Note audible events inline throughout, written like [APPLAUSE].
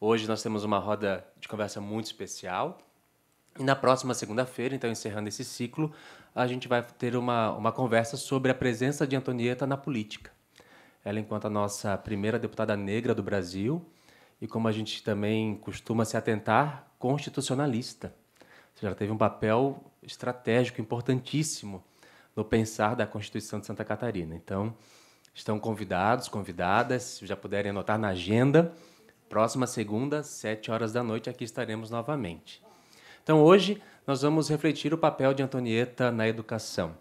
Hoje nós temos uma roda de conversa muito especial. E na próxima segunda-feira, então encerrando esse ciclo, a gente vai ter uma, uma conversa sobre a presença de Antonieta na política. Ela, enquanto a nossa primeira deputada negra do Brasil, e como a gente também costuma se atentar, constitucionalista. Ou seja, ela teve um papel estratégico importantíssimo no pensar da Constituição de Santa Catarina. Então, estão convidados, convidadas, se já puderem anotar na agenda, Próxima segunda, sete horas da noite, aqui estaremos novamente. Então, hoje, nós vamos refletir o papel de Antonieta na educação.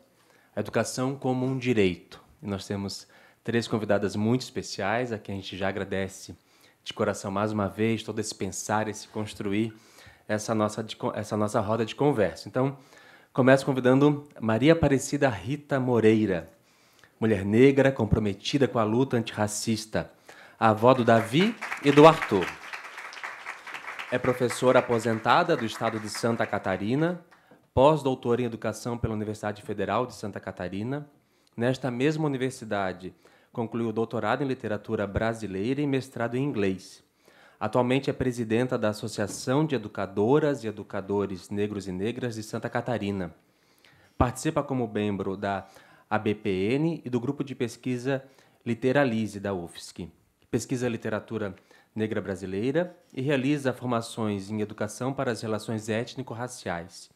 A educação como um direito. E nós temos três convidadas muito especiais, a quem a gente já agradece de coração mais uma vez, todo esse pensar, esse construir essa nossa, essa nossa roda de conversa. Então, começo convidando Maria Aparecida Rita Moreira, mulher negra comprometida com a luta antirracista a avó do Davi e do Arthur. É professora aposentada do estado de Santa Catarina, pós-doutora em educação pela Universidade Federal de Santa Catarina. Nesta mesma universidade, concluiu doutorado em literatura brasileira e mestrado em inglês. Atualmente é presidenta da Associação de Educadoras e Educadores Negros e Negras de Santa Catarina. Participa como membro da ABPN e do grupo de pesquisa Literalize da UFSC pesquisa literatura negra brasileira e realiza formações em educação para as relações étnico-raciais.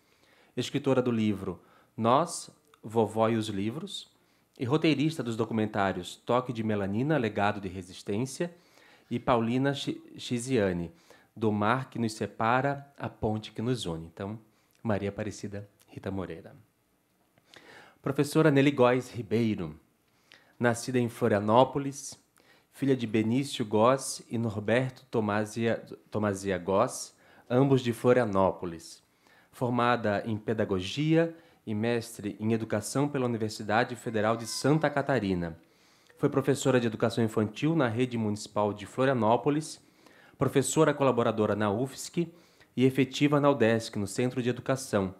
Escritora do livro Nós, Vovó e os Livros, e roteirista dos documentários Toque de Melanina, Legado de Resistência, e Paulina Chiziane, Do Mar que Nos Separa, A Ponte que Nos Une. Então, Maria Aparecida Rita Moreira. Professora Nelly Góes Ribeiro, nascida em Florianópolis, filha de Benício Goss e Norberto Tomazia, Goss, ambos de Florianópolis. Formada em Pedagogia e mestre em Educação pela Universidade Federal de Santa Catarina. Foi professora de Educação Infantil na Rede Municipal de Florianópolis, professora colaboradora na UFSC e efetiva na UDESC, no Centro de Educação,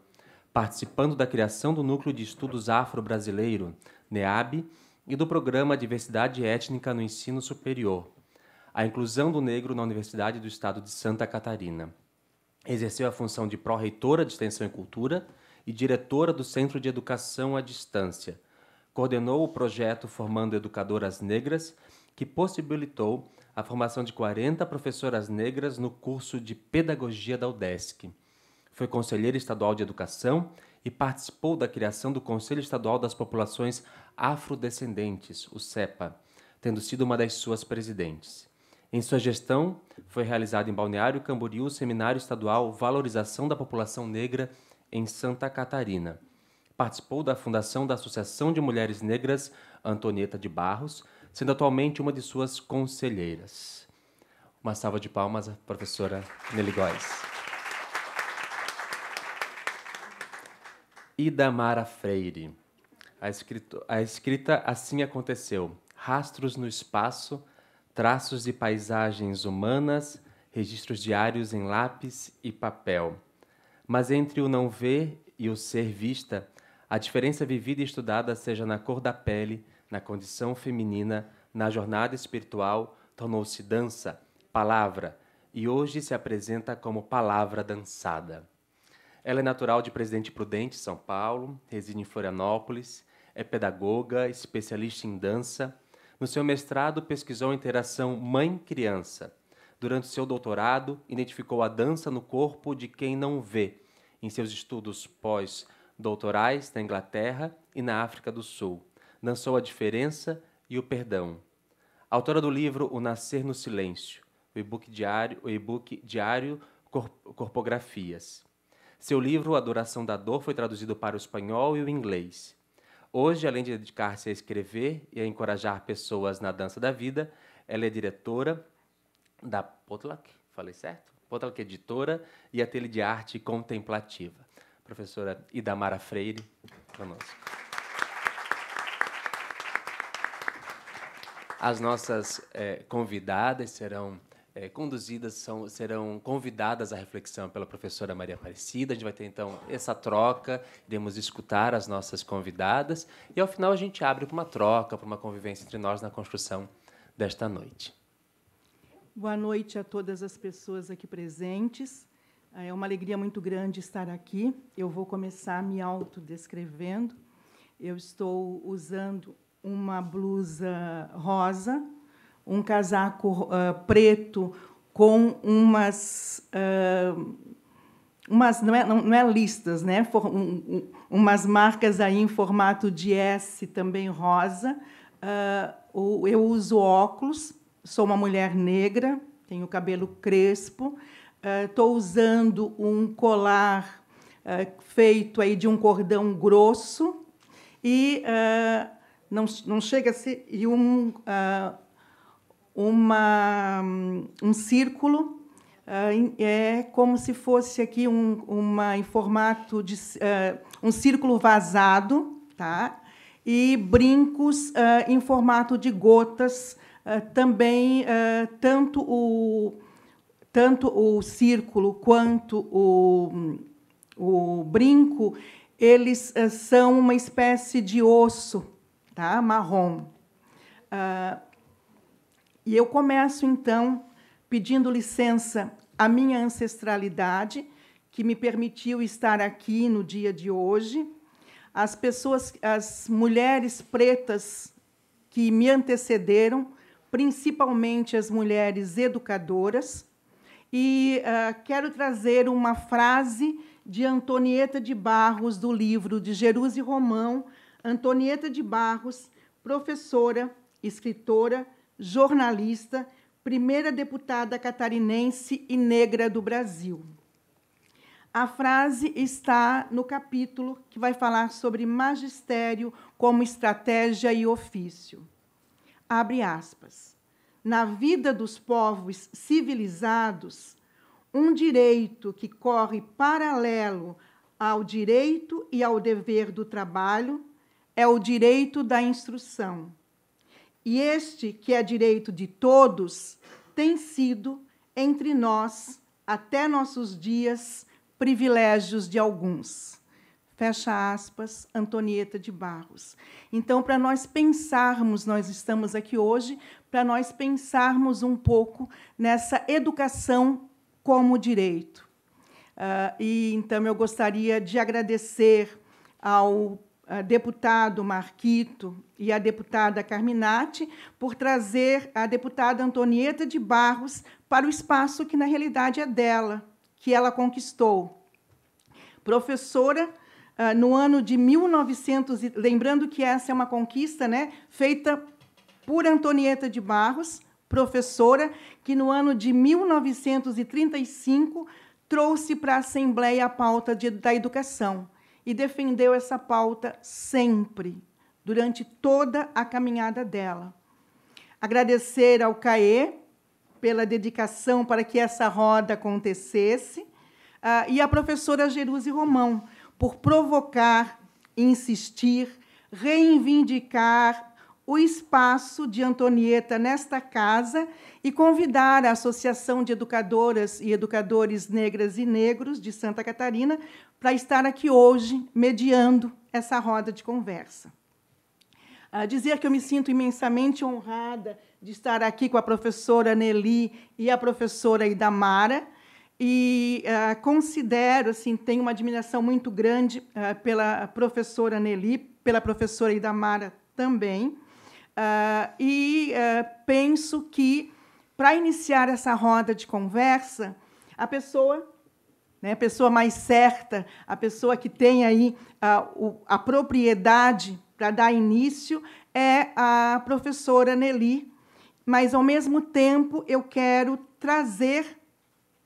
participando da criação do Núcleo de Estudos Afro-Brasileiro, NEAB, e do Programa Diversidade Étnica no Ensino Superior, a inclusão do negro na Universidade do Estado de Santa Catarina. Exerceu a função de pró-reitora de Extensão e Cultura e diretora do Centro de Educação à Distância. Coordenou o projeto Formando Educadoras Negras, que possibilitou a formação de 40 professoras negras no curso de Pedagogia da UDESC. Foi conselheira estadual de Educação e participou da criação do Conselho Estadual das Populações Afrodescendentes, o CEPA, tendo sido uma das suas presidentes. Em sua gestão, foi realizado em Balneário Camboriú o Seminário Estadual Valorização da População Negra em Santa Catarina. Participou da fundação da Associação de Mulheres Negras Antonieta de Barros, sendo atualmente uma de suas conselheiras. Uma salva de palmas à professora Nelly Góes. Idamara Freire. A, escrito, a escrita assim aconteceu: rastros no espaço, traços de paisagens humanas, registros diários em lápis e papel. Mas entre o não ver e o ser vista, a diferença vivida e estudada seja na cor da pele, na condição feminina, na jornada espiritual, tornou-se dança, palavra, e hoje se apresenta como palavra dançada. Ela é natural de Presidente Prudente, São Paulo, reside em Florianópolis, é pedagoga, especialista em dança. No seu mestrado, pesquisou a interação mãe-criança. Durante seu doutorado, identificou a dança no corpo de quem não vê, em seus estudos pós-doutorais na Inglaterra e na África do Sul. Dançou a diferença e o perdão. Autora do livro O Nascer no Silêncio, o e-book diário, o e-book diário Corpografias. Seu livro, Adoração da Dor, foi traduzido para o espanhol e o inglês. Hoje, além de dedicar-se a escrever e a encorajar pessoas na dança da vida, ela é diretora da Potlac, falei certo? Potlac Editora e Ateliê de Arte Contemplativa. Professora Idamara Freire, conosco. As nossas eh, convidadas serão é, conduzidas são, serão convidadas à reflexão pela professora Maria Aparecida. A gente vai ter então essa troca, iremos escutar as nossas convidadas e ao final a gente abre para uma troca, para uma convivência entre nós na construção desta noite. Boa noite a todas as pessoas aqui presentes. É uma alegria muito grande estar aqui. Eu vou começar me autodescrevendo. Eu estou usando uma blusa rosa um casaco uh, preto com umas. Uh, umas não, é, não, não é listas, né? For, um, um, umas marcas aí em formato de S também rosa. Uh, eu uso óculos, sou uma mulher negra, tenho cabelo crespo, estou usando um colar feito aí de um cordão grosso e não, não chega a ser e um uma, hum, um círculo, ah, é como se fosse aqui um, uma, em formato de uh, um círculo vazado, tá? e brincos ah, em formato de gotas, também tanto o tanto o círculo quanto o, o brinco, eles são uma espécie de osso tá? marrom. Uh, e eu começo então pedindo licença à minha ancestralidade, que me permitiu estar aqui no dia de hoje, as pessoas, as mulheres pretas que me antecederam, principalmente as mulheres educadoras, e uh, quero trazer uma frase de Antonieta de Barros, do livro de Jeruse Romão. Antonieta de Barros, professora, escritora, jornalista, primeira deputada catarinense e negra do Brasil. A frase está no capítulo que vai falar sobre magistério como estratégia e ofício. Abre aspas. Na vida dos povos civilizados, um direito que corre paralelo ao direito e ao dever do trabalho é o direito da instrução e este, que é direito de todos, tem sido, entre nós, até nossos dias, privilégios de alguns. Fecha aspas, Antonieta de Barros. Então, para nós pensarmos, nós estamos aqui hoje, para nós pensarmos um pouco nessa educação como direito. Uh, e então eu gostaria de agradecer ao deputado Marquito e a deputada Carminati por trazer a deputada Antonieta de Barros para o espaço que, na realidade, é dela, que ela conquistou. Professora, ah, no ano de 1900, lembrando que essa é uma conquista né, feita por Antonieta de Barros, professora, que no ano de 1935 trouxe para a Assembleia a pauta de, da educação e defendeu essa pauta sempre, durante toda a caminhada dela. Agradecer ao CAE pela dedicação para que essa roda acontecesse ah, e à professora Jeruse Romão por provocar, insistir, reivindicar o espaço de Antonieta nesta casa e convidar a Associação de Educadoras e Educadores Negras e Negros de Santa Catarina para estar aqui hoje mediando essa roda de conversa. Ah, dizer que eu me sinto imensamente honrada de estar aqui com a professora Nelly e a professora Idamara e ah, considero, assim, tenho uma admiração muito grande ah, pela professora Nelly, pela professora Idamara também, ah, e penso que para iniciar essa roda de conversa, a pessoa né? a pessoa mais certa, a pessoa que tem aí a, a propriedade para dar início é a professora Nelly, mas ao mesmo tempo eu quero trazer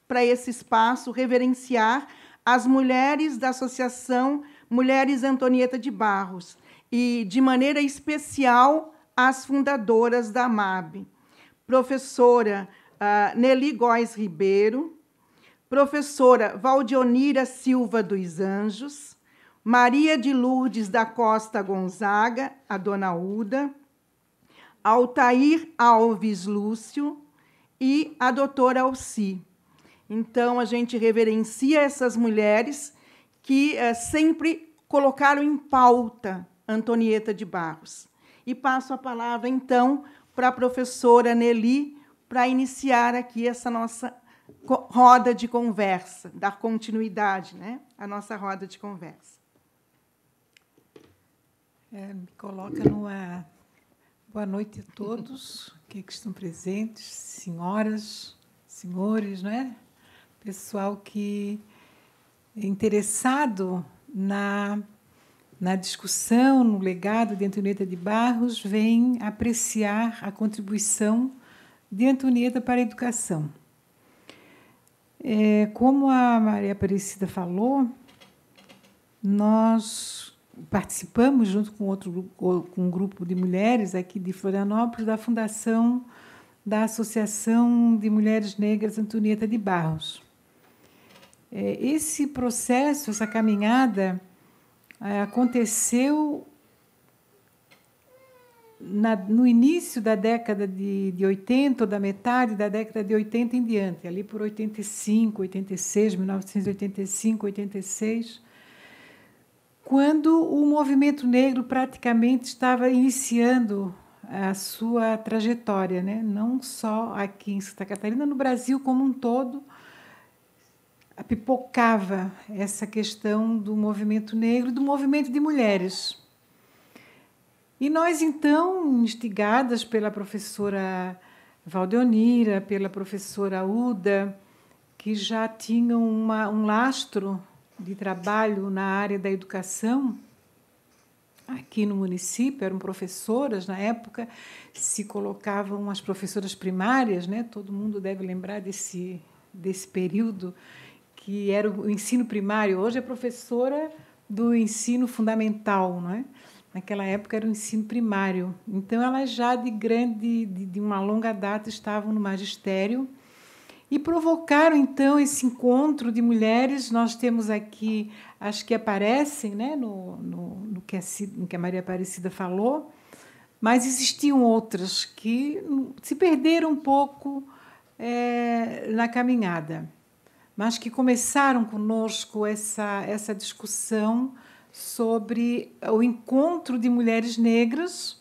para esse espaço, reverenciar as mulheres da Associação Mulheres Antonieta de Barros e, de maneira especial, as fundadoras da MAB. Professora uh, Nelly Góes Ribeiro, professora Valdionira Silva dos Anjos, Maria de Lourdes da Costa Gonzaga, a dona Uda, Altair Alves Lúcio e a doutora Alci. Então, a gente reverencia essas mulheres que eh, sempre colocaram em pauta Antonieta de Barros. E passo a palavra, então, para a professora Nelly, para iniciar aqui essa nossa roda de conversa, dar continuidade né, à nossa roda de conversa. É, me coloca numa boa noite a todos que estão presentes, senhoras, senhores, né? pessoal que é interessado na, na discussão, no legado de Antonieta de Barros, vem apreciar a contribuição de Antonieta para a educação. É, como a Maria Aparecida falou, nós participamos junto com outro com um grupo de mulheres aqui de Florianópolis da fundação da Associação de Mulheres Negras Antonieta de Barros. É, esse processo, essa caminhada é, aconteceu na, no início da década de, de 80, ou da metade da década de 80 em diante, ali por 85, 86, 1985, 86, quando o movimento negro praticamente estava iniciando a sua trajetória, né? não só aqui em Santa Catarina, no Brasil como um todo, pipocava essa questão do movimento negro e do movimento de mulheres. E nós, então, instigadas pela professora Valdeonira, pela professora Uda, que já tinham uma, um lastro de trabalho na área da educação aqui no município, eram professoras na época, se colocavam as professoras primárias, né? todo mundo deve lembrar desse, desse período que era o ensino primário, hoje é professora do ensino fundamental, não é? naquela época era o ensino primário. Então elas já de grande, de, de uma longa data estavam no magistério e provocaram então esse encontro de mulheres. Nós temos aqui as que aparecem, né, no, no, no, que, a, no que a Maria Aparecida falou, mas existiam outras que se perderam um pouco é, na caminhada, mas que começaram conosco essa, essa discussão sobre o encontro de mulheres negras.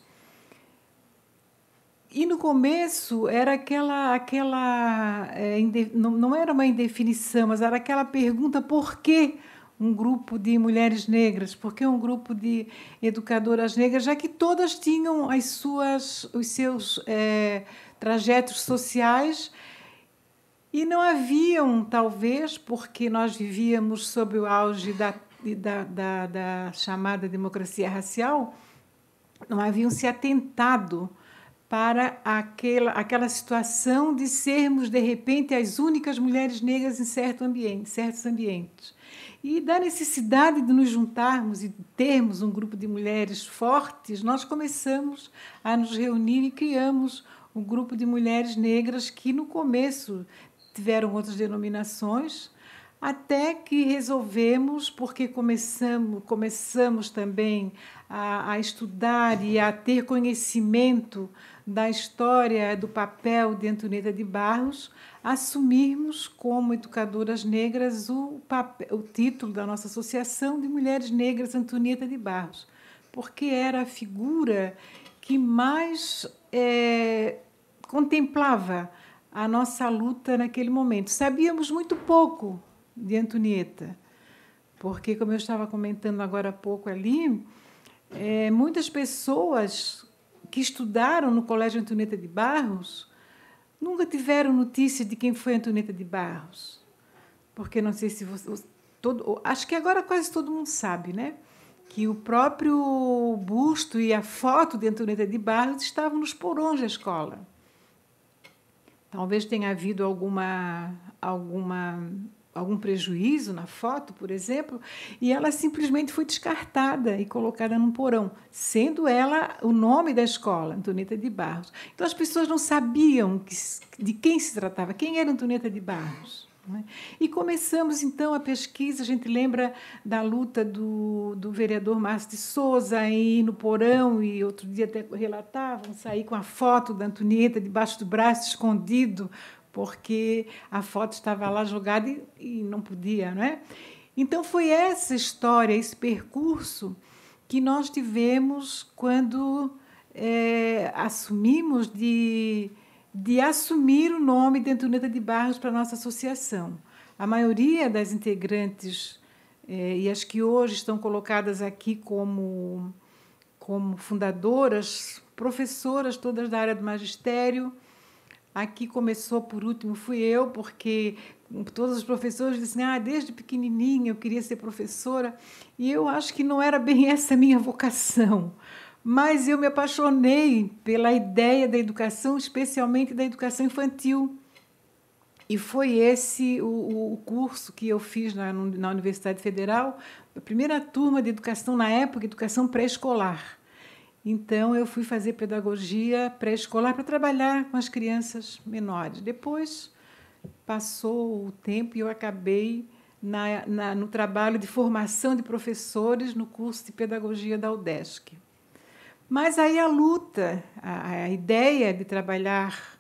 E no começo era aquela, aquela é, não, não era uma indefinição, mas era aquela pergunta por que um grupo de mulheres negras, por que um grupo de educadoras negras, já que todas tinham as suas, os seus é, trajetos sociais e não haviam, talvez, porque nós vivíamos sob o auge da da, da, da chamada democracia racial não haviam se atentado para aquela, aquela situação de sermos, de repente, as únicas mulheres negras em certo ambiente, certos ambientes. E da necessidade de nos juntarmos e termos um grupo de mulheres fortes, nós começamos a nos reunir e criamos um grupo de mulheres negras que, no começo, tiveram outras denominações, até que resolvemos, porque começamos, começamos também a, a estudar e a ter conhecimento da história do papel de Antonieta de Barros, assumirmos como educadoras negras o, papel, o título da nossa associação de Mulheres Negras Antonieta de Barros, porque era a figura que mais é, contemplava a nossa luta naquele momento. Sabíamos muito pouco de Antonieta. Porque, como eu estava comentando agora há pouco ali, é, muitas pessoas que estudaram no Colégio Antonieta de Barros nunca tiveram notícia de quem foi Antonieta de Barros. Porque não sei se você. Todo, acho que agora quase todo mundo sabe, né? Que o próprio busto e a foto de Antonieta de Barros estavam nos porões da escola. Talvez tenha havido alguma, alguma algum prejuízo na foto, por exemplo, e ela simplesmente foi descartada e colocada num porão, sendo ela o nome da escola, Antonieta de Barros. Então as pessoas não sabiam que, de quem se tratava, quem era Antonieta de Barros. Né? E começamos então a pesquisa. A gente lembra da luta do, do vereador Márcio de Souza aí no porão, e outro dia até relatavam sair com a foto da Antonieta debaixo do braço, escondido, porque a foto estava lá jogada e, e não podia, não é? Então foi essa história, esse percurso que nós tivemos quando é, assumimos de, de assumir o nome de Antoneta de Barros para a nossa associação. A maioria das integrantes é, e as que hoje estão colocadas aqui como, como fundadoras, professoras todas da área do magistério, Aqui começou por último fui eu, porque todos os professores disseram, assim, ah, desde pequenininha eu queria ser professora, e eu acho que não era bem [LAUGHS] essa a minha vocação. Mas eu me apaixonei pela ideia da educação, especialmente da educação infantil. E foi esse o, o curso que eu fiz na, na Universidade Federal, a primeira turma de educação na época, educação pré-escolar. Então eu fui fazer pedagogia pré-escolar para trabalhar com as crianças menores. Depois passou o tempo e eu acabei na, na, no trabalho de formação de professores no curso de pedagogia da UDESC. Mas aí a luta, a, a ideia de trabalhar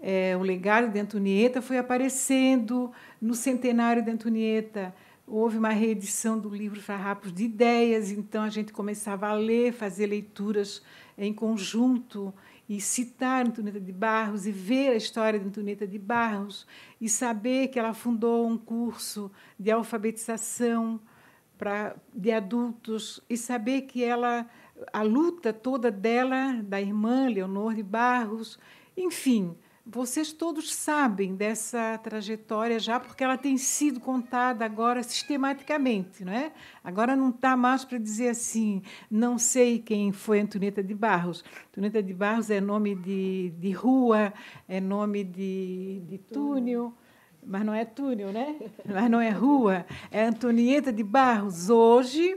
é, o legado de Antonieta foi aparecendo no centenário de Antonieta houve uma reedição do livro Farrapos de Ideias, então a gente começava a ler, fazer leituras em conjunto e citar Antonieta de Barros e ver a história de Antonieta de Barros e saber que ela fundou um curso de alfabetização para de adultos e saber que ela a luta toda dela da irmã Leonor de Barros, enfim, vocês todos sabem dessa trajetória já, porque ela tem sido contada agora sistematicamente, não é? Agora não está mais para dizer assim, não sei quem foi Antonieta de Barros. Antonieta de Barros é nome de, de rua, é nome de, de túnel mas não é túnel, né? Mas não é rua. É Antonieta de Barros, hoje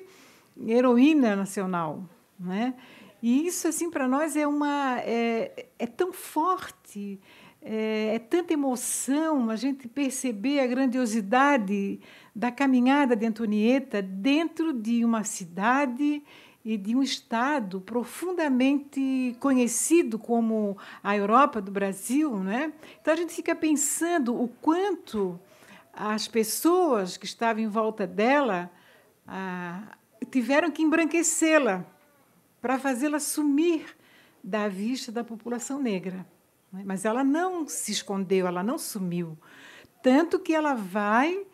heroína nacional, né? E isso assim para nós é uma é, é tão forte é, é, tanta emoção a gente perceber a grandiosidade da caminhada de Antonieta dentro de uma cidade e de um estado profundamente conhecido como a Europa do Brasil, né? Então a gente fica pensando o quanto as pessoas que estavam em volta dela ah, tiveram que embranquecê-la para fazê-la sumir da vista da população negra. Né? Mas ela não se escondeu, ela não sumiu. Tanto que ela vai,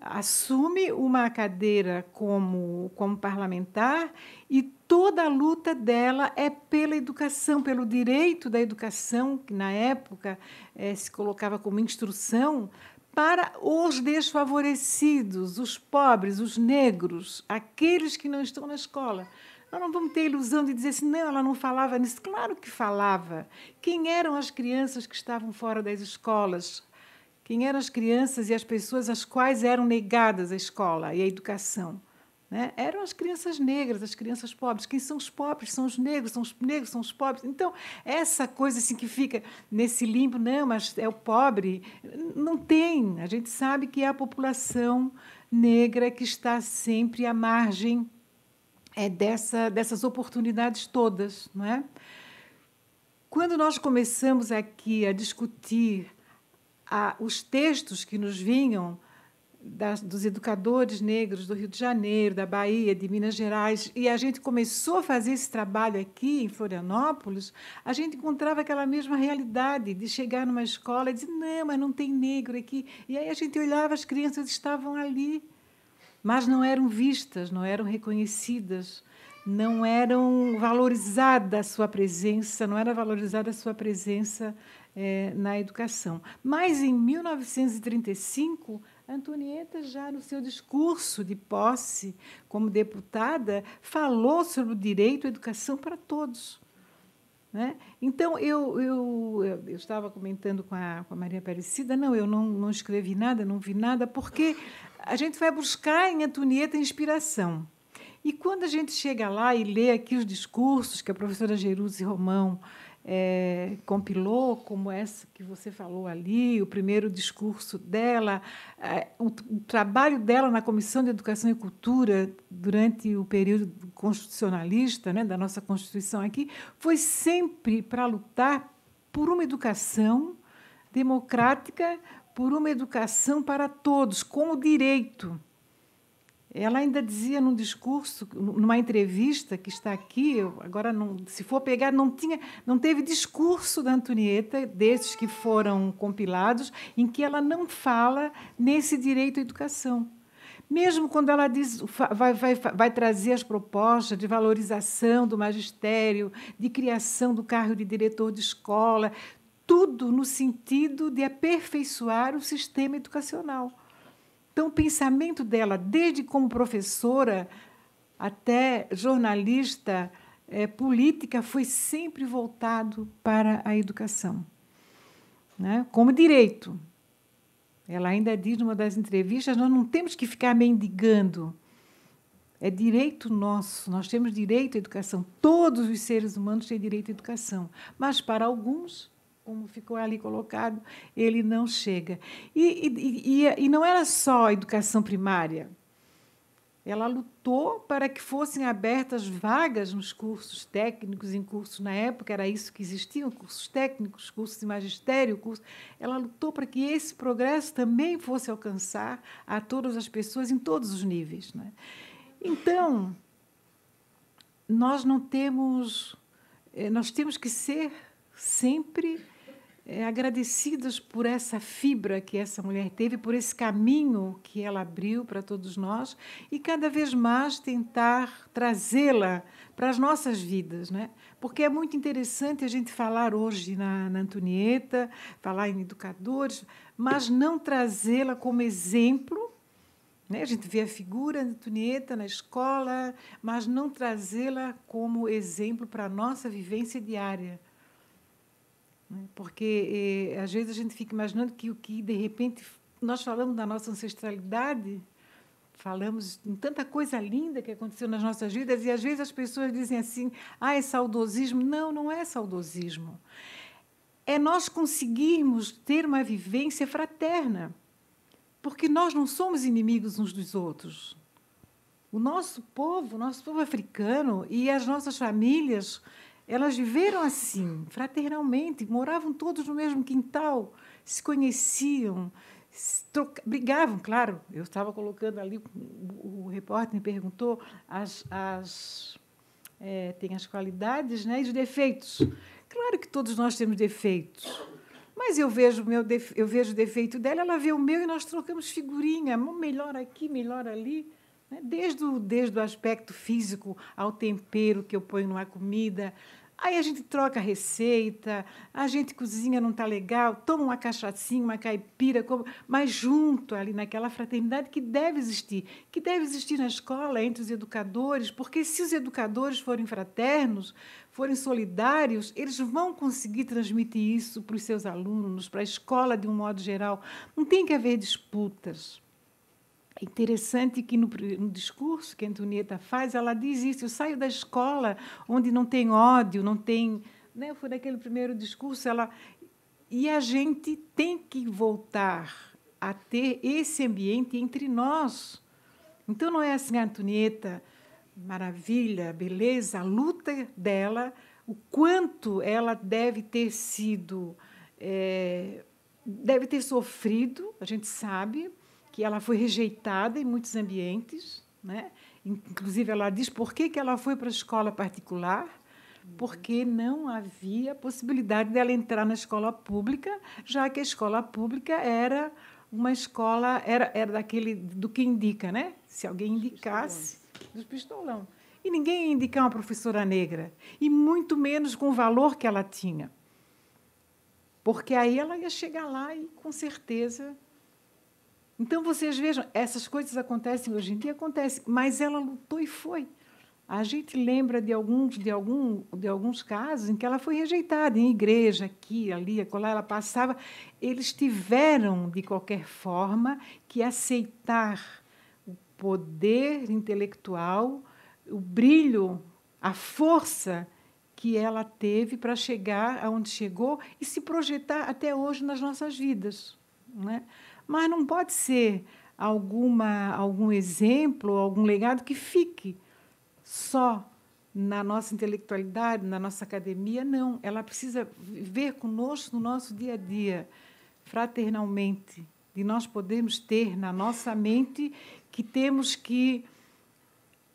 assume uma cadeira como, como parlamentar e toda a luta dela é pela educação, pelo direito da educação, que na época eh, se colocava como instrução, para os desfavorecidos, os pobres, os negros, aqueles que não estão na escola. Nós não vamos ter a ilusão de dizer assim, não, ela não falava nisso. Claro que falava. Quem eram as crianças que estavam fora das escolas? Quem eram as crianças e as pessoas às quais eram negadas a escola e a educação? Né? Eram as crianças negras, as crianças pobres. Quem são os pobres? São os negros, são os negros, são os pobres. Então, essa coisa assim que fica nesse limbo, não, mas é o pobre, não tem. A gente sabe que é a população negra que está sempre à margem é dessa, dessas oportunidades todas, não é? Quando nós começamos aqui a discutir a, os textos que nos vinham das, dos educadores negros do Rio de Janeiro, da Bahia, de Minas Gerais, e a gente começou a fazer esse trabalho aqui em Florianópolis, a gente encontrava aquela mesma realidade de chegar numa escola e dizer: não, mas não tem negro aqui. E aí a gente olhava, as crianças estavam ali mas não eram vistas, não eram reconhecidas, não eram valorizada a sua presença, não era valorizada a sua presença é, na educação. Mas em 1935, Antonieta, já no seu discurso de posse como deputada, falou sobre o direito à educação para todos. Né? Então, eu, eu, eu estava comentando com a, com a Maria Aparecida, não, eu não, não escrevi nada, não vi nada, porque a gente vai buscar em Antonieta inspiração. E quando a gente chega lá e lê aqui os discursos que a professora Jeruse Romão é, compilou, como essa que você falou ali, o primeiro discurso dela, é, o, o, trabalho dela na Comissão de Educação e Cultura durante o período constitucionalista né, da nossa Constituição aqui, foi sempre para lutar por uma educação democrática, por uma educação para todos, como direito. Ela ainda dizia num discurso, numa entrevista que está aqui, agora não, se for pegar, não tinha, não teve discurso da Antonieta desses que foram compilados em que ela não fala nesse direito à educação. Mesmo quando ela diz, vai, vai, vai trazer as propostas de valorização do magistério, de criação do cargo de diretor de escola, tudo no sentido de aperfeiçoar o sistema educacional. Então, o pensamento dela, desde como professora até jornalista é, política, foi sempre voltado para a educação, né? como direito. Ela ainda diz numa das entrevistas: nós não temos que ficar mendigando. É direito nosso, nós temos direito à educação. Todos os seres humanos têm direito à educação. Mas, para alguns, como ficou ali colocado, ele não chega. E, e, e, e não era só a educação primária. Ela lutou para que fossem abertas vagas nos cursos técnicos, em cursos na época, era isso que existiam, cursos técnicos, cursos de magistério, curso. Ela lutou para que esse progresso também fosse alcançar a todas as pessoas em todos os níveis, né? Então, nós não temos eh, nós temos que ser sempre é, agradecidas por essa fibra que essa mulher teve, por esse caminho que ela abriu para todos nós e cada vez mais tentar trazê-la para as nossas vidas, né? Porque é muito interessante a gente falar hoje na, na Antonieta, falar em educadores, mas não trazê-la como exemplo. Né? A gente vê a figura da Antonieta na escola, mas não trazê-la como exemplo para a nossa vivência diária é? Porque eh, às vezes a gente fica imaginando que o que de repente nós falamos da nossa ancestralidade, falamos em tanta coisa linda que aconteceu nas nossas vidas e às vezes as pessoas dizem assim: "Ah, é saudosismo". Não, não é saudosismo. É nós conseguirmos ter uma vivência fraterna. Porque nós não somos inimigos uns dos outros. O nosso povo, o nosso povo africano e as nossas famílias elas viveram assim, fraternalmente, moravam todos no mesmo quintal, se conheciam, se troca... brigavam, claro. Eu estava colocando ali, o repórter me perguntou as, as é, tem as qualidades né, e os defeitos. Claro que todos nós temos defeitos, mas eu vejo meu def... eu vejo o defeito dela, ela vê o meu e nós trocamos figurinha, melhor aqui, melhor ali. Né, desde, o, desde o aspecto físico ao tempero que eu ponho na comida, Aí a gente troca a receita, a gente cozinha, não está legal, toma uma cachaçinha, uma caipira, como, mas junto ali naquela fraternidade que deve existir, que deve existir na escola entre os educadores, porque se os educadores forem fraternos, forem solidários, eles vão conseguir transmitir isso para os seus alunos, para a escola de um modo geral. Não tem que haver disputas. É interessante que no, no, discurso que a Antonieta faz, ela diz isso: eu saio da escola onde não tem ódio, não tem. Né? Foi naquele primeiro discurso. Ela, e a gente tem que voltar a ter esse ambiente entre nós. Então não é assim, a Antonieta, maravilha, beleza, a luta dela, o quanto ela deve ter sido. É, deve ter sofrido, a gente sabe, que ela foi rejeitada em muitos ambientes, né? Inclusive ela diz por que que ela foi para a escola particular, porque não havia possibilidade dela entrar na escola pública, já que a escola pública era uma escola era era daquele do que indica, né? Se alguém indicasse dos pistolão. E ninguém ia indicar uma professora negra, e muito menos com o valor que ela tinha. Porque aí ela ia chegar lá e com certeza então vocês vejam, essas coisas acontecem hoje em dia, acontecem, mas ela lutou e foi. A gente lembra de alguns, de, algum, de alguns casos em que ela foi rejeitada em igreja, aqui, ali, acolá, ela passava. Eles tiveram, de qualquer forma, que aceitar o poder intelectual, o brilho, a força que ela teve para chegar aonde chegou e se projetar até hoje nas nossas vidas. Não é? mas não pode ser alguma, algum exemplo, algum legado que fique só na nossa intelectualidade, na nossa academia, não. Ela precisa viver conosco no nosso dia a dia, fraternalmente, de nós podemos ter na nossa mente que temos que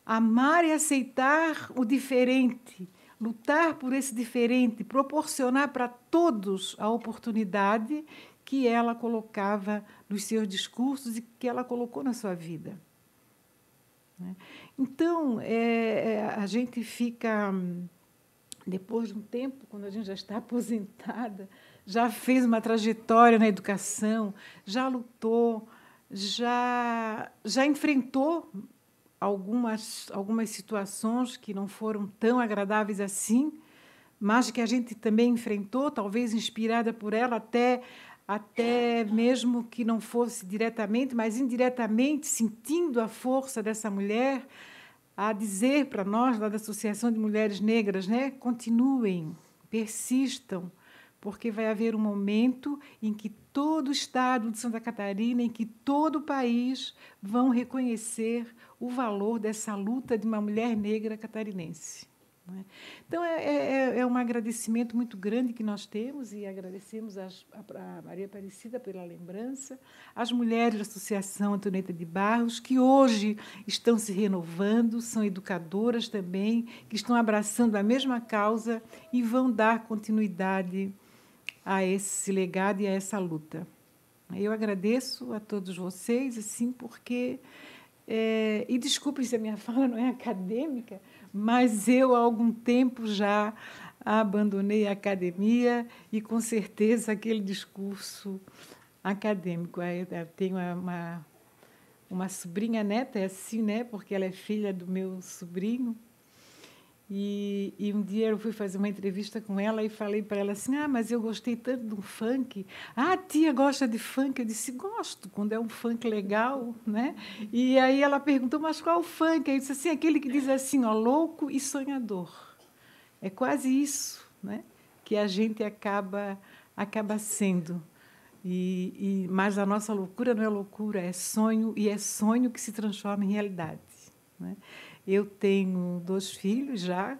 amar e aceitar o diferente, lutar por esse diferente, proporcionar para todos a oportunidade que ela colocava dos seus discursos e que ela colocou na sua vida. Né? Então, é, é, a gente fica, depois de um tempo, quando a gente já está [LAUGHS] aposentada, já fez uma trajetória na educação, já lutou, já, já enfrentou algumas, algumas situações que não foram tão agradáveis assim, mas que a gente também enfrentou, talvez inspirada por ela até até mesmo que não fosse diretamente, mas indiretamente, sentindo a força dessa mulher, a dizer para nós, lá da Associação de Mulheres Negras, né, continuem, persistam, porque vai haver um momento em que todo o estado de Santa Catarina, em que todo o país vão reconhecer o valor dessa luta de uma mulher negra catarinense. É? Então, é, é, é, é, um agradecimento muito grande que nós temos e agradecemos a, a, Maria Aparecida pela lembrança, as mulheres da Associação Antonieta de Barros, que hoje estão se renovando, são educadoras também, que estão abraçando a mesma causa e vão dar continuidade a esse legado e a essa luta. Eu agradeço a todos vocês, assim, porque. É, e desculpem se a minha [LAUGHS] fala não é acadêmica, mas eu há algum tempo já abandonei a academia e com certeza aquele discurso acadêmico. Eu tenho uma, uma sobrinha neta, é assim, né? Porque ela é filha do meu sobrinho, e, e, um dia eu fui fazer uma entrevista com ela e falei para ela assim: Ah, mas eu gostei tanto do funk. Ah, a tia gosta de funk? Eu disse: Gosto, quando é um funk legal, né? E aí ela perguntou: Mas qual é o funk? Eu disse assim: Aquele que diz assim, ó, louco e sonhador. É quase isso, né? Que a gente acaba, acaba sendo. E, e, mas a nossa loucura não é loucura, é sonho e é sonho que se transforma em realidade. Né? Eu tenho dois filhos já,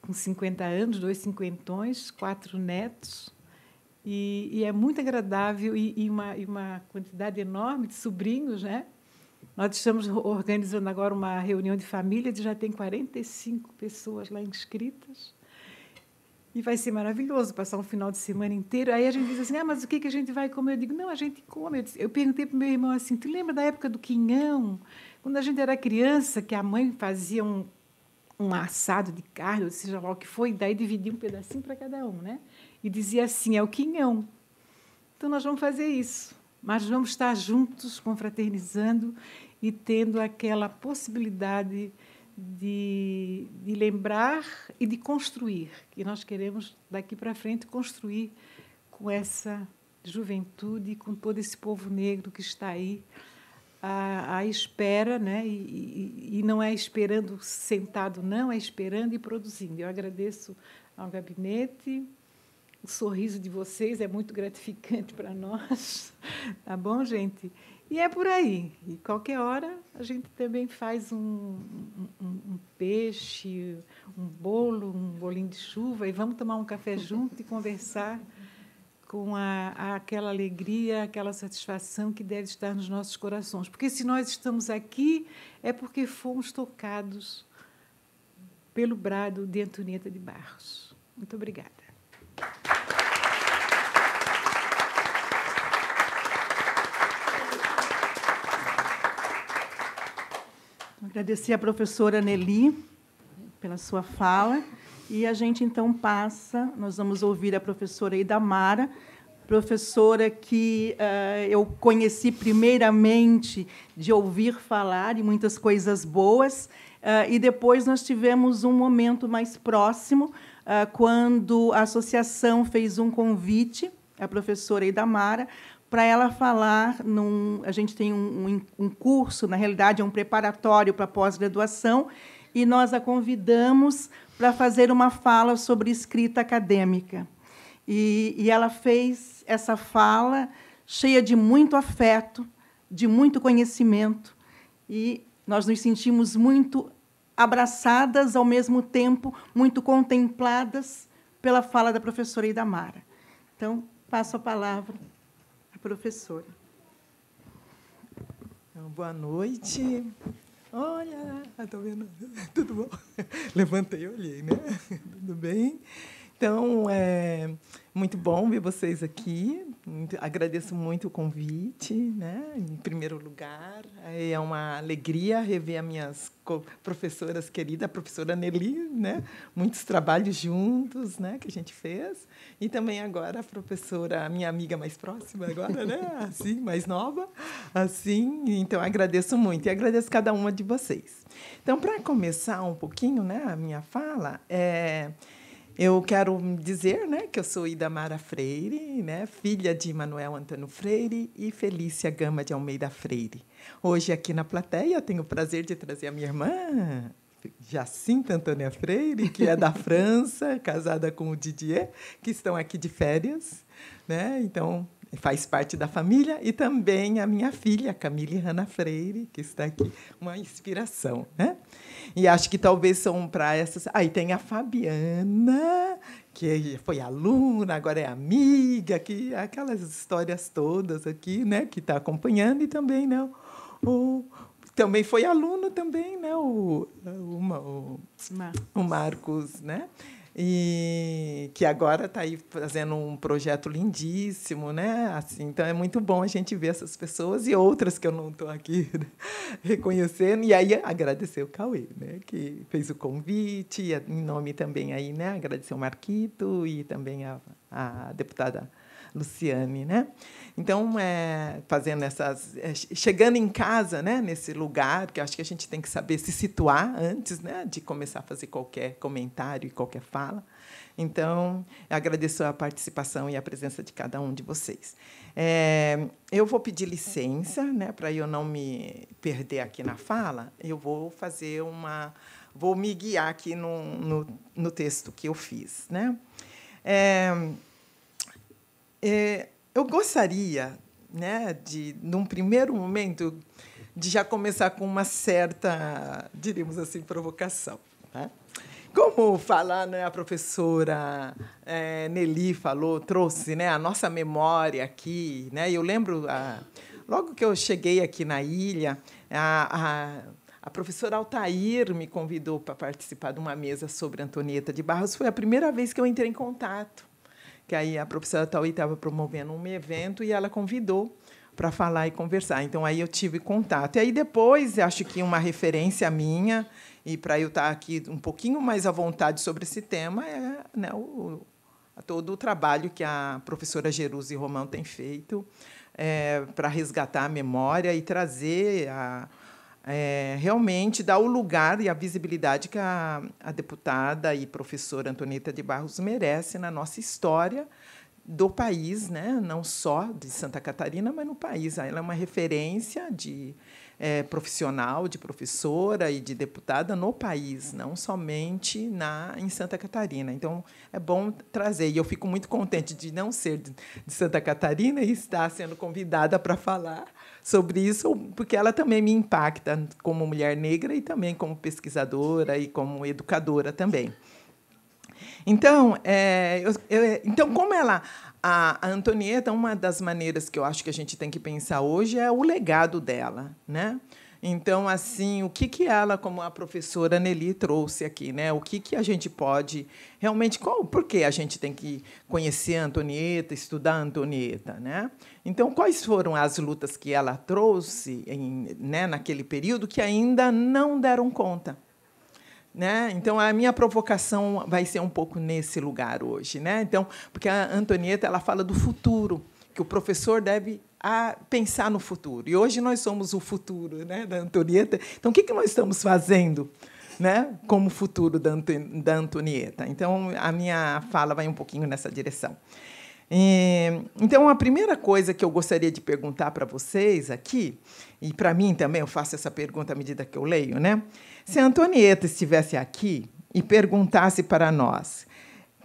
com 50 anos, dois cinquentões, quatro netos. E, e é muito agradável e, e, uma, e uma quantidade enorme de sobrinhos, né? Nós estamos organizando agora uma reunião de família, de já tem 45 pessoas lá inscritas. E vai ser maravilhoso passar um final de semana inteiro. Aí a gente diz assim: ah, mas o que, que a gente vai comer? Eu digo: não, a gente come. Eu, disse, eu perguntei para o meu irmão assim: tu lembra da época do quinhão? Quando a gente era criança, que a mãe fazia um, um assado de carne, ou seja lá o que foi, daí dividia um pedacinho para cada um, né? E dizia assim: é o quinhão. Então nós vamos fazer isso, mas vamos estar juntos, confraternizando e tendo aquela possibilidade de, de lembrar e de construir, que nós queremos daqui para frente construir com essa juventude, com todo esse povo negro que está aí à, à espera, né? E, e, e, não é esperando sentado, não, é esperando e produzindo. Eu agradeço ao gabinete, o sorriso de vocês é muito gratificante para nós, [LAUGHS] tá bom, gente? E é por aí. E qualquer hora a gente também faz um, um, um peixe, um bolo, um bolinho de chuva e vamos tomar um café junto e conversar com a, a, aquela alegria, aquela satisfação que deve estar nos nossos corações. Porque se nós estamos aqui, é porque fomos tocados pelo brado de Antonieta de Barros. Muito obrigada. Agradecer à professora Nelly pela sua fala. E a gente então passa, nós vamos ouvir a professora Ida Mara, professora que uh, eu conheci primeiramente de ouvir falar e muitas coisas boas, uh, e depois nós tivemos um momento mais próximo, uh, quando a associação fez um convite, a professora Idamara, para ela falar num. A gente tem um, um curso, na realidade é um preparatório para pós-graduação, e nós a convidamos para fazer uma fala sobre escrita acadêmica. E, e ela fez essa fala cheia de muito afeto, de muito conhecimento, e nós nos sentimos muito abraçadas, ao mesmo tempo muito contempladas pela fala da professora Idamara. Então, passo a palavra à professora. Então, boa noite. Olha, estou ah, tá vendo, [LAUGHS] tudo bom? [LAUGHS] Levantei, olhei, né? [LAUGHS] Tudo bem? Então, é, muito bom ver vocês aqui. Muito, agradeço muito o convite, né? Em primeiro lugar, é uma alegria rever as minhas professoras queridas, a professora Nelly, né? Muitos trabalhos juntos, né? Que a gente fez. E também agora a professora, a minha amiga mais próxima agora, né? [LAUGHS] Assim, mais nova, assim. Então agradeço muito e agradeço cada uma de vocês. Então, para começar um pouquinho, né? A minha fala é eu quero dizer né, que eu sou Ida Mara Freire, né, filha de Manuel Antônio Freire e Felícia Gama de Almeida Freire. Hoje, aqui na plateia, tenho o prazer de trazer a minha irmã, Jacinta Antônia Freire, que é da [LAUGHS] França, casada com o Didier, que estão aqui de férias. Né? Então, faz parte da família, e também a minha filha, Camille Hanna Freire, que está aqui, uma inspiração. Né? E acho que talvez são para essas. Aí ah, tem a Fabiana, que foi aluna, agora é amiga, que aquelas histórias todas aqui, né, que está acompanhando, e também né O, também foi aluno também, né, o, o, o, o Marcos, né? e que agora está aí fazendo um projeto lindíssimo, né? Assim, então é muito bom a gente ver essas pessoas e outras que eu não estou aqui [LAUGHS] reconhecendo e aí agradecer o Cauê, né? Que fez o convite, em nome também aí, né? Agradecer o Marquito e também a, a deputada Luciane, né? Então, é, fazendo essas, é, chegando em casa, né, nesse lugar, que acho que a gente tem que saber se situar antes, né, de começar a fazer qualquer comentário e qualquer fala. Então, agradeço a participação e a presença de cada um de vocês. É, eu vou pedir licença, né, para eu não me perder aqui na fala. Eu vou fazer uma, vou me guiar aqui no, no, no texto que eu fiz, né? É, é, eu gostaria, né, de, num primeiro momento, de já começar com uma certa, diríamos assim, provocação. Né? Como falar, né, a professora é, Nelly falou, trouxe né, a nossa memória aqui. Né? Eu lembro, a, ah, logo que eu cheguei aqui na ilha, a, a a professora Altair me convidou para participar de uma mesa sobre Antonieta de Barros. Foi a primeira vez que eu entrei em contato que aí a professora Tauí estava promovendo um evento e ela convidou para falar e conversar. Então aí eu tive contato. E aí depois, acho que uma referência minha e para eu estar tá aqui um pouquinho mais à vontade sobre esse tema é né, o, todo o trabalho que a professora Jeruse Romão tem feito é, para resgatar a memória e trazer a, é, realmente dá o lugar e a visibilidade que a, a deputada e professora Antonieta de Barros merece na nossa história do país, né? não só de Santa Catarina, mas no país. Ah, ela é uma referência de é, profissional, de professora e de deputada no país, não somente na em Santa Catarina. Então, é bom trazer. E eu fico muito contente de não ser de, de Santa Catarina e estar sendo convidada para falar sobre isso, porque ela também me impacta como mulher negra e também como pesquisadora e como educadora também. Então, é, eu, eu, então como ela a, a Antonieta, uma das maneiras que eu acho que a gente tem que pensar hoje é o legado dela, né? Então, assim, o que, que ela, como a professora Nelly, trouxe aqui, né? O que, que a gente pode realmente. Qual, por que a gente tem que conhecer a Antonieta, estudar a Antonieta, né? Então, quais foram as lutas que ela trouxe em, né, naquele período que ainda não deram conta? Né? Então a minha provocação vai ser um pouco nesse lugar hoje, né? Então, porque a Antonieta ela fala do futuro que o professor deve a ah, pensar no futuro. E hoje nós somos o futuro né, da Antonieta. Então, o que, que nós estamos fazendo né, como futuro da, da Antonieta? Então, a minha fala vai um pouquinho nessa direção. E, então, a primeira coisa que eu gostaria de perguntar para vocês aqui, e para mim também, eu faço essa pergunta à medida que eu leio, né? Se a Antonieta estivesse aqui e perguntasse para nós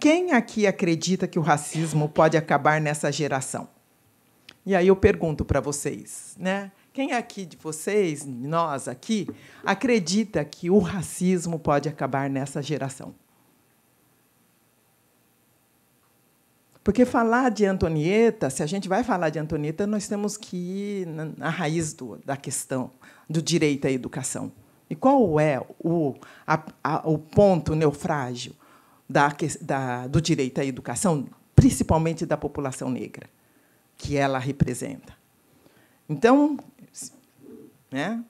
quem aqui acredita que o racismo pode acabar nessa geração? E aí eu pergunto para vocês, né? Quem é aqui de vocês, nós aqui, acredita que o racismo pode acabar nessa geração? Porque falar de Antonieta, se a gente vai falar de Antonieta, nós temos que ir na raiz do, da questão do direito à educação. E qual é o, a, a, o ponto neufrágio da, da, do direito à educação, principalmente da população negra? que ela representa. Então, né?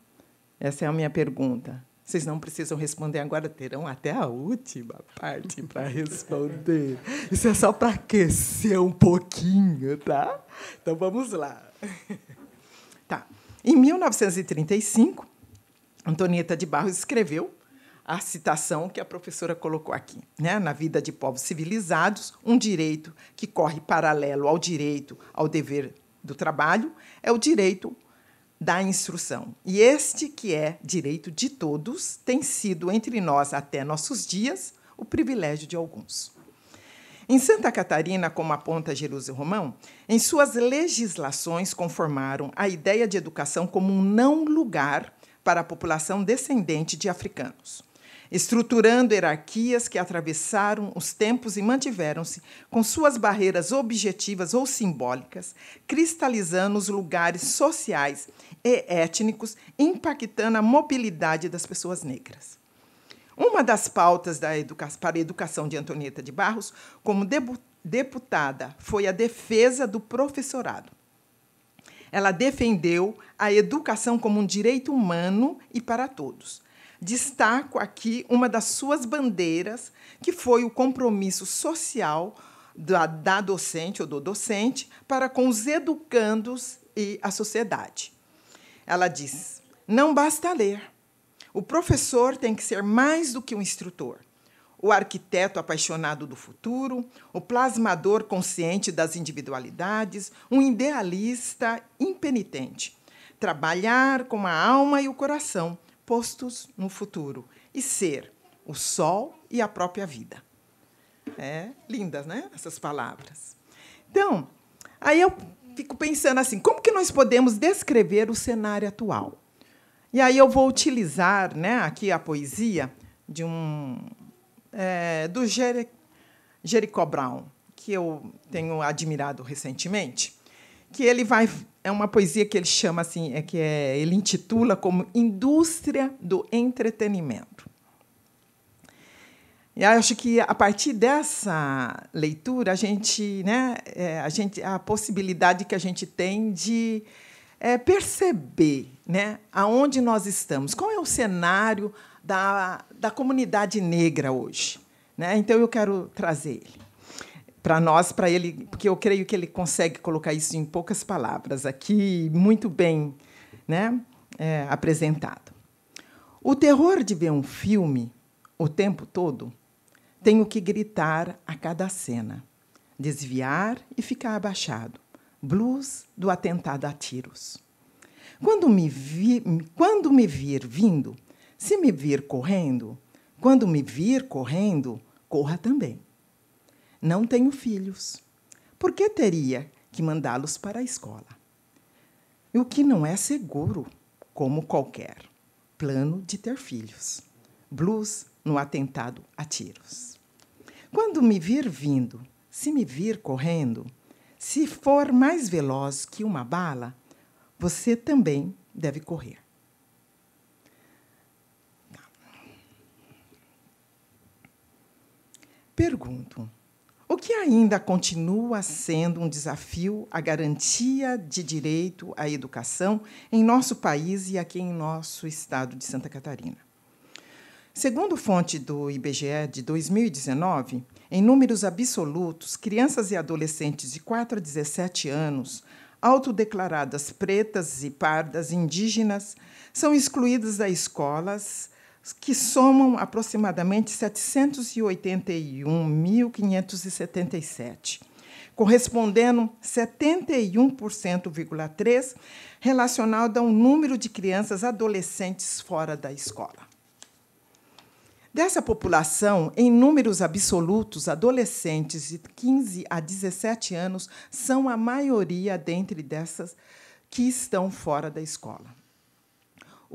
Essa é a minha pergunta. Vocês não precisam responder agora, terão até a última parte para responder. Isso é só para aquecer um pouquinho, tá? Então vamos lá. Tá. Em 1935, Antonieta de Barros escreveu a citação que a professora colocou aqui. Né? Na vida de povos civilizados, um direito que corre paralelo ao direito ao dever do trabalho é o direito da instrução. E este, que é direito de todos, tem sido entre nós até nossos dias o privilégio de alguns. Em Santa Catarina, como aponta Jerusalém Romão, em suas legislações conformaram a ideia de educação como um não lugar para a população descendente de africanos estruturando hierarquias que atravessaram os tempos e mantiveram-se com suas barreiras objetivas ou simbólicas, cristalizando os lugares sociais e étnicos, impactando a mobilidade das pessoas negras. Uma das pautas da para a educação de Antonieta de Barros, como deputada, foi a defesa do professorado. Ela defendeu a educação como um direito humano e para todos, destaco aqui uma das suas bandeiras, que foi o compromisso social da, da docente ou do docente para com os educandos e a sociedade. Ela diz: não basta ler. O professor tem que ser mais do que um instrutor. O arquiteto apaixonado do futuro, o plasmador consciente das individualidades, um idealista impenitente. Trabalhar com a alma e o coração, postos no futuro e ser o sol e a própria vida. É, lindas, né? Essas palavras. Então, aí eu fico pensando assim, como que nós podemos descrever o cenário atual? E aí eu vou utilizar, né, aqui a poesia de um é, do Jericó Brown, que eu tenho admirado recentemente que ele vai é uma poesia que ele chama assim, é que é, ele intitula como Indústria do Entretenimento. E acho que a partir dessa leitura a gente, né, é, a gente a possibilidade que a gente tem de é, perceber, né, aonde nós estamos, qual é o cenário da, da comunidade negra hoje, né? Então eu quero trazer ele para nós, para ele, porque eu creio que ele consegue colocar isso em poucas palavras aqui, muito bem né, é, apresentado. O terror de ver um filme o tempo todo, tenho que gritar a cada cena, desviar e ficar abaixado. Blues do atentado a tiros. Quando me, vi, quando me vir vindo, se me vir correndo, quando me vir correndo, corra também. Não tenho filhos. Por que teria que mandá-los para a escola? E o que não é seguro, como qualquer plano de ter filhos. Blues no atentado a tiros. Quando me vir vindo, se me vir correndo, se for mais veloz que uma bala, você também deve correr. Tá. Pergunto: o que ainda continua sendo um desafio a garantia de direito à educação em nosso país e aqui em nosso estado de Santa Catarina. Segundo fonte do IBGE de 2019, em números absolutos, crianças e adolescentes de 4 a 17 anos, autodeclaradas pretas e pardas indígenas, são excluídas das escolas, que somam aproximadamente 781.577, correspondendo 71,3% relacionado ao número de crianças adolescentes fora da escola. Dessa população, em números absolutos, adolescentes de 15 a 17 anos são a maioria dentre dessas que estão fora da escola.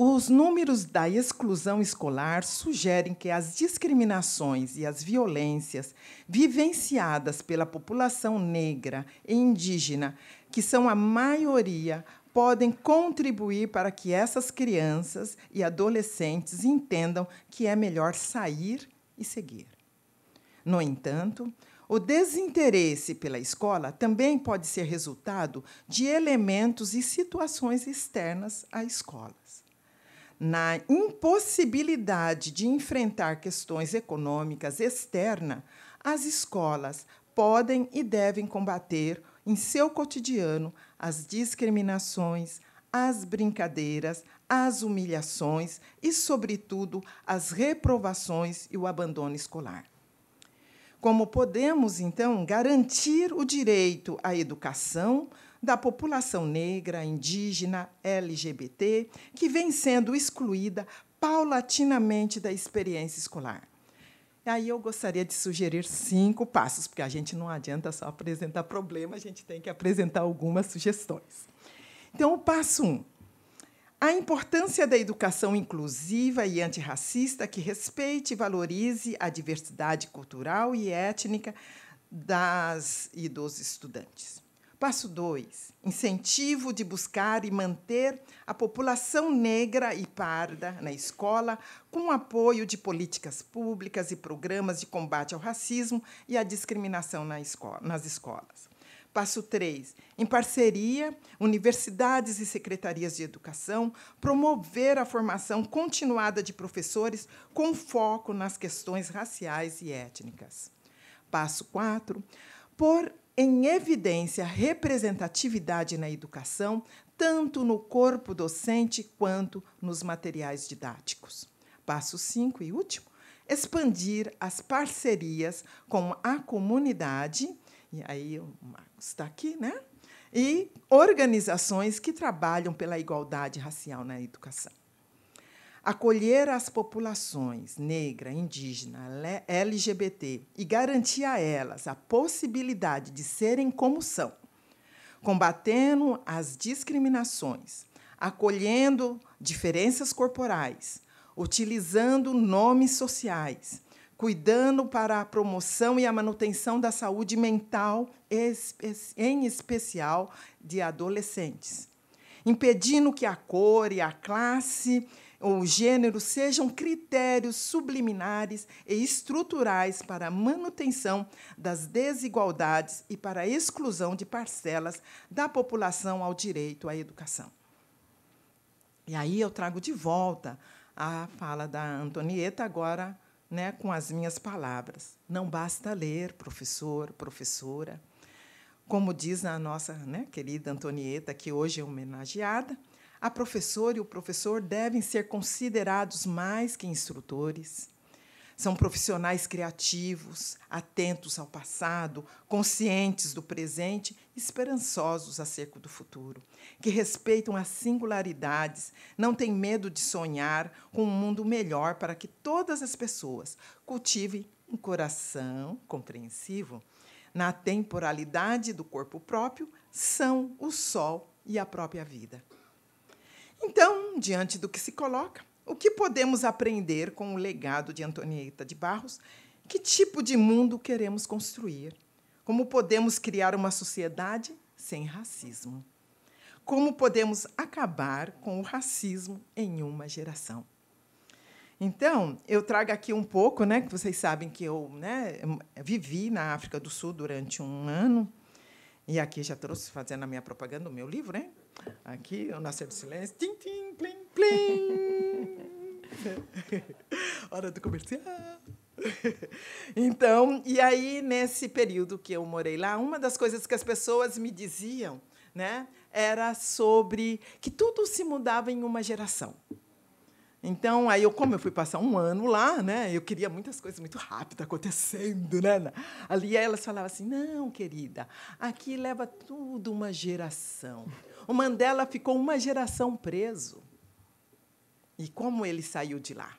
Os números da exclusão escolar sugerem que as discriminações e as violências vivenciadas pela população negra e indígena, que são a maioria, podem contribuir para que essas crianças e adolescentes entendam que é melhor sair e seguir. No entanto, o desinteresse pela escola também pode ser resultado de elementos e situações externas às escolas na impossibilidade de enfrentar questões econômicas externas, as escolas podem e devem combater em seu cotidiano as discriminações, as brincadeiras, as humilhações e, sobretudo, as reprovações e o abandono escolar. Como podemos, então, garantir o direito à educação, da população negra, indígena, LGBT, que vem sendo excluída paulatinamente da experiência escolar. E aí eu gostaria de sugerir cinco passos, porque a gente não adianta só apresentar problema, a gente tem que apresentar algumas sugestões. Então, o passo um, a importância da educação inclusiva e antirracista que respeite e valorize a diversidade cultural e étnica das e dos estudantes. Passo 2. Incentivo de buscar e manter a população negra e parda na escola com apoio de políticas públicas e programas de combate ao racismo e à discriminação na escola, nas escolas. Passo 3. Em parceria, universidades e secretarias de educação, promover a formação continuada de professores com foco nas questões raciais e étnicas. Passo 4. Por em evidência representatividade na educação, tanto no corpo docente quanto nos materiais didáticos. Passo 5 e último: expandir as parcerias com a comunidade, e aí o Marcos está aqui, né? E organizações que trabalham pela igualdade racial na educação acolher as populações negra, indígena, LGBT e garantir a elas a possibilidade de serem como são, combatendo as discriminações, acolhendo diferenças corporais, utilizando nomes sociais, cuidando para a promoção e a manutenção da saúde mental, em especial de adolescentes, impedindo que a cor e a classe ou gênero sejam critérios subliminares e estruturais para a manutenção das desigualdades e para a exclusão de parcelas da população ao direito à educação. E aí eu trago de volta a fala da Antonieta agora, né, com as minhas palavras. Não basta ler, professor, professora. Como diz a nossa né, querida Antonieta, que hoje é homenageada, a professora e o professor devem ser considerados mais que instrutores. São profissionais criativos, atentos ao passado, conscientes do presente esperançosos acerca do futuro, que respeitam as singularidades, não têm medo de sonhar com um mundo melhor para que todas as pessoas cultivem um coração compreensivo. Na temporalidade do corpo próprio, são o sol e a própria vida. Então, diante do que se coloca, o que podemos aprender com o legado de Antonieta de Barros? Que tipo de mundo queremos construir? Como podemos criar uma sociedade sem racismo? Como podemos acabar com o racismo em uma geração? Então, eu trago aqui um pouco, né, que vocês sabem que eu né, vivi na África do Sul durante um ano, e aqui já trouxe, fazendo a minha propaganda, o meu livro, né? Aqui, o Nascer do Silêncio. Tim, tim, plim, plim. [LAUGHS] Hora do comercial. [LAUGHS] então, e aí, nesse período que eu morei lá, uma das coisas que as pessoas me diziam né, era sobre que tudo se mudava em uma geração. Então, aí eu, como eu fui passar um ano lá, né? Eu queria muitas coisas muito rápidas acontecendo, né? Ali elas falavam assim: não, querida, aqui leva tudo uma geração. O Mandela ficou uma geração preso. E como ele saiu de lá?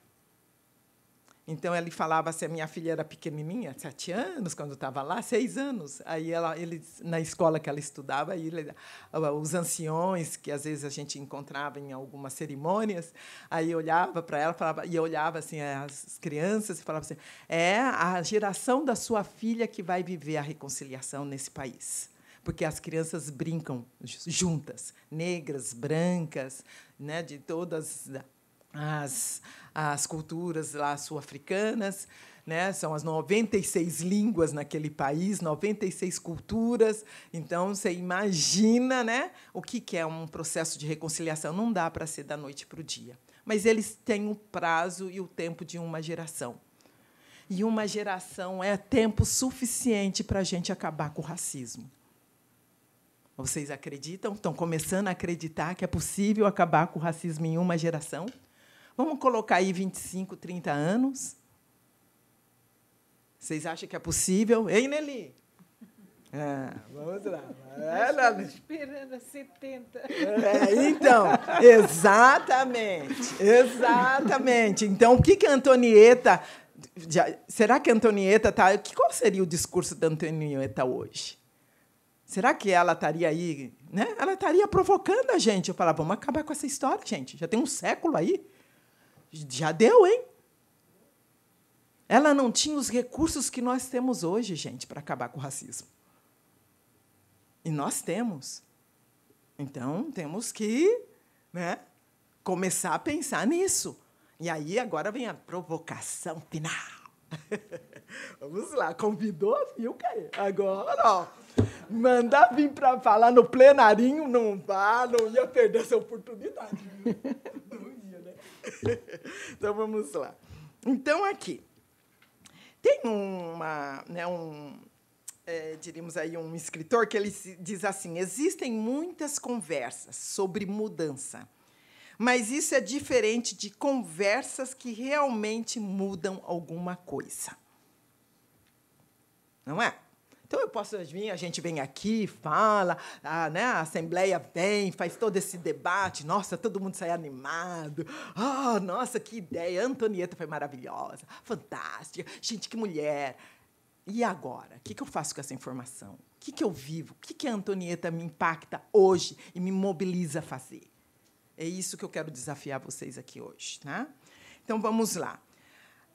Então ele falava assim, a minha filha era pequenininha, sete anos quando estava lá, seis anos. Aí ela, ele na escola que ela estudava, ele, ah, os anciões que às vezes a gente encontrava em algumas cerimônias, aí olhava para ela, falava e olhava assim as crianças e falava assim: é a geração da sua filha que vai viver a reconciliação nesse país porque as crianças brincam juntas, negras, brancas, né, de todas as, as culturas lá sul-africanas. Né? São as 96 línguas naquele país, 96 culturas. Então você imagina, né, o que que é um processo de reconciliação? Não dá para ser da noite para o dia, mas eles têm o prazo e o tempo de uma geração. E uma geração é tempo suficiente para a gente acabar com o racismo. Vocês acreditam? Estão começando a acreditar que é possível acabar com o racismo em uma geração? Vamos colocar aí 25, 30 anos? Vocês acham que é possível? Ei, Nelly! Ah, vamos lá. É, Ela... Esperando a 70. É, então, exatamente. Exatamente. Então, o que, que a Antonieta. Já, será que a Antonieta está. Qual seria o discurso da Antonieta hoje? Será que ela estaria aí, né? Ela estaria provocando a gente. Eu falava, vamos acabar com essa história, gente. Já tem um século aí. Já deu, hein? Ela não tinha os recursos que nós temos hoje, gente, para acabar com o racismo. E nós temos. Então, temos que né, começar a pensar nisso. E aí, agora vem a provocação final. [LAUGHS] Vamos lá, convidou a Filca? Agora, ó. Mandar vir para falar no plenarinho, não vá, não ia perder essa oportunidade. ia, [LAUGHS] né? Então vamos lá. Então aqui tem uma, né, um, é, diríamos aí um escritor que ele diz assim: existem muitas conversas sobre mudança, mas isso é diferente de conversas que realmente mudam alguma coisa. Não é? Então eu posso vir, a gente vem aqui, fala, a, né, a Assembleia vem, faz todo esse debate, nossa, todo mundo sai animado. Oh, nossa, que ideia! A Antonieta foi maravilhosa, fantástica, gente, que mulher. E agora? O que, que eu faço com essa informação? O que, que eu vivo? O que, que a Antonieta me impacta hoje e me mobiliza a fazer? É isso que eu quero desafiar vocês aqui hoje. Né? Então vamos lá.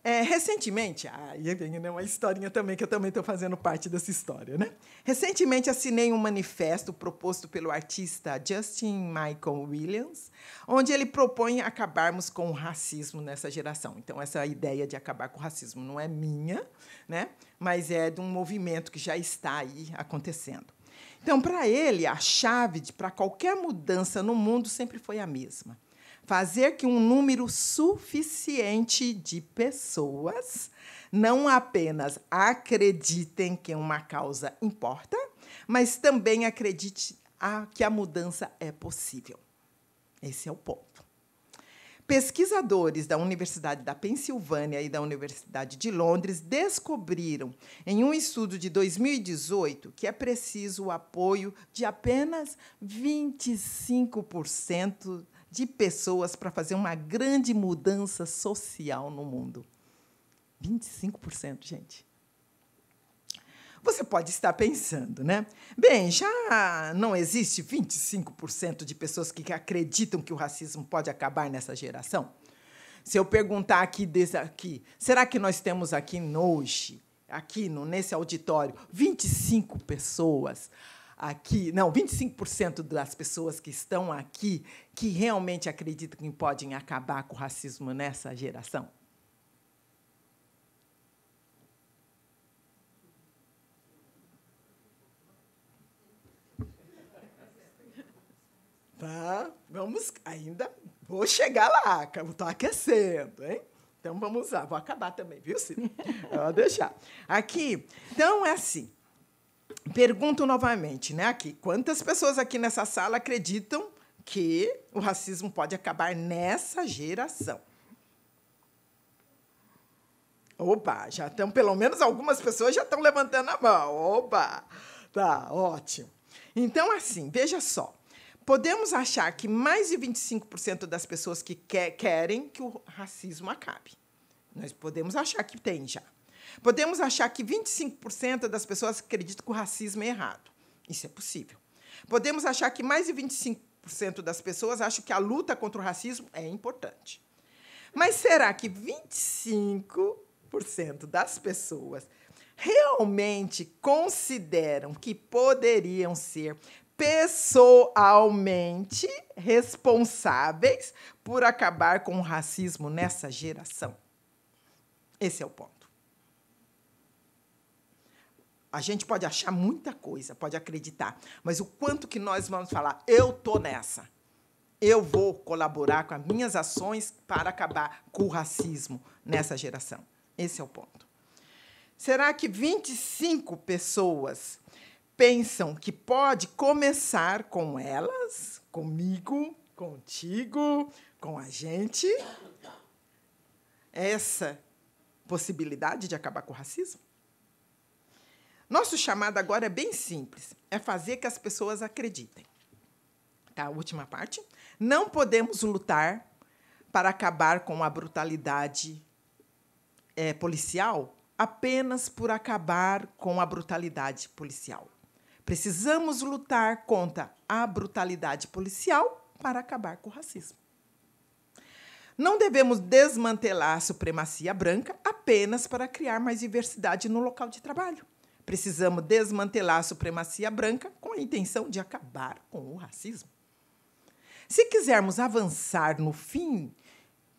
É, recentemente, aí ah, é vem né, uma historinha também, que eu também estou fazendo parte dessa história, né? Recentemente assinei um manifesto proposto pelo artista Justin Michael Williams, onde ele propõe acabarmos com o racismo nessa geração. Então, essa ideia de acabar com o racismo não é minha, né? mas é de um movimento que já está aí acontecendo. Então, para ele, a chave para qualquer mudança no mundo sempre foi a mesma fazer que um número suficiente de pessoas não apenas acreditem que uma causa importa, mas também acredite a que a mudança é possível. Esse é o ponto. Pesquisadores da Universidade da Pensilvânia e da Universidade de Londres descobriram, em um estudo de 2018, que é preciso o apoio de apenas 25% de pessoas para fazer uma grande mudança social no mundo. 25%, gente. Você pode estar pensando, né? Bem, já não existe 25% de pessoas que acreditam que o racismo pode acabar nessa geração? Se eu perguntar aqui desde aqui, será que nós temos aqui hoje, aqui no, nesse auditório, 25 pessoas aqui, não, 25% das pessoas que estão aqui que realmente acreditam que podem acabar com o racismo nessa geração? Tá, vamos ainda. Vou chegar lá, estou tá aquecendo, hein? Então vamos lá, vou acabar também, viu, Cida? [LAUGHS] Vou deixar. Aqui, então é assim pergunto novamente, né, aqui, quantas pessoas aqui nessa sala acreditam que o racismo pode acabar nessa geração? Opa, já estão, pelo menos algumas pessoas já estão levantando a mão. Opa, Tá, ótimo. Então, assim, veja só. Podemos achar que mais de 25% das pessoas que quer, querem que o racismo acabe. Nós podemos achar que tem já. Podemos achar que 25% das pessoas acreditam que o racismo é errado. Isso é possível. Podemos achar que mais de 25% das pessoas acham que a luta contra o racismo é importante. Mas será que 25% das pessoas realmente consideram que poderiam ser pessoalmente responsáveis por acabar com o racismo nessa geração? Esse é o ponto. A gente pode achar muita coisa, pode acreditar, mas o quanto que nós vamos falar, eu tô nessa. Eu vou colaborar com as minhas ações para acabar com o racismo nessa geração. Esse é o ponto. Será que 25 pessoas pensam que pode começar com elas, comigo, contigo, com a gente? Essa possibilidade de acabar com o racismo? Nosso chamado agora é bem simples: é fazer que as pessoas acreditem. Tá, última parte. Não podemos lutar para acabar com a brutalidade é, policial apenas por acabar com a brutalidade policial. Precisamos lutar contra a brutalidade policial para acabar com o racismo. Não devemos desmantelar a supremacia branca apenas para criar mais diversidade no local de trabalho. Precisamos desmantelar a supremacia branca com a intenção de acabar com o racismo. Se quisermos avançar no fim,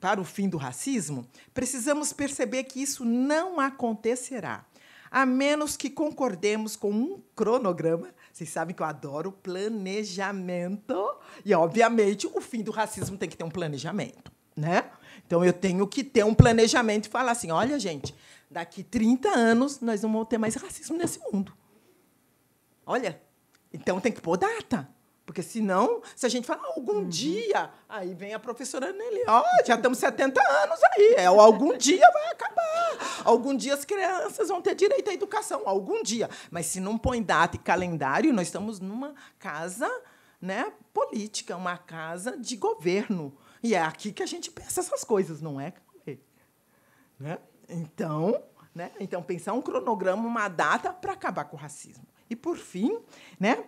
para o fim do racismo, precisamos perceber que isso não acontecerá, a menos que concordemos com um cronograma. Vocês sabem que eu adoro planejamento e, obviamente, o fim do racismo tem que ter um planejamento, né? Então eu tenho que ter um planejamento e falar assim: olha, gente, daqui 30 anos nós não vamos ter mais racismo nesse mundo. Olha, então tem que pôr data. Porque senão, se a gente falar ah, algum uhum. dia, aí vem a professora Nelly, ó, oh, já estamos 70 anos aí, é, algum [LAUGHS] dia vai acabar. Algum dia as crianças vão ter direito à educação, algum dia. Mas se não põe data e calendário, nós estamos numa casa né, política, uma casa de governo. E é aqui que a gente pensa essas coisas, não é? Né? Então, né? Então, pensar um cronograma, uma data para acabar com o racismo. E, por fim, né?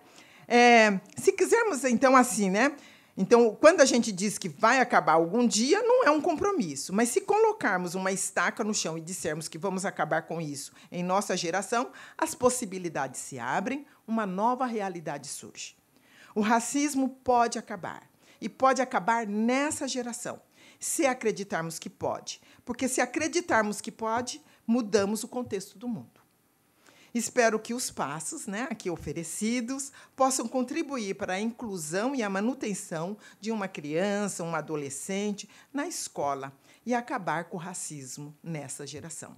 É, se quisermos, então, assim, né? Então, quando a gente diz que vai acabar algum dia, não é um compromisso. Mas se colocarmos uma estaca no chão e dissermos que vamos acabar com isso em nossa geração, as possibilidades se abrem, uma nova realidade surge. O racismo pode acabar. E pode acabar nessa geração se acreditarmos que pode. Porque se acreditarmos que pode, mudamos o contexto do mundo. Espero que os passos né, aqui oferecidos possam contribuir para a inclusão e a manutenção de uma criança, um adolescente na escola e acabar com o racismo nessa geração.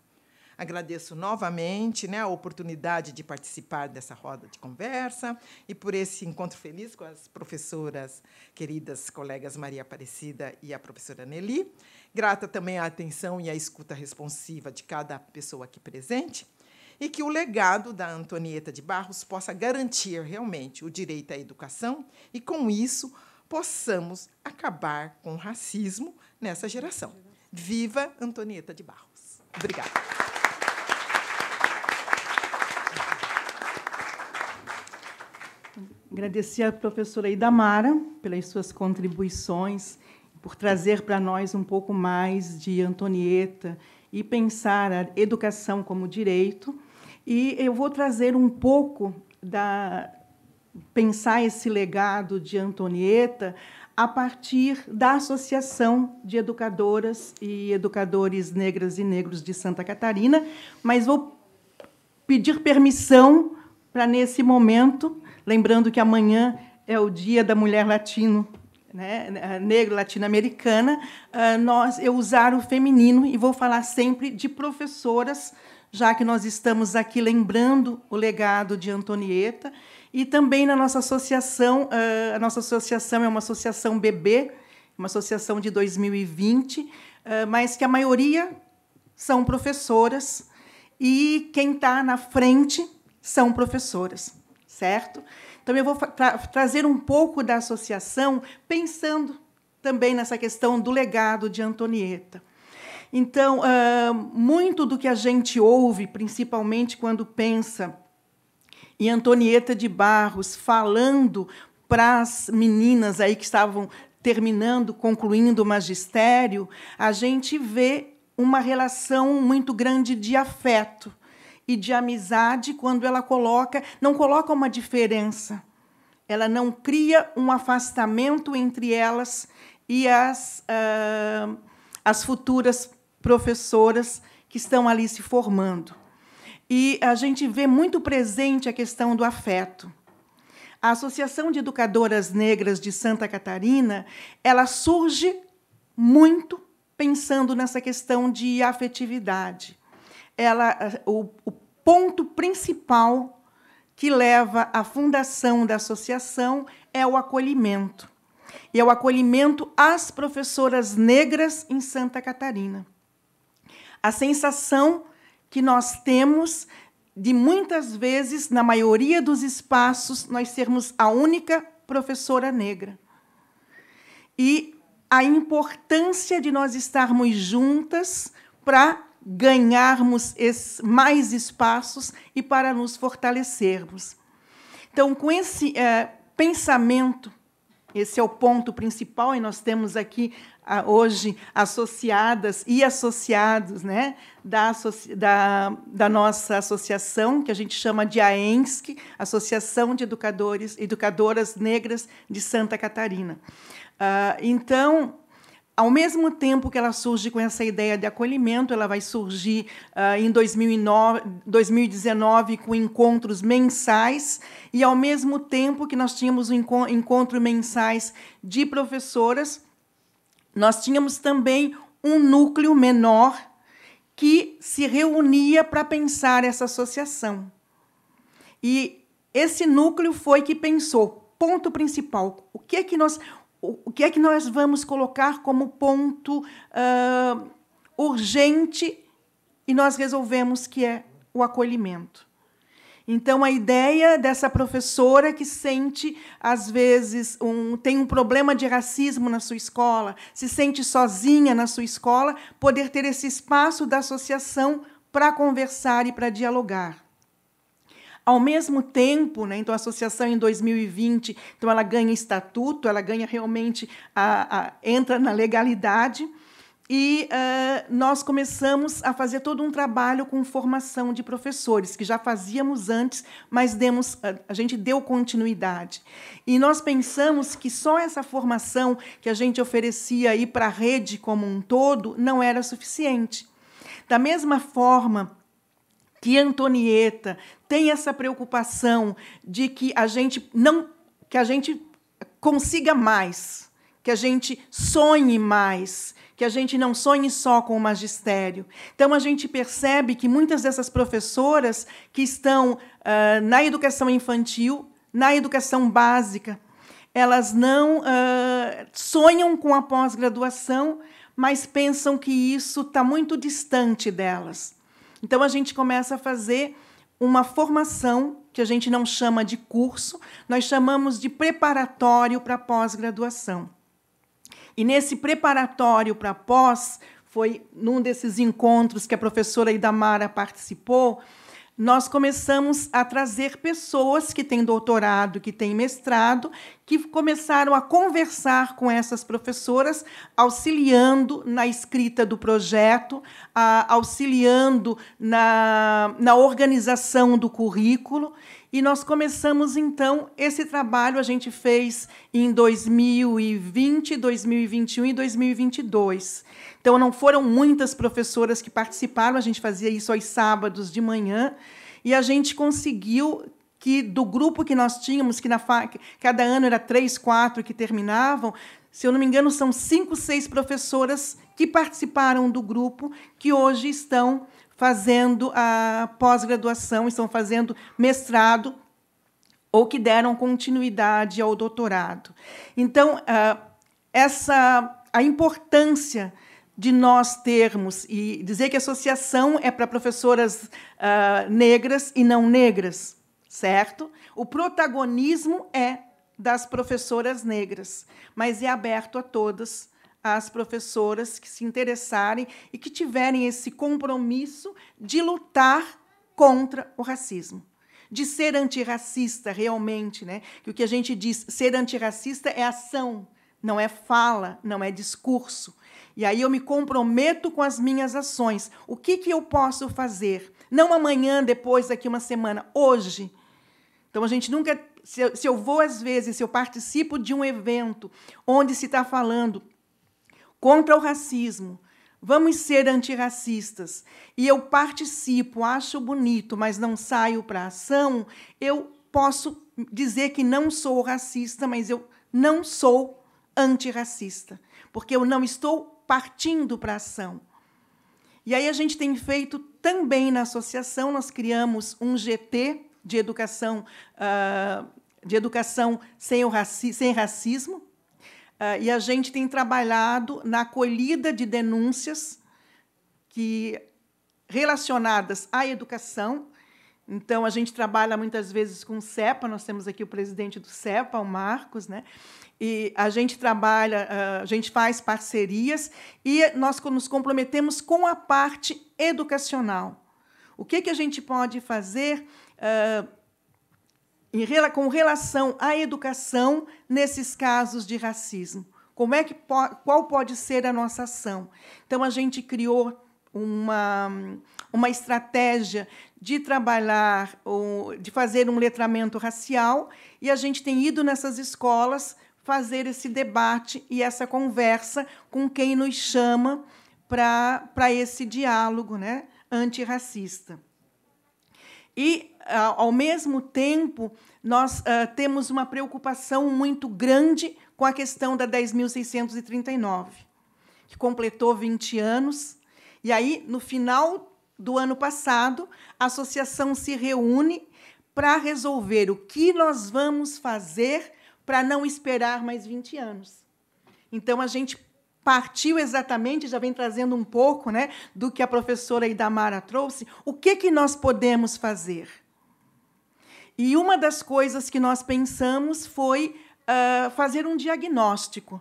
Agradeço novamente né, a oportunidade de participar dessa roda de conversa e por esse encontro feliz com as professoras queridas colegas Maria Aparecida e a professora Nelly. Grata também a atenção e a escuta responsiva de cada pessoa aqui presente e que o legado da Antonieta de Barros possa garantir realmente o direito à educação e, com isso, possamos acabar com o racismo nessa geração. Viva Antonieta de Barros! Obrigada. Agradecer à professora Idamara pelas suas contribuições, por trazer para nós um pouco mais de Antonieta e pensar a educação como direito. E eu vou trazer um pouco da pensar esse legado de Antonieta a partir da Associação de Educadoras e Educadores Negras e Negros de Santa Catarina, mas vou pedir permissão para nesse momento Lembrando que amanhã é o Dia da Mulher Latino, né, negro, latino-americana, ah, nós eu usar o feminino e vou falar sempre de professoras, já que nós estamos aqui lembrando o legado de Antonieta e também na nossa associação, ah, a nossa associação é uma associação bebê, uma associação de 2020, ah, mas que a maioria são professoras e quem está na frente são professoras certo? Então, eu vou tra trazer um pouco da associação, pensando também nessa questão do legado de Antonieta. Então, uh, muito do que a gente ouve, principalmente quando pensa em Antonieta de Barros falando para as meninas aí que estavam terminando, concluindo o magistério, a gente vê uma relação muito grande de afeto e de amizade quando ela coloca, não coloca uma diferença. Ela não cria um afastamento entre elas e as, uh, as futuras professoras que estão ali se formando. E a gente vê muito presente a questão do afeto. A Associação de Educadoras Negras de Santa Catarina, ela surge muito pensando nessa questão de afetividade ela, o, o ponto principal que leva à fundação da associação é o acolhimento. E é o acolhimento às professoras negras em Santa Catarina. A sensação que nós temos de muitas vezes, na maioria dos espaços, nós sermos a única professora negra. E a importância de nós estarmos juntas para ganharmos mais espaços e para nos fortalecermos. Então, com esse é, pensamento, esse é o ponto principal, e nós temos aqui hoje associadas e associados né, da, da, da nossa associação, que a gente chama de AENSC, Associação de Educadores, Educadoras Negras de Santa Catarina. Uh, então, ao mesmo tempo que ela surge com essa ideia de acolhimento, ela vai surgir uh, em 2009, 2019 com encontros mensais, e ao mesmo tempo que nós tínhamos um encontro mensais de professoras, nós tínhamos também um núcleo menor que se reunia para pensar essa associação. E esse núcleo foi que pensou, ponto principal, o que é que nós, o que é que nós vamos colocar como ponto uh, urgente e nós resolvemos que é o acolhimento. Então, a ideia dessa professora que sente, às vezes, um, tem um problema de racismo na sua escola, se sente sozinha na sua escola, poder ter esse espaço da associação para conversar e para dialogar. Ao mesmo tempo, né, então a associação em 2020, então ela ganha estatuto, ela ganha realmente, a, a entra na legalidade, e uh, nós começamos a fazer todo um trabalho com formação de professores, que já fazíamos antes, mas demos, ah, a gente deu continuidade. E nós pensamos que só essa formação que a gente oferecia para a rede como um todo não era suficiente. Da mesma forma, que Antonieta tem essa preocupação de que a gente não que a gente consiga mais, que a gente sonhe mais, que a gente não sonhe só com o magistério. Então, a gente percebe que muitas dessas professoras que estão uh, na educação infantil, na educação básica, elas não uh, sonham com a pós-graduação, mas pensam que isso está muito distante delas. Então a gente começa a fazer uma formação que a gente não chama de curso, nós chamamos de preparatório para pós-graduação. E nesse preparatório para pós, foi num desses encontros que a professora Idamara participou, nós começamos a trazer pessoas que têm doutorado, que têm mestrado, que começaram a conversar com essas professoras, auxiliando na escrita do projeto, auxiliando na, na organização do currículo. E nós começamos então esse trabalho, a gente fez em 2020, 2021 e 2022. Então não foram muitas professoras que participaram, a gente fazia isso aos sábados de manhã e a gente conseguiu que do grupo que nós tínhamos, que na cada ano era três, quatro que terminavam, se eu não me engano, são cinco, seis professoras que participaram do grupo que hoje estão fazendo a pós-graduação, estão fazendo mestrado ou que deram continuidade ao doutorado. Então, ah, essa a importância de nós termos e dizer que a associação é para professoras ah, negras e não negras, certo? O protagonismo é das professoras negras, mas é aberto a todas as professoras que se interessarem e que tiverem esse compromisso de lutar contra o racismo. De ser antirracista realmente, né? Que o que a gente diz, ser antirracista é ação, não é fala, não é discurso. E aí eu me comprometo com as minhas ações. O que, que eu posso fazer? Não amanhã, depois, daqui uma semana, hoje. Então a gente nunca. Se eu, se eu vou às vezes, se eu participo de um evento onde se está falando contra o racismo. Vamos ser antirracistas. E eu participo, acho bonito, mas não saio para ação. Eu posso dizer que não sou racista, mas eu não sou antirracista, porque eu não estou partindo para ação. E aí a gente tem feito também na associação, nós criamos um GT de educação, uh, de educação sem, raci sem racismo, Uh, e a gente tem trabalhado na acolhida de denúncias que relacionadas à educação. Então, a gente trabalha muitas vezes com o CEPA, nós temos aqui o presidente do CEPA, o Marcos, né? e a gente trabalha, ah, a gente faz parcerias e nós nos comprometemos com a parte educacional. O que, que a gente pode fazer? Uh, com relação à educação nesses casos de racismo. Como é que qual pode ser a nossa ação? Então a gente criou uma, uma estratégia de trabalhar, de fazer um letramento racial, e a gente tem ido nessas escolas fazer esse debate e essa conversa com quem nos chama para esse diálogo né, antirracista. E ao mesmo tempo, nós uh, temos uma preocupação muito grande com a questão da 10.639, que completou 20 anos. E aí, no final do ano passado, a associação se reúne para resolver o que nós vamos fazer para não esperar mais 20 anos. Então, a gente partiu exatamente, já vem trazendo um pouco né, do que a professora Idamara trouxe, o que, que nós podemos fazer. E uma das coisas que nós pensamos foi uh, fazer um diagnóstico.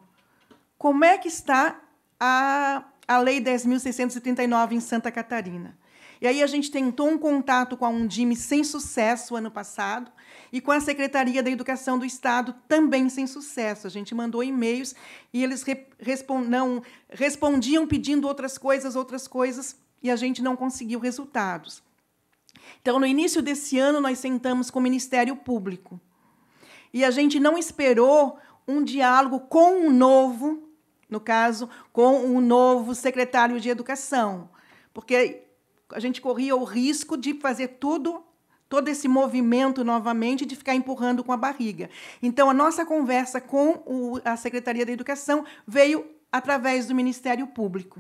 Como é que está a, a Lei 10.639 em Santa Catarina? E aí a gente tentou um contato com a Undime sem sucesso ano passado e com a Secretaria da Educação do Estado também sem sucesso. A gente mandou e-mails e eles re respond não, respondiam pedindo outras coisas, outras coisas, e a gente não conseguiu resultados. Então, no início desse ano, nós sentamos com o Ministério Público. E a gente não esperou um diálogo com o novo, no caso, com o novo secretário de Educação, porque a gente corria o risco de fazer tudo todo esse movimento novamente de ficar empurrando com a barriga. Então, a nossa conversa com o, a Secretaria da Educação veio através do Ministério Público.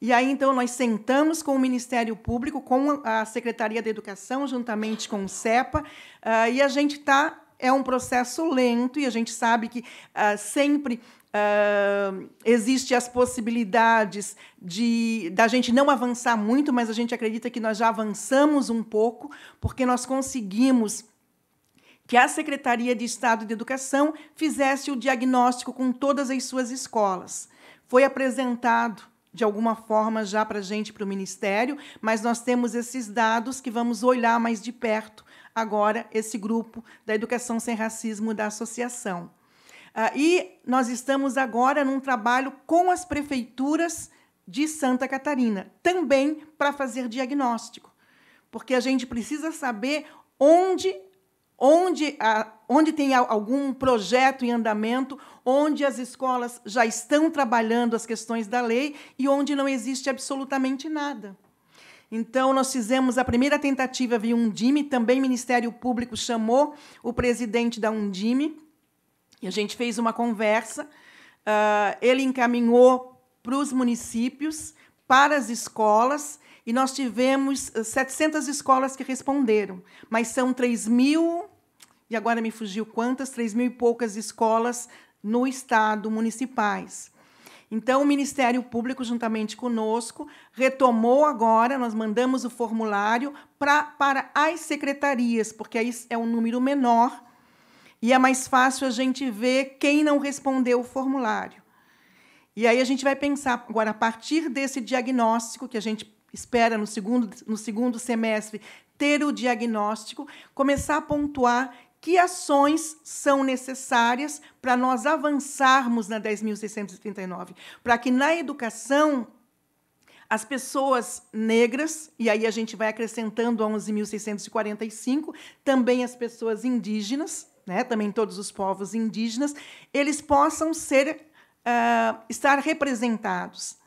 E aí, então, nós sentamos com o Ministério Público, com a Secretaria da Educação, juntamente com o CEPA, uh, ah, e a gente está. É um processo lento e a gente sabe que uh, sempre uh, existe as possibilidades de da gente não avançar muito, mas a gente acredita que nós já avançamos um pouco, porque nós conseguimos que a Secretaria de Estado de Educação fizesse o diagnóstico com todas as suas escolas. Foi apresentado de alguma forma já para a gente, para o Ministério, mas nós temos esses dados que vamos olhar mais de perto agora, esse grupo da Educação Sem Racismo da Associação. Ah, e nós estamos agora num trabalho com as prefeituras de Santa Catarina, também para fazer diagnóstico, porque a gente precisa saber onde onde, a, onde tem algum projeto em andamento, onde as escolas já estão trabalhando as questões da lei e onde não existe absolutamente nada. Então, nós fizemos a primeira tentativa via Undime, também o Ministério Público chamou o presidente da Undime, e a gente fez uma conversa. Ah, ele encaminhou para os municípios, para as escolas, e nós tivemos 700 ah, escolas que responderam, mas são 3 mil agora me fugiu quantas, três mil e poucas escolas no estado, municipais. Então, o Ministério Público, juntamente conosco, retomou agora, nós mandamos o formulário pra, para as secretarias, porque aí é um número menor e é mais fácil a gente ver quem não respondeu o formulário. E aí a gente vai pensar, agora, a partir desse diagnóstico, que a gente espera no segundo, no segundo semestre ter o diagnóstico, começar a pontuar que ações são necessárias para nós avançarmos na 10.639, para que na educação as pessoas negras, e aí a gente vai acrescentando a 11.645, também as pessoas indígenas, né, também todos os povos indígenas, eles possam ser, uh, estar representados.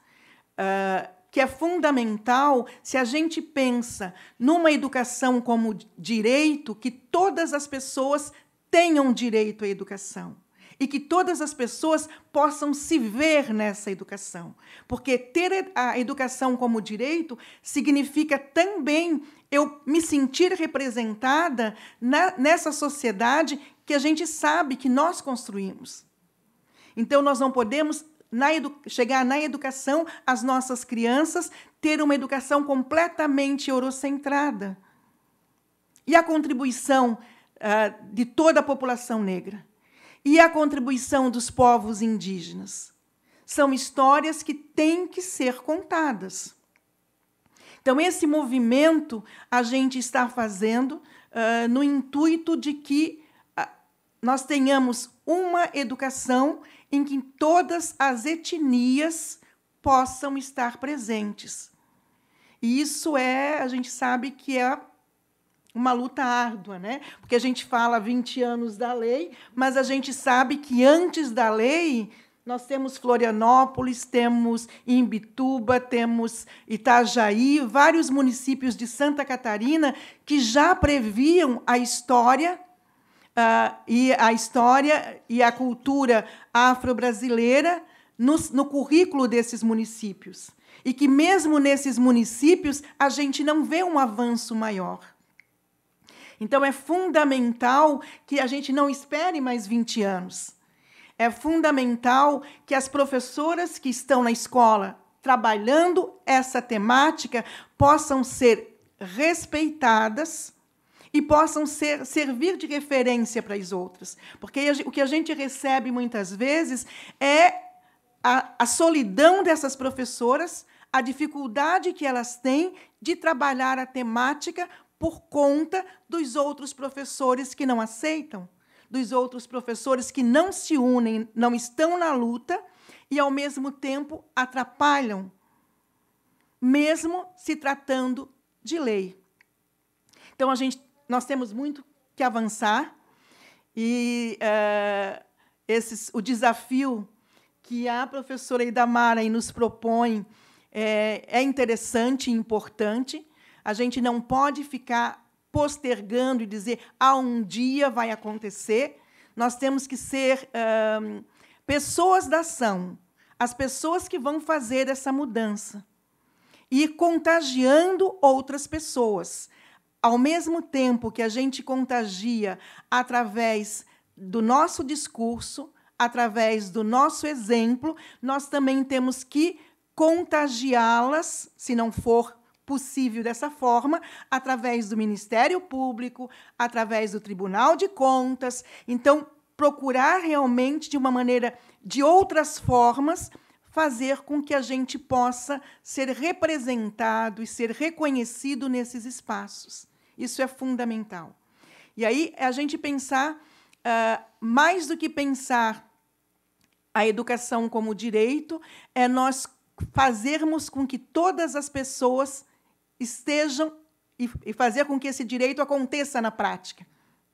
Uh, que é fundamental se a gente pensa numa educação como direito, que todas as pessoas tenham direito à educação e que todas as pessoas possam se ver nessa educação. Porque ter a educação como direito significa também eu me sentir representada na, nessa sociedade que a gente sabe que nós construímos. Então, nós não podemos na chegar na educação as nossas crianças, ter uma educação completamente eurocentrada. E a contribuição uh, de toda a população negra. E a contribuição dos povos indígenas. São histórias que têm que ser contadas. Então, esse movimento a gente está fazendo uh, no intuito de que uh, nós tenhamos uma educação em que todas as etnias possam estar presentes. E isso é, a gente sabe que é uma luta árdua, né? Porque a gente fala 20 anos da lei, mas a gente sabe que antes da lei nós temos Florianópolis, temos Imbituba, temos Itajaí, vários municípios de Santa Catarina que já previam a história uh, e a história e a cultura afro-brasileira no, no currículo desses municípios. E que, mesmo nesses municípios, a gente não vê um avanço maior. Então, é fundamental que a gente não espere mais 20 anos. É fundamental que as professoras que estão na escola trabalhando essa temática possam ser respeitadas e possam ser, servir de referência para as outras. Porque o que a gente recebe muitas vezes é a, a solidão dessas professoras, a dificuldade que elas têm de trabalhar a temática por conta dos outros professores que não aceitam, dos outros professores que não se unem, não estão na luta e, ao mesmo tempo, atrapalham, mesmo se tratando de lei. Então, a gente nós temos muito que avançar e eh, esses, o desafio que a professora Idamara nos propõe é, é interessante e importante. A gente não pode ficar postergando e dizer a ah, um dia vai acontecer. Nós temos que ser eh, pessoas da ação, as pessoas que vão fazer essa mudança e contagiando outras pessoas ao mesmo tempo que a gente contagia através do nosso discurso, através do nosso exemplo, nós também temos que contagiá-las, se não for possível dessa forma, através do Ministério Público, através do Tribunal de Contas. Então, procurar realmente de uma maneira de outras formas fazer com que a gente possa ser representado e ser reconhecido nesses espaços. Isso é fundamental. E aí a gente pensar, uh, mais do que pensar a educação como direito, é nós fazermos com que todas as pessoas estejam e, e fazer com que esse direito aconteça na prática.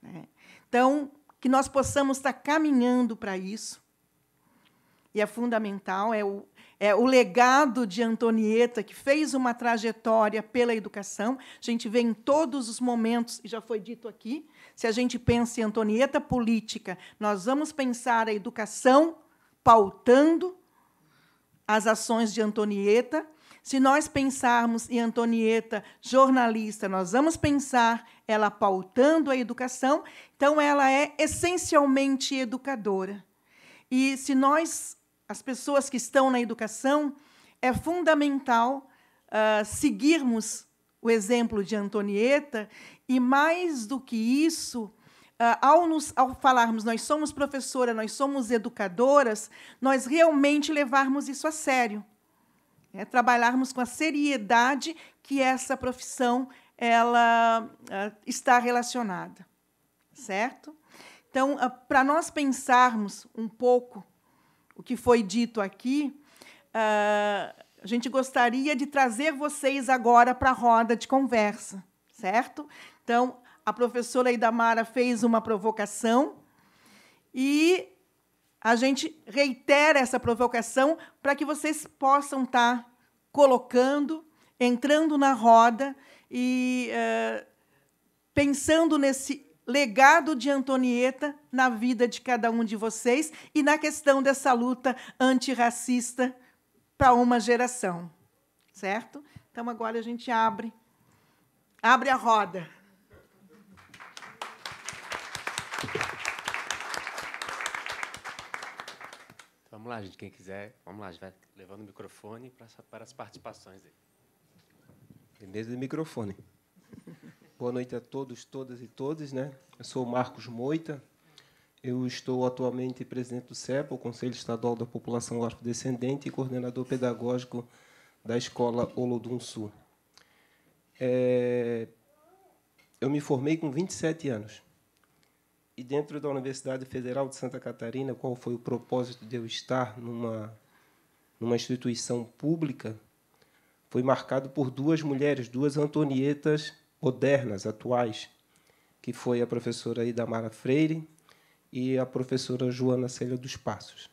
Né? Então, que nós possamos estar caminhando para isso e é fundamental, é o, é o legado de Antonieta, que fez uma trajetória pela educação. A gente vê em todos os momentos, e já foi dito aqui, se a gente pensa em Antonieta política, nós vamos pensar a educação pautando as ações de Antonieta. Se nós pensarmos em Antonieta jornalista, nós vamos pensar ela pautando a educação, então ela é essencialmente educadora. E se nós as pessoas que estão na educação, é fundamental uh, seguirmos o exemplo de Antonieta e, mais do que isso, uh, ao, nos, ao falarmos nós somos professora, nós somos educadoras, nós realmente levarmos isso a sério. É, trabalharmos com a seriedade que essa profissão ela uh, está relacionada, certo? Então, para nós pensarmos um pouco o que foi dito aqui, uh, a gente gostaria de trazer vocês agora para a roda de conversa, certo? Então, a professora Idamara fez uma provocação e a gente reitera essa provocação para que vocês possam estar tá colocando, entrando na roda e uh, pensando nesse legado de Antonieta na vida de cada um de vocês e na questão dessa luta antirracista para uma geração. Certo? Então agora a gente abre abre a roda. Vamos lá, gente, quem quiser, vamos lá, a gente vai levando o microfone para as participações Beleza, Primeiro do microfone. [LAUGHS] Boa noite a todos, todas e todos. Né? Eu sou Marcos Moita. Eu estou atualmente presidente do CEPA, o Conselho Estadual da População Afrodescendente, e coordenador pedagógico da Escola Olodum Sul. É... Eu me formei com 27 anos. E dentro da Universidade Federal de Santa Catarina, qual foi o propósito de eu estar numa, numa instituição pública, foi marcado por duas mulheres, duas Antonietas modernas, atuais, que foi a professora Idamara Freire e a professora Joana Célia dos Passos,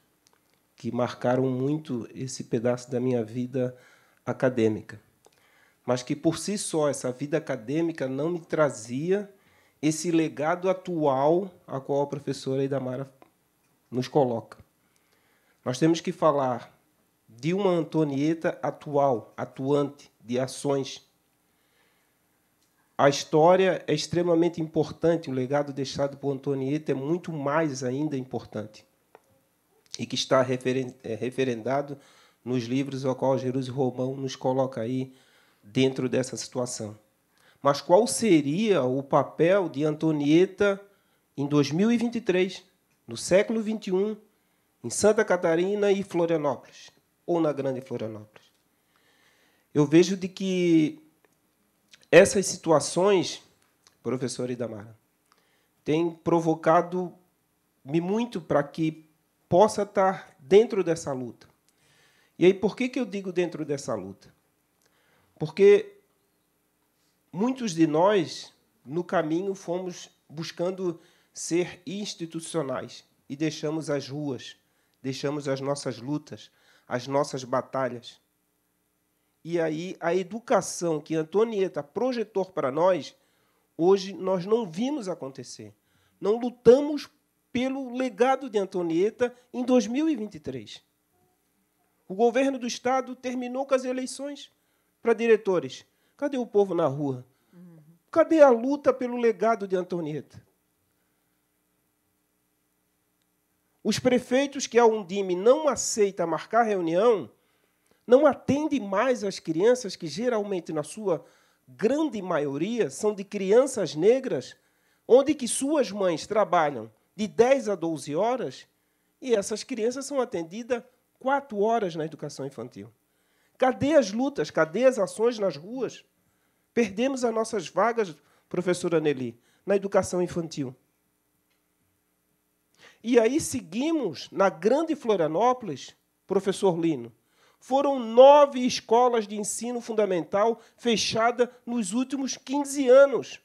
que marcaram muito esse pedaço da minha vida acadêmica. Mas que por si só essa vida acadêmica não me trazia esse legado atual a qual a professora Idamara nos coloca. Nós temos que falar de uma Antonieta atual, atuante, de ações a história é extremamente importante, o legado deixado por Antonieta é muito mais ainda importante e que está é, referendado nos livros ao qual Jerusalém Romão nos coloca aí dentro dessa situação. Mas qual seria o papel de Antonieta em 2023, no século 21, em Santa Catarina e Florianópolis, ou na Grande Florianópolis? Eu vejo de que essas situações, professora Idamara, têm provocado-me muito para que possa estar dentro dessa luta. E aí, por que, que eu digo dentro dessa luta? Porque muitos de nós, no caminho, fomos buscando ser institucionais e deixamos as ruas, deixamos as nossas lutas, as nossas batalhas. E aí a educação que Antonieta projetou para nós, hoje nós não vimos acontecer. Não lutamos pelo legado de Antonieta em 2023. O governo do estado terminou com as eleições para diretores. Cadê o povo na rua? Uhum. Cadê a luta pelo legado de Antonieta? Os prefeitos que a Undime não aceita marcar reunião não atende mais as crianças que geralmente na sua grande maioria são de crianças negras, onde que suas mães trabalham de 10 a 12 horas e essas crianças são atendidas 4 horas na educação infantil. Cadê as lutas? Cadê as ações nas ruas? Perdemos as nossas vagas, professora Nelly, na educação infantil. E aí seguimos na grande Florianópolis, professor Lino, foram nove escolas de ensino fundamental fechadas nos últimos 15 anos.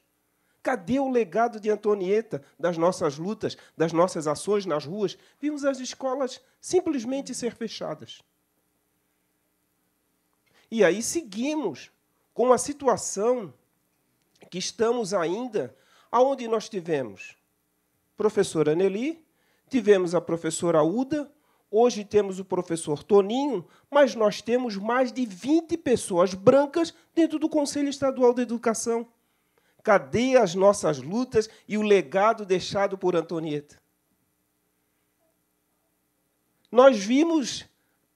Cadê o legado de Antonieta, das nossas lutas, das nossas ações nas ruas? Vimos as escolas simplesmente ser fechadas. E aí seguimos com a situação que estamos ainda, aonde nós tivemos professora Nelly, tivemos a professora Uda, Hoje temos o professor Toninho, mas nós temos mais de 20 pessoas brancas dentro do Conselho Estadual de Educação. Cadê as nossas lutas e o legado deixado por Antonieta? Nós vimos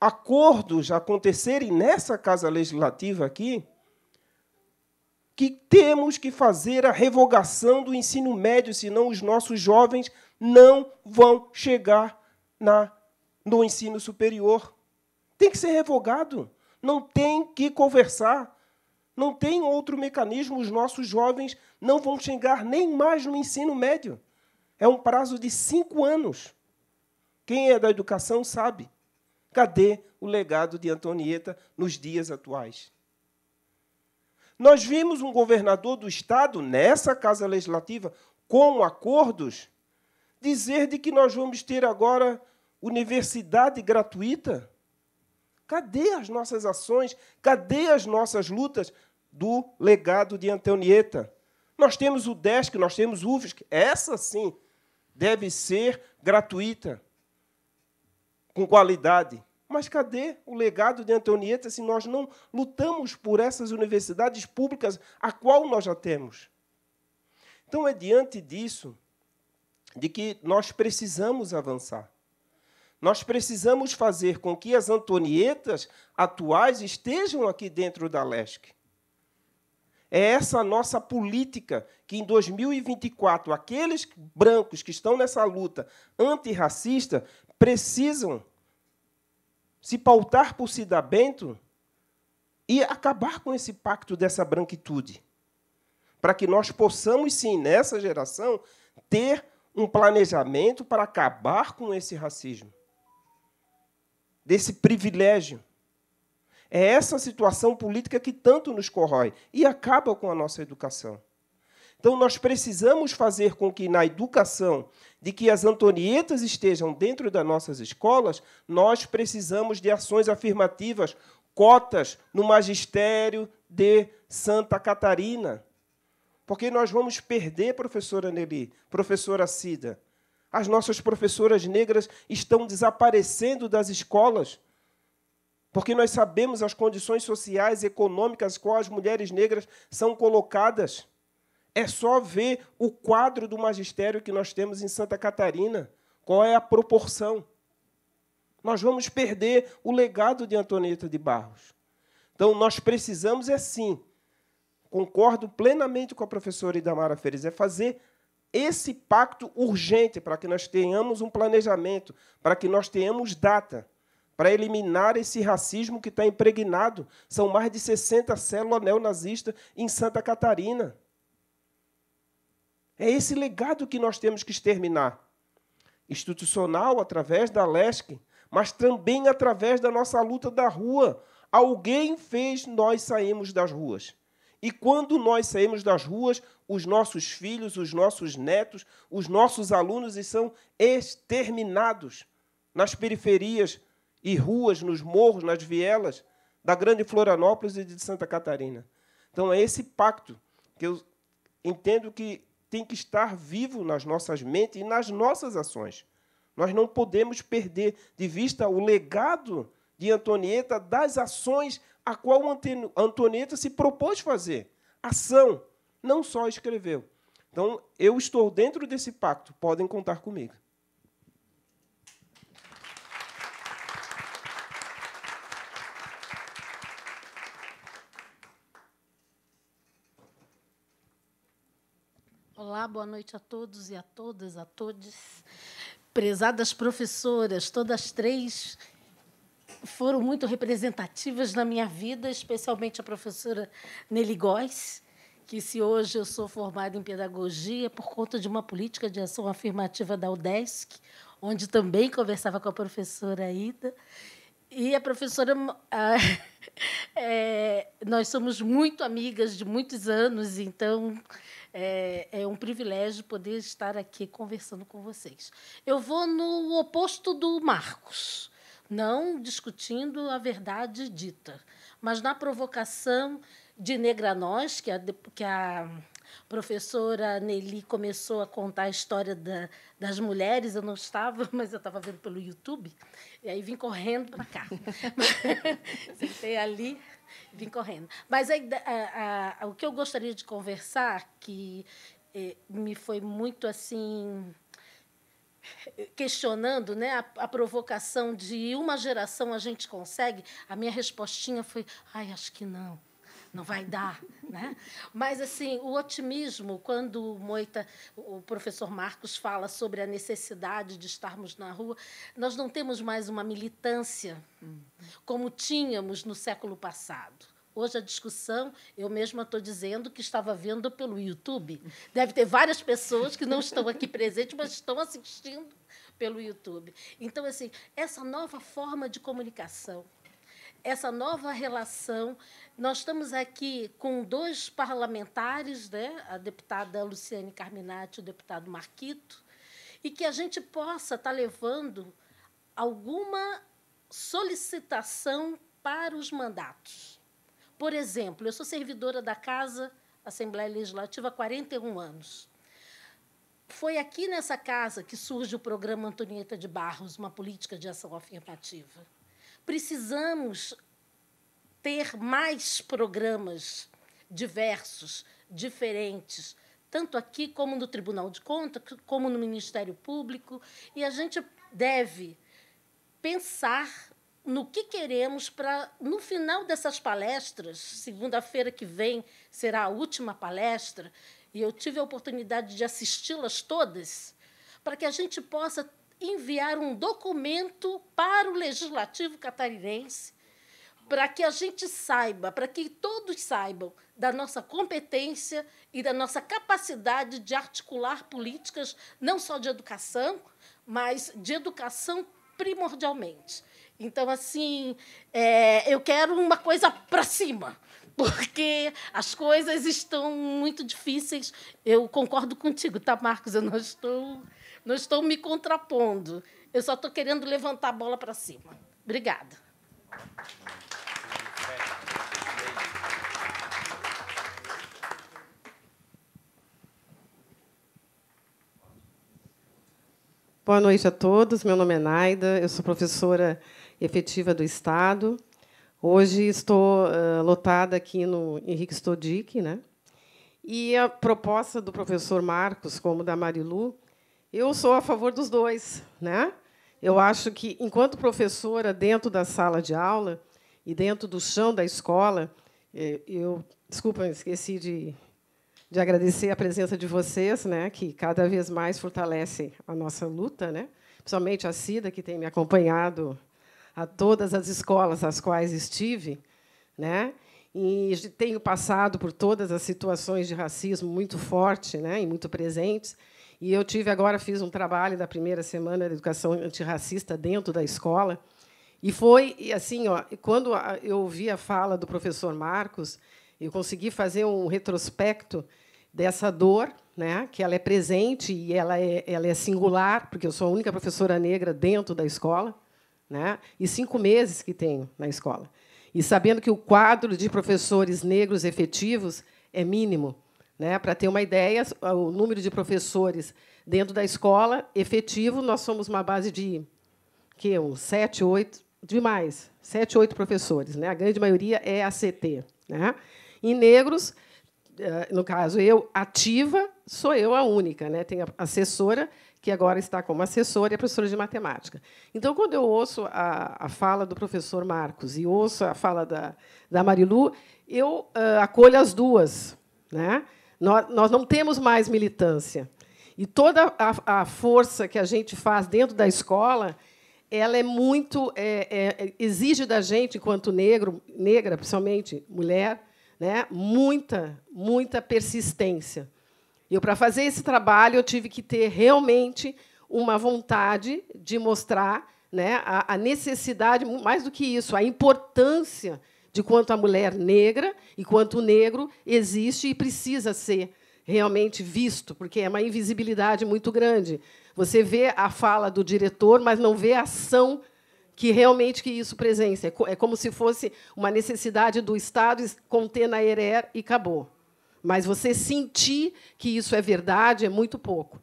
acordos acontecerem nessa casa legislativa aqui que temos que fazer a revogação do ensino médio, senão os nossos jovens não vão chegar na no ensino superior. Tem que ser revogado. Não tem que conversar. Não tem outro mecanismo. Os nossos jovens não vão chegar nem mais no ensino médio. É um prazo de cinco anos. Quem é da educação sabe. Cadê o legado de Antonieta nos dias atuais? Nós vimos um governador do Estado, nessa Casa Legislativa, com acordos, dizer de que nós vamos ter agora universidade gratuita? Cadê as nossas ações? Cadê as nossas lutas do legado de Antonieta? Nós temos o DESC, nós temos o UFSC. Essa sim deve ser gratuita, com qualidade. Mas cadê o legado de Antonieta se nós não lutamos por essas universidades públicas a qual nós já temos? Então é diante disso de que nós precisamos avançar. Nós precisamos fazer com que as Antonietas atuais estejam aqui dentro da LESC. É essa a nossa política que em 2024 aqueles brancos que estão nessa luta antirracista precisam se pautar por Cida Bento e acabar com esse pacto dessa branquitude. Para que nós possamos, sim, nessa geração, ter um planejamento para acabar com esse racismo desse privilégio. É essa situação política que tanto nos corrói e acaba com a nossa educação. Então, nós precisamos fazer com que, na educação, de que as Antonietas estejam dentro das nossas escolas, nós precisamos de ações afirmativas, cotas no magistério de Santa Catarina. Porque nós vamos perder professora Nelly, professora Cida. As nossas professoras negras estão desaparecendo das escolas, porque nós sabemos as condições sociais e econômicas com as mulheres negras são colocadas. É só ver o quadro do magistério que nós temos em Santa Catarina, qual é a proporção. Nós vamos perder o legado de Antonieta de Barros. Então, nós precisamos, é sim, concordo plenamente com a professora Idamara Feres, é fazer esse pacto urgente para que nós tenhamos um planejamento, para que nós tenhamos data, para eliminar esse racismo que está impregnado. São mais de 60 células neonazistas em Santa Catarina. É esse legado que nós temos que exterminar. Institucional, através da LESC, mas também através da nossa luta da rua. Alguém fez nós sairmos das ruas. E quando nós saímos das ruas, os nossos filhos, os nossos netos, os nossos alunos são exterminados nas periferias e ruas, nos morros, nas vielas da Grande Florianópolis e de Santa Catarina. Então, é esse pacto que eu entendo que tem que estar vivo nas nossas mentes e nas nossas ações. Nós não podemos perder de vista o legado de Antonieta das ações a qual Antonieta se propôs fazer. Ação, não só escreveu. Então, eu estou dentro desse pacto, podem contar comigo. Olá, boa noite a todos e a todas, a todos. Prezadas professoras, todas três foram muito representativas na minha vida, especialmente a professora Nelly Góes, que se hoje eu sou formada em pedagogia por conta de uma política de ação afirmativa da UDESC, onde também conversava com a professora Ida. E a professora, [LAUGHS] a, é, nós somos muito amigas de muitos anos, então é, é, um privilégio poder estar aqui conversando com vocês. Eu vou no oposto do Marcos não discutindo a verdade dita, mas na provocação de Negra Nós, que a, que a professora Nelly começou a contar a história da, das mulheres, eu não estava, [LAUGHS] mas eu estava vendo pelo YouTube, e aí vim correndo para cá. [LAUGHS] Sentei ali, vim correndo. Mas a, a, o que eu gostaria de conversar, que eh, me foi muito assim questionando né, a, a, provocação de uma geração a gente consegue, a minha respostinha foi: ai, acho que não. Não vai dar, [LAUGHS] né? Mas assim, o otimismo, quando o Moita, o professor Marcos fala sobre a necessidade de estarmos na rua, nós não temos mais uma militância uhum. como tínhamos no século passado. Hoje a discussão, eu mesma estou dizendo que estava vendo pelo YouTube. Deve ter várias pessoas que não estão aqui presentes, mas estão assistindo pelo YouTube. Então, assim, essa nova forma de comunicação, essa nova relação. Nós estamos aqui com dois parlamentares, né? a deputada Luciane Carminati e o deputado Marquito, e que a gente possa estar tá levando alguma solicitação para os mandatos. Por exemplo, eu sou servidora da Casa Assembleia Legislativa há 41 anos. Foi aqui nessa casa que surge o programa Antonieta de Barros, uma política de ação afirmativa. Precisamos ter mais programas diversos, diferentes, tanto aqui como no Tribunal de Contas, como no Ministério Público, e a gente deve pensar no que queremos para, no final dessas palestras, segunda-feira que vem será a última palestra, e eu tive a oportunidade de assisti-las todas, para que a gente possa enviar um documento para o legislativo catarinense, para que a gente saiba, para que todos saibam da nossa competência e da nossa capacidade de articular políticas, não só de educação, mas de educação primordialmente. Então, assim, é, eu quero uma coisa para cima, porque as coisas estão muito difíceis. Eu concordo contigo, tá, Marcos? Eu não estou, não estou me contrapondo. Eu só estou querendo levantar a bola para cima. Obrigada. Boa noite a todos. Meu nome é Naida, eu sou professora efetiva do Estado. Hoje estou uh, lotada aqui no Henrique Stodic, né? E a proposta do professor Marcos, como da Marilu, eu sou a favor dos dois, né? Eu acho que, enquanto professora, dentro da sala de aula e dentro do chão da escola, eh, eu desculpa, esqueci de, de agradecer a presença de vocês, né? Que cada vez mais fortalece a nossa luta, né? Principalmente a Cida, que tem me acompanhado a todas as escolas às quais estive, né? E tenho passado por todas as situações de racismo muito forte, né, e muito presentes. E eu tive agora fiz um trabalho da primeira semana de educação antirracista dentro da escola. E foi assim, ó, quando eu ouvi a fala do professor Marcos, eu consegui fazer um retrospecto dessa dor, né, que ela é presente e ela é, ela é singular, porque eu sou a única professora negra dentro da escola né? e cinco meses que tenho na escola. E sabendo que o quadro de professores negros efetivos é mínimo, né? para ter uma ideia, o número de professores dentro da escola efetivo, nós somos uma base de que uns sete, oito, demais, sete, oito professores. Né? A grande maioria é ACT. Né? E negros, eh, no caso eu, ativa, sou eu a única. Né? Tem a assessora que agora está como assessora e é professora de matemática. Então, quando eu ouço a, a fala do professor Marcos e ouço a fala da, da Marilu, eu uh, acolho as duas. Né? Nós, nós não temos mais militância. E toda a, a, força que a gente faz dentro da escola, ela é muito é, é, é exige da gente, enquanto negro, negra, principalmente mulher, né, muita, muita persistência. E para fazer esse trabalho, eu tive que ter realmente uma vontade de mostrar né, a, a necessidade, mais do que isso, a importância de quanto a mulher negra e quanto o negro existe e precisa ser realmente visto, porque é uma invisibilidade muito grande. Você vê a fala do diretor, mas não vê a ação que realmente que isso presença. É, é como se fosse uma necessidade do Estado conter na ERER e acabou. Mas você sentir que isso é verdade é muito pouco.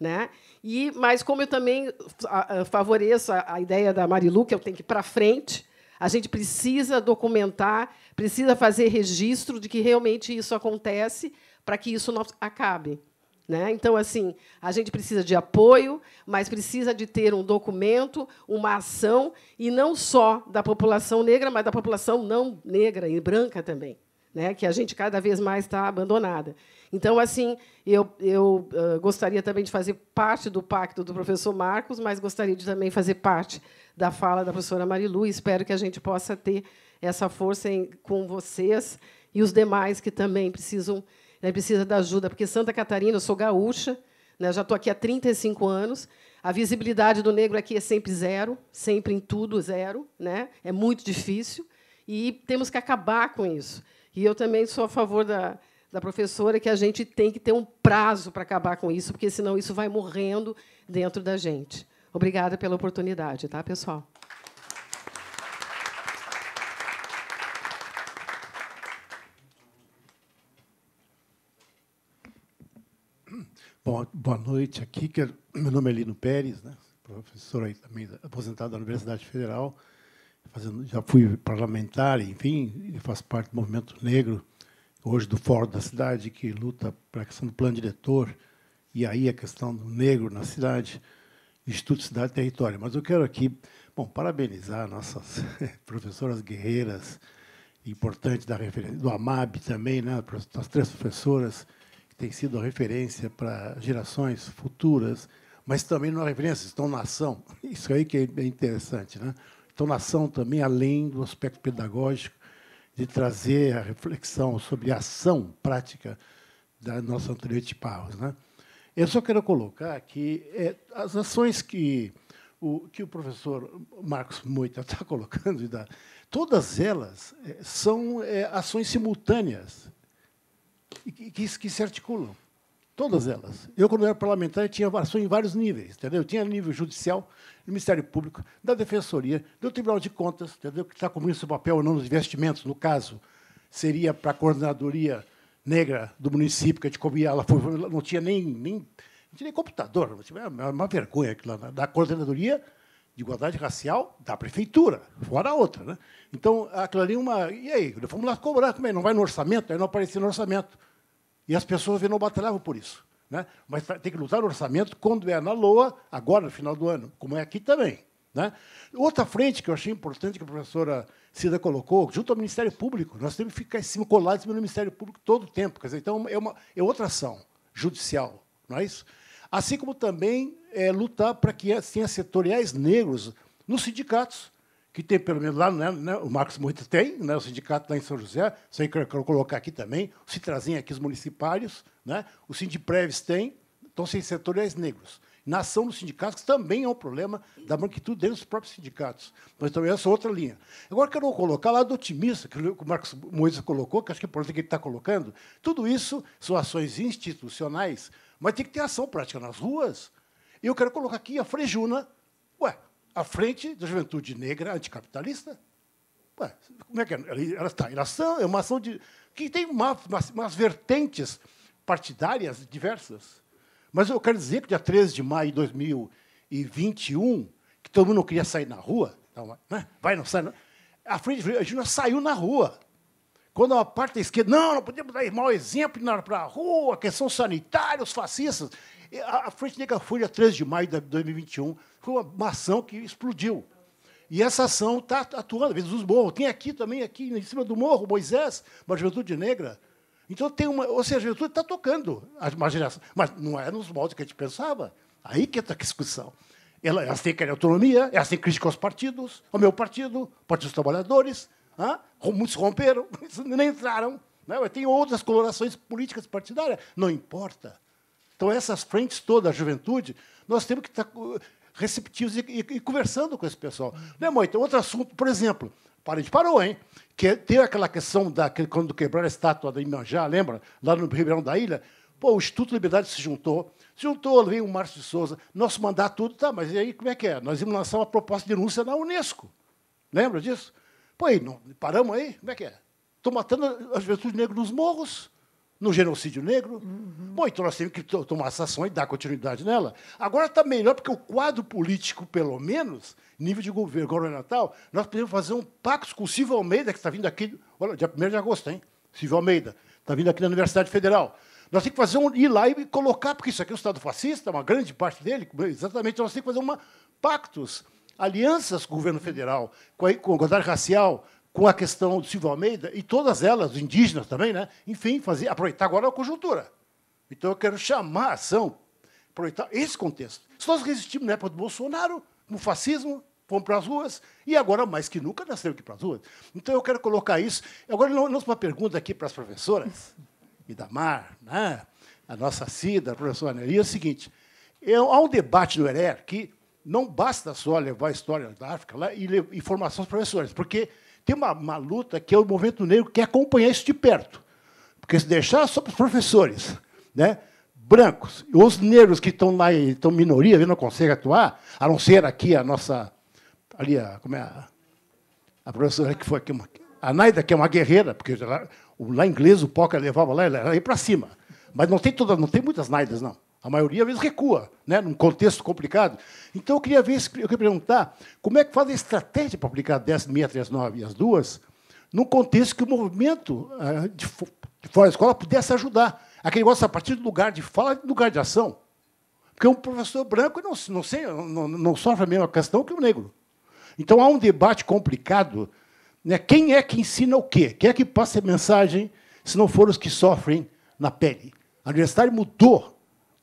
Né? E, mas como eu também ah, ah, favoreço a, ideia da Marilu, que eu tenho que ir para frente, a gente precisa documentar, precisa fazer registro de que realmente isso acontece para que isso não acabe. Né? Então, assim, a gente precisa de apoio, mas precisa de ter um documento, uma ação, e não só da população negra, mas da população não negra e branca também né, que a gente cada vez mais está abandonada. Então, assim, eu, eu uh, gostaria também de fazer parte do pacto do professor Marcos, mas gostaria de também fazer parte da fala da professora Marilu. E espero que a gente possa ter essa força em, com vocês e os demais que também precisam né, precisa da ajuda, porque Santa Catarina, eu sou gaúcha, né, já estou aqui há 35 anos. A visibilidade do negro aqui é sempre zero, sempre em tudo zero, né? É muito difícil e temos que acabar com isso. E eu também sou a favor da, da professora que a gente tem que ter um prazo para acabar com isso, porque senão isso vai morrendo dentro da gente. Obrigada pela oportunidade, tá, pessoal? Bom, boa noite aqui. É, meu nome é Lino Pérez, né? professor também aposentado da Universidade Federal fazendo, já fui parlamentar, enfim, faço parte do movimento negro, hoje do Fórum da Cidade, que luta para a questão do plano diretor, e aí a questão do negro na cidade, Instituto Cidade e Território. Mas eu quero aqui, bom, parabenizar nossas [LAUGHS] professoras guerreiras, importante da referência, do AMAB também, né, as três professoras, que têm sido a referência para gerações futuras, mas também não é referência, estão na ação. [LAUGHS] Isso aí que é interessante, né? entonação também além do aspecto pedagógico, de trazer a reflexão sobre a ação prática da nossa anterior de Parros. Né? Eu só quero colocar que é, as ações que o, que o professor Marcos Moita está [LAUGHS] colocando, da, todas elas é, são é, ações simultâneas que, que, que se articulam. Todas elas. Eu, quando era parlamentar, tinha ação em vários níveis, entendeu? Eu tinha nível judicial, do Ministério Público, da Defensoria, do Tribunal de Contas, entendeu? Que está cumprindo seu papel ou não nos investimentos, no caso, seria para a coordenadoria negra do município, que a gente comia, ela foi, não tinha nem, nem, não tinha nem computador, não tinha, uma, uma vergonha aquilo lá, né? da coordenadoria de igualdade racial da prefeitura, fora a outra. Né? Então, aquilo ali é uma. E aí? Fomos lá cobrar também, não vai no orçamento, aí não aparecia no orçamento. E as pessoas não batalhavam por isso. Né? Mas tem que lutar no orçamento quando é na LOA, agora, no final do ano, como é aqui também. Né? Outra frente que eu achei importante que a professora Cida colocou, junto ao Ministério Público, nós temos que ficar em cima, colados no Ministério Público todo o tempo. Quer dizer, então, é, uma, é outra ação judicial, não é isso? Assim como também é, lutar para que tenha setoriais negros nos sindicatos, que tem pelo menos lá, né, né, o Marcos Moita tem, né, o sindicato lá em São José, isso aí que eu quero colocar aqui também, o trazem aqui os municipários, né, o Sindipreves tem, então sem setores é negros. Na ação dos sindicatos, que também é um problema da branquitude dentro dos próprios sindicatos. Mas também essa é outra linha. Agora quero colocar lá do otimista, que o Marcos Moisés colocou, que acho que é importante que ele está colocando, tudo isso são ações institucionais, mas tem que ter ação prática nas ruas. E eu quero colocar aqui a Frejuna. Ué, à frente da juventude negra anticapitalista. Ué, como é que é? Ela está em ação, é uma ação de, que tem umas, umas vertentes partidárias diversas. Mas eu quero dizer que dia 13 de maio de 2021, que todo mundo não queria sair na rua, né? vai, não sai. Não. A frente a Júnior saiu na rua. Quando a parte da esquerda, não, não podemos dar mau exemplo para a rua, questão sanitária, os fascistas. A, a Frente Negra foi dia 13 de maio de 2021 foi uma ação que explodiu. E essa ação está atuando, às vezes, os morros. Tem aqui também, aqui em cima do morro, Moisés, uma juventude negra. Então, tem uma, ou seja, a juventude está tocando a imaginação, mas não é nos moldes que a gente pensava. Aí que está a discussão. Elas têm que querer autonomia, elas têm crítica aos partidos, ao meu partido, Partido dos Trabalhadores. ah, Muitos romperam, [LAUGHS] nem entraram. Né? Tem outras colorações políticas partidárias, não importa. Então, essas frentes todas, a juventude, nós temos que estar tá, receptivos e, e, e conversando com esse pessoal. Uhum. Né, Moita? Outro assunto, por exemplo, a gente parou, hein? Que é, tem aquela questão daquele quando quebraram a estátua da Imanjá, lembra? Lá no Ribeirão da Ilha. Pô, o Instituto Liberdade se juntou, se juntou, veio o Márcio de Souza, nosso mandato tudo, tá, mas e aí como é que é? Nós íamos lançar uma proposta de denúncia na Unesco. Lembra disso? Pô, aí, não, paramos aí? Como é que é? Estou matando a juventude negra nos morros no genocídio negro. Uhum. Bom, então nós temos que tomar essa ação e dar continuidade nela. Agora está melhor, porque o quadro político, pelo menos, nível de governo governamental, nós podemos fazer um pacto com o Silvio Almeida, que está vindo aqui, olha, dia 1 de agosto, hein? Silvio Almeida, está vindo aqui na Universidade Federal. Nós temos que fazer um, ir lá e colocar, porque isso aqui é um Estado fascista, uma grande parte dele, exatamente, nós temos que fazer uma pactos, alianças com o governo federal, com a, com igualdade racial, com a questão do Silvio Almeida, e todas elas, indígenas também, né? enfim, fazer, aproveitar agora a conjuntura. Então eu quero chamar a ação, aproveitar esse contexto. Se nós resistimos na época do Bolsonaro, no fascismo, fomos para as ruas, e agora, mais que nunca, nós temos que ir para as ruas. Então eu quero colocar isso. Agora, nós uma pergunta aqui para as professoras, Idamar, né? a nossa Cida, a professora Anelia, é o seguinte: eu, é, há um debate no ERER que não basta só levar a história da África lá e, e formação dos professores, porque tem uma, uma luta que é o movimento negro quer acompanhar isso de perto. Porque se deixar só para os professores, né? brancos, os negros que estão lá, estão minoria, não conseguem atuar, a não ser aqui a nossa. Ali, a, como é a, a professora que foi aqui, uma, a Naida, que é uma guerreira, porque lá, o, inglês o Poca levava lá, ela ia para cima. Mas não tem, toda, não tem muitas Naidas, não. A maioria, às vezes, recua, né, num contexto complicado. Então, eu queria, ver, eu queria perguntar como é que faz a estratégia para aplicar a 10639 e as duas num contexto que o movimento eh, de fora da escola pudesse ajudar. Aquele negócio a partir do lugar de fala e do lugar de ação. Porque um professor branco não, não, sei, não, não sofre a mesma questão que o um negro. Então, há um debate complicado. Né? Quem é que ensina o quê? Quem é que passa a mensagem se não for os que sofrem na pele? A universidade mudou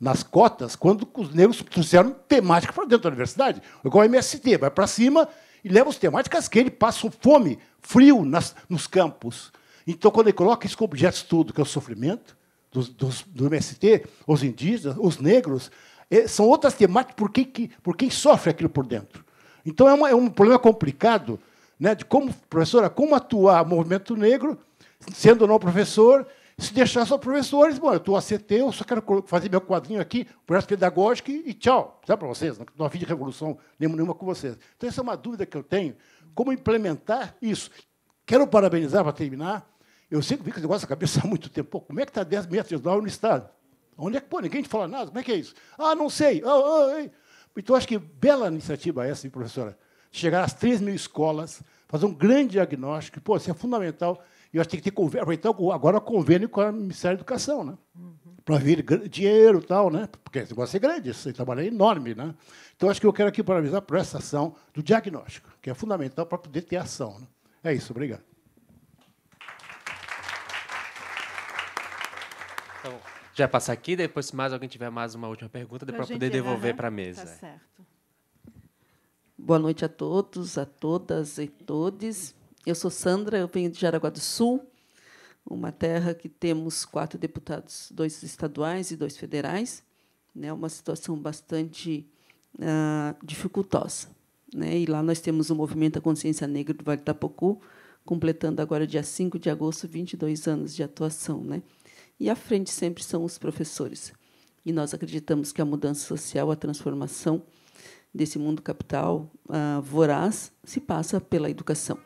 nas cotas quando os negros trouxeram temática para dentro da universidade. É igual o MST, vai para cima e leva as temáticas que ele passa fome, frio nas, nos campos. Então, quando ele coloca isso como objeto de estudo, que é o sofrimento dos, dos, do MST, os indígenas, os negros, eh, são outras temáticas por quem, que, por quem sofre aquilo por dentro. Então, é, uma, é um problema complicado né, de como, professora, como atuar o movimento negro, sendo ou não professor, se deixar só professores, bom, eu estou CT, eu só quero fazer meu quadrinho aqui, projeto pedagógico e, tchau. Sabe para vocês? Não, não havia revolução nenhuma com vocês. Então, essa é uma dúvida que eu tenho. Como implementar isso? Quero parabenizar, para terminar, eu sempre vi que esse negócio da cabeça [LAUGHS] há muito tempo. Pô, como é que está 10 metros de no Estado? Onde é que, pô, ninguém te fala nada, como é que é isso? Ah, não sei. Ah, ah, ah Então, acho que bela iniciativa essa, professora? Chegar às 3 mil escolas, fazer um grande diagnóstico, pô, isso é fundamental e nós tem que ter então, agora convênio com o Ministério da Educação, né? Uhum. Para vir dinheiro e tal, né? Porque esse negócio é grande, esse trabalho é enorme, né? Então, acho que eu quero aqui paralisar por essa ação do diagnóstico, que é fundamental para poder ter ação. Né? É isso, obrigado. Então, já passar aqui, depois, se mais alguém tiver mais uma última pergunta, para poder devolver né? para a mesa. Tá é. certo. Boa noite a todos, a todas e todes. Eu sou Sandra, eu venho de Jaraguá do Sul, uma terra que temos quatro deputados, dois estaduais e dois federais, né? Uma situação bastante ah, dificultosa, né? E lá nós temos o Movimento da Consciência Negra do Vale do Tapocu, completando agora dia 5 de agosto 22 anos de atuação, né? E à frente sempre são os professores. E nós acreditamos que a mudança social, a transformação desse mundo capital ah, voraz se passa pela educação.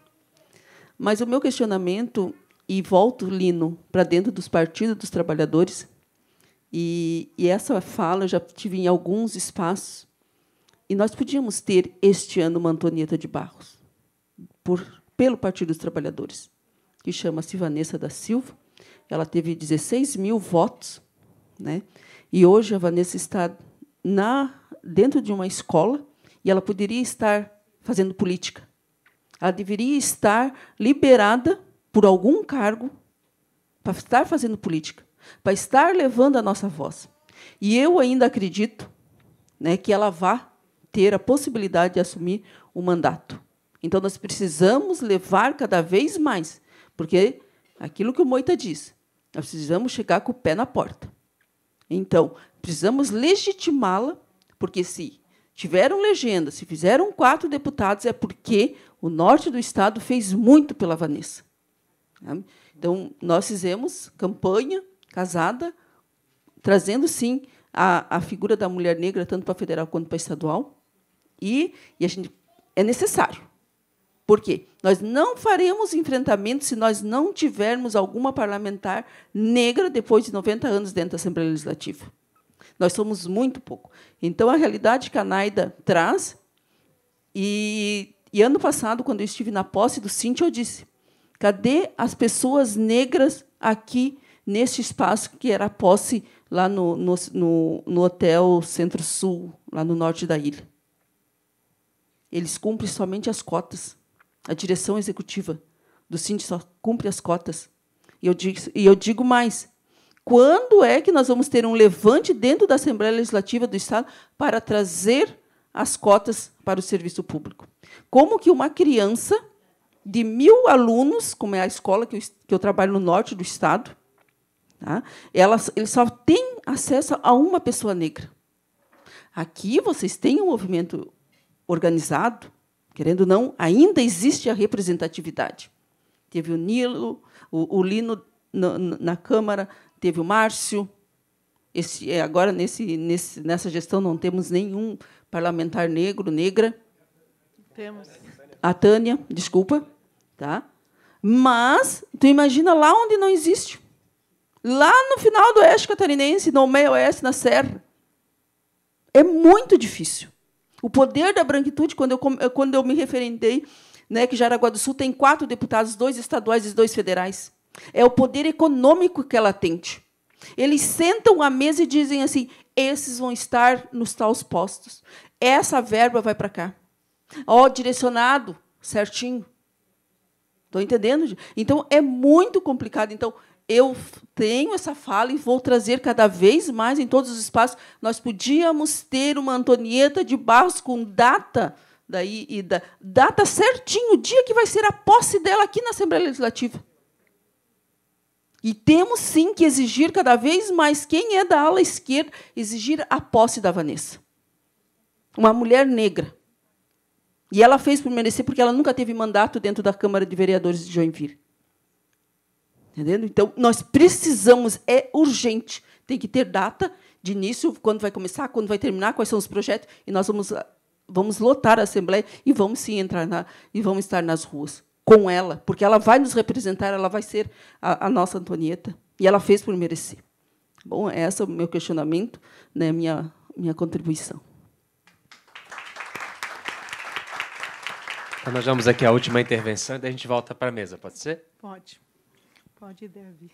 Mas o meu questionamento, e volto, Lino, para dentro dos partidos dos trabalhadores, e, e essa fala eu já tive em alguns espaços, e nós podíamos ter este ano uma Antonieta de Barros, por, pelo Partido dos Trabalhadores, que chama-se Vanessa da Silva. Ela teve 16 mil votos, né? e hoje a Vanessa está na, dentro de uma escola e ela poderia estar fazendo política. Ela deveria estar liberada por algum cargo para estar fazendo política, para estar levando a nossa voz. E eu ainda acredito né, que ela vá ter a possibilidade de assumir o mandato. Então, nós precisamos levar cada vez mais, porque aquilo que o Moita diz, nós precisamos chegar com o pé na porta. Então, precisamos legitimá-la, porque se tiveram legenda, se fizeram quatro deputados, é porque o norte do estado fez muito pela Vanessa. Então, nós fizemos campanha casada, trazendo, sim, a, a figura da mulher negra, tanto para federal quanto para estadual. E, e a gente é necessário. Por quê? Nós não faremos enfrentamento se nós não tivermos alguma parlamentar negra depois de 90 anos dentro da Assembleia Legislativa. Nós somos muito pouco. Então, a realidade que a Naida traz, e e ano passado, quando eu estive na posse do Cinti, eu disse: cadê as pessoas negras aqui neste espaço que era a posse lá no, no, no, no hotel Centro-Sul, lá no norte da ilha? Eles cumprem somente as cotas. A direção executiva do Cinti só cumpre as cotas. E eu digo, e eu digo mais: quando é que nós vamos ter um levante dentro da Assembleia Legislativa do Estado para trazer as cotas para o serviço público? Como que uma criança de mil alunos, como é a escola que eu, que eu trabalho no norte do estado, tá? Ela, ele só tem acesso a uma pessoa negra. Aqui vocês têm um movimento organizado, querendo ou não, ainda existe a representatividade. Teve o Nilo, o, o Lino na, na, Câmara, teve o Márcio. Esse, é, agora, nesse, nesse, nessa gestão, não temos nenhum parlamentar negro, negra. Temos. A Tânia, desculpa, tá? Mas tu imagina lá onde não existe. Lá no final do oeste catarinense, no meio oeste, na serra. É muito difícil. O poder da branquitude, quando eu, quando eu me referendei, né, que Jaraguá do Sul tem quatro deputados, dois estaduais e dois federais. É o poder econômico que ela tem. Eles sentam à mesa e dizem assim: esses vão estar nos tais postos, essa verba vai para cá. Ó, direcionado, certinho. Estou entendendo? Então, é muito complicado. Então, eu tenho essa fala e vou trazer cada vez mais em todos os espaços. Nós podíamos ter uma Antonieta de Barros com data daí e da, data certinho, o dia que vai ser a posse dela aqui na Assembleia Legislativa. E temos sim que exigir cada vez mais quem é da ala esquerda, exigir a posse da Vanessa. Uma mulher negra. E ela fez por merecer porque ela nunca teve mandato dentro da Câmara de Vereadores de Joinville. Entendendo? Então, nós precisamos, é urgente, tem que ter data de início, quando vai começar, quando vai terminar, quais são os projetos, e nós vamos, ah, vamos lotar a Assembleia e vamos sim entrar na, e vamos estar nas ruas com ela, porque ela vai nos representar, ela vai ser a, a nossa Antonieta. E ela fez por merecer. Bom, esse é o meu questionamento, né, minha, minha contribuição. Então nós vamos aqui à última intervenção e daí a gente volta para a mesa, pode ser? Pode. Pode e deve.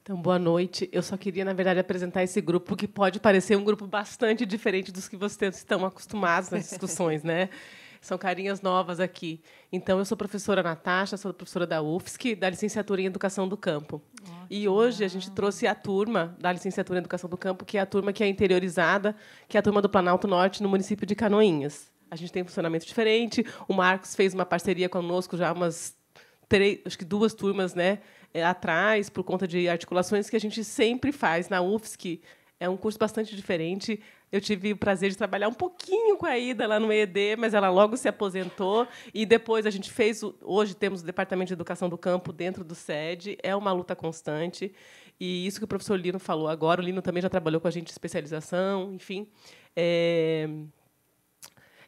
Então, boa noite. Eu só queria, na verdade, apresentar esse grupo, que pode parecer um grupo bastante diferente dos que vocês estão acostumados nas discussões, né? São carinhas novas aqui. Então, eu sou professora Natasha, sou professora da UFSC, da licenciatura em Educação do Campo. E hoje a gente trouxe a turma da licenciatura em Educação do Campo, que é a turma que é interiorizada, que é a turma do Planalto Norte, no município de Canoinhas a gente tem um funcionamento diferente. O Marcos fez uma parceria conosco já umas três, acho que duas turmas, né, é, atrás por conta de articulações que a gente sempre faz na UFSC. É um curso bastante diferente. Eu tive o prazer de trabalhar um pouquinho com a Ida lá no EED mas ela logo se aposentou. E depois a gente fez. O, hoje temos o Departamento de Educação do Campo dentro do SED. É uma luta constante. E isso que o professor Lino falou agora, o Lino também já trabalhou com a gente de especialização, enfim. É,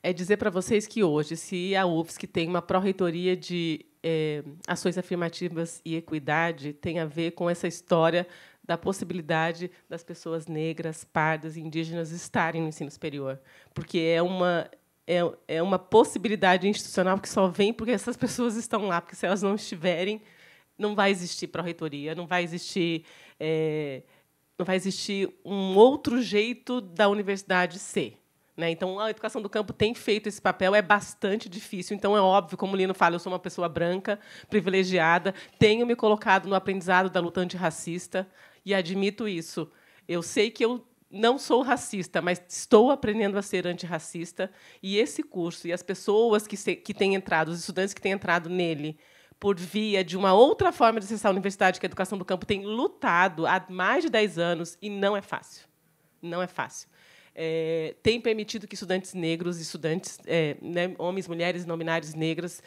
é dizer para vocês que hoje, se a UFSC tem uma pró-reitoria de é, ações afirmativas e equidade, tem a ver com essa história da possibilidade das pessoas negras, pardas e indígenas estarem no ensino superior, porque é uma é, é uma possibilidade institucional que só vem porque essas pessoas estão lá, porque se elas não estiverem, não vai existir pró-reitoria, não vai existir é, não vai existir um outro jeito da universidade ser. Né? Então, a educação do campo tem feito esse papel, é bastante difícil. Então, é óbvio, como o Lino fala, eu sou uma pessoa branca, privilegiada, tenho me colocado no aprendizado da luta antirracista e admito isso. Eu sei que eu não sou racista, mas estou aprendendo a ser antirracista. E esse curso e as pessoas que, se, que têm entrado, os estudantes que têm entrado nele, por via de uma outra forma de acessar a universidade, que a educação do campo tem lutado há mais de 10 anos, e não é fácil. Não é fácil é, tem permitido que estudantes negros, estudantes, é, né, homens, mulheres nominários, negras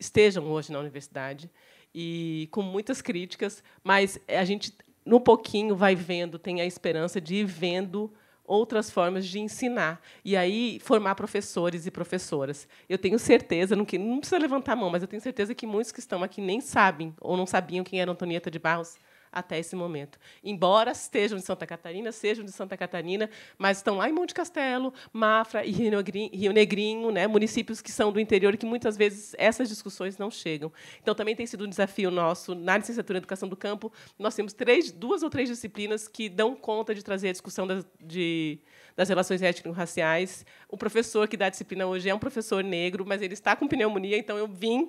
estejam hoje na universidade e com muitas críticas, mas a gente no pouquinho vai vendo, tem a esperança de ir vendo outras formas de ensinar e aí formar professores e professoras. Eu tenho certeza, não, que, não precisa levantar a mão, mas eu tenho certeza que muitos que estão aqui nem sabem ou não sabiam quem era Antonieta de Barros até esse momento. Embora estejam de Santa Catarina, sejam de Santa Catarina, mas estão lá em Monte Castelo, Mafra e Rio Negrinho, né, municípios que são do interior e que muitas vezes essas discussões não chegam. Então também tem sido um desafio nosso na licenciatura em Educação do Campo. Nós temos três, duas ou três disciplinas que dão conta de trazer a discussão de das relações étnico-raciais. O professor que dá a disciplina hoje é um professor negro, mas ele está com pneumonia, então eu vim,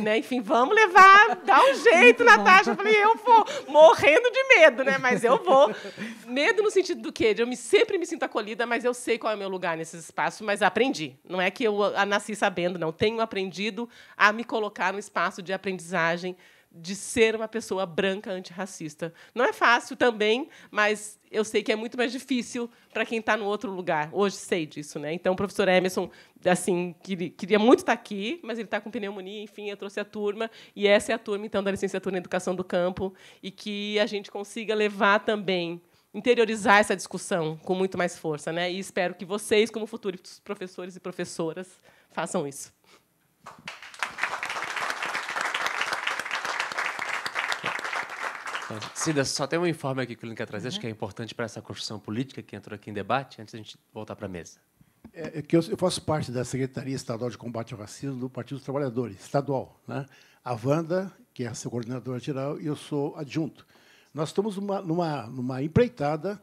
né? Enfim, vamos levar, dá um jeito, Natasha. Eu falei, eu vou, morrendo de medo, né? Mas eu vou. [LAUGHS] Medo no sentido do quê? De eu me, sempre me sinto acolhida, mas eu sei qual é o meu lugar nesse espaço, mas aprendi. Não é que eu nasci sabendo, não. Tenho aprendido a me colocar no espaço de aprendizagem de ser uma pessoa branca antirracista. Não é fácil também, mas eu sei que é muito mais difícil para quem está no outro lugar. Hoje sei disso, né? Então, o professor Emerson, assim, queria muito estar tá aqui, mas ele está com pneumonia, enfim, eu trouxe a turma, e essa é a turma, então, da licenciatura em Educação do Campo, e que a gente consiga levar também interiorizar essa discussão com muito mais força, né? E espero que vocês, como futuros professores e professoras, façam isso. É. Cida, só tem um informe aqui que o Lino quer trazer, uhum. acho que é importante para essa construção política que entrou aqui em debate, antes da gente voltar para a mesa. É, é, que eu, eu, faço parte da Secretaria Estadual de Combate ao Racismo do Partido dos Trabalhadores, estadual. Né? A Wanda, que é a sua coordenadora geral, e eu sou adjunto. Nós estamos numa, numa, numa empreitada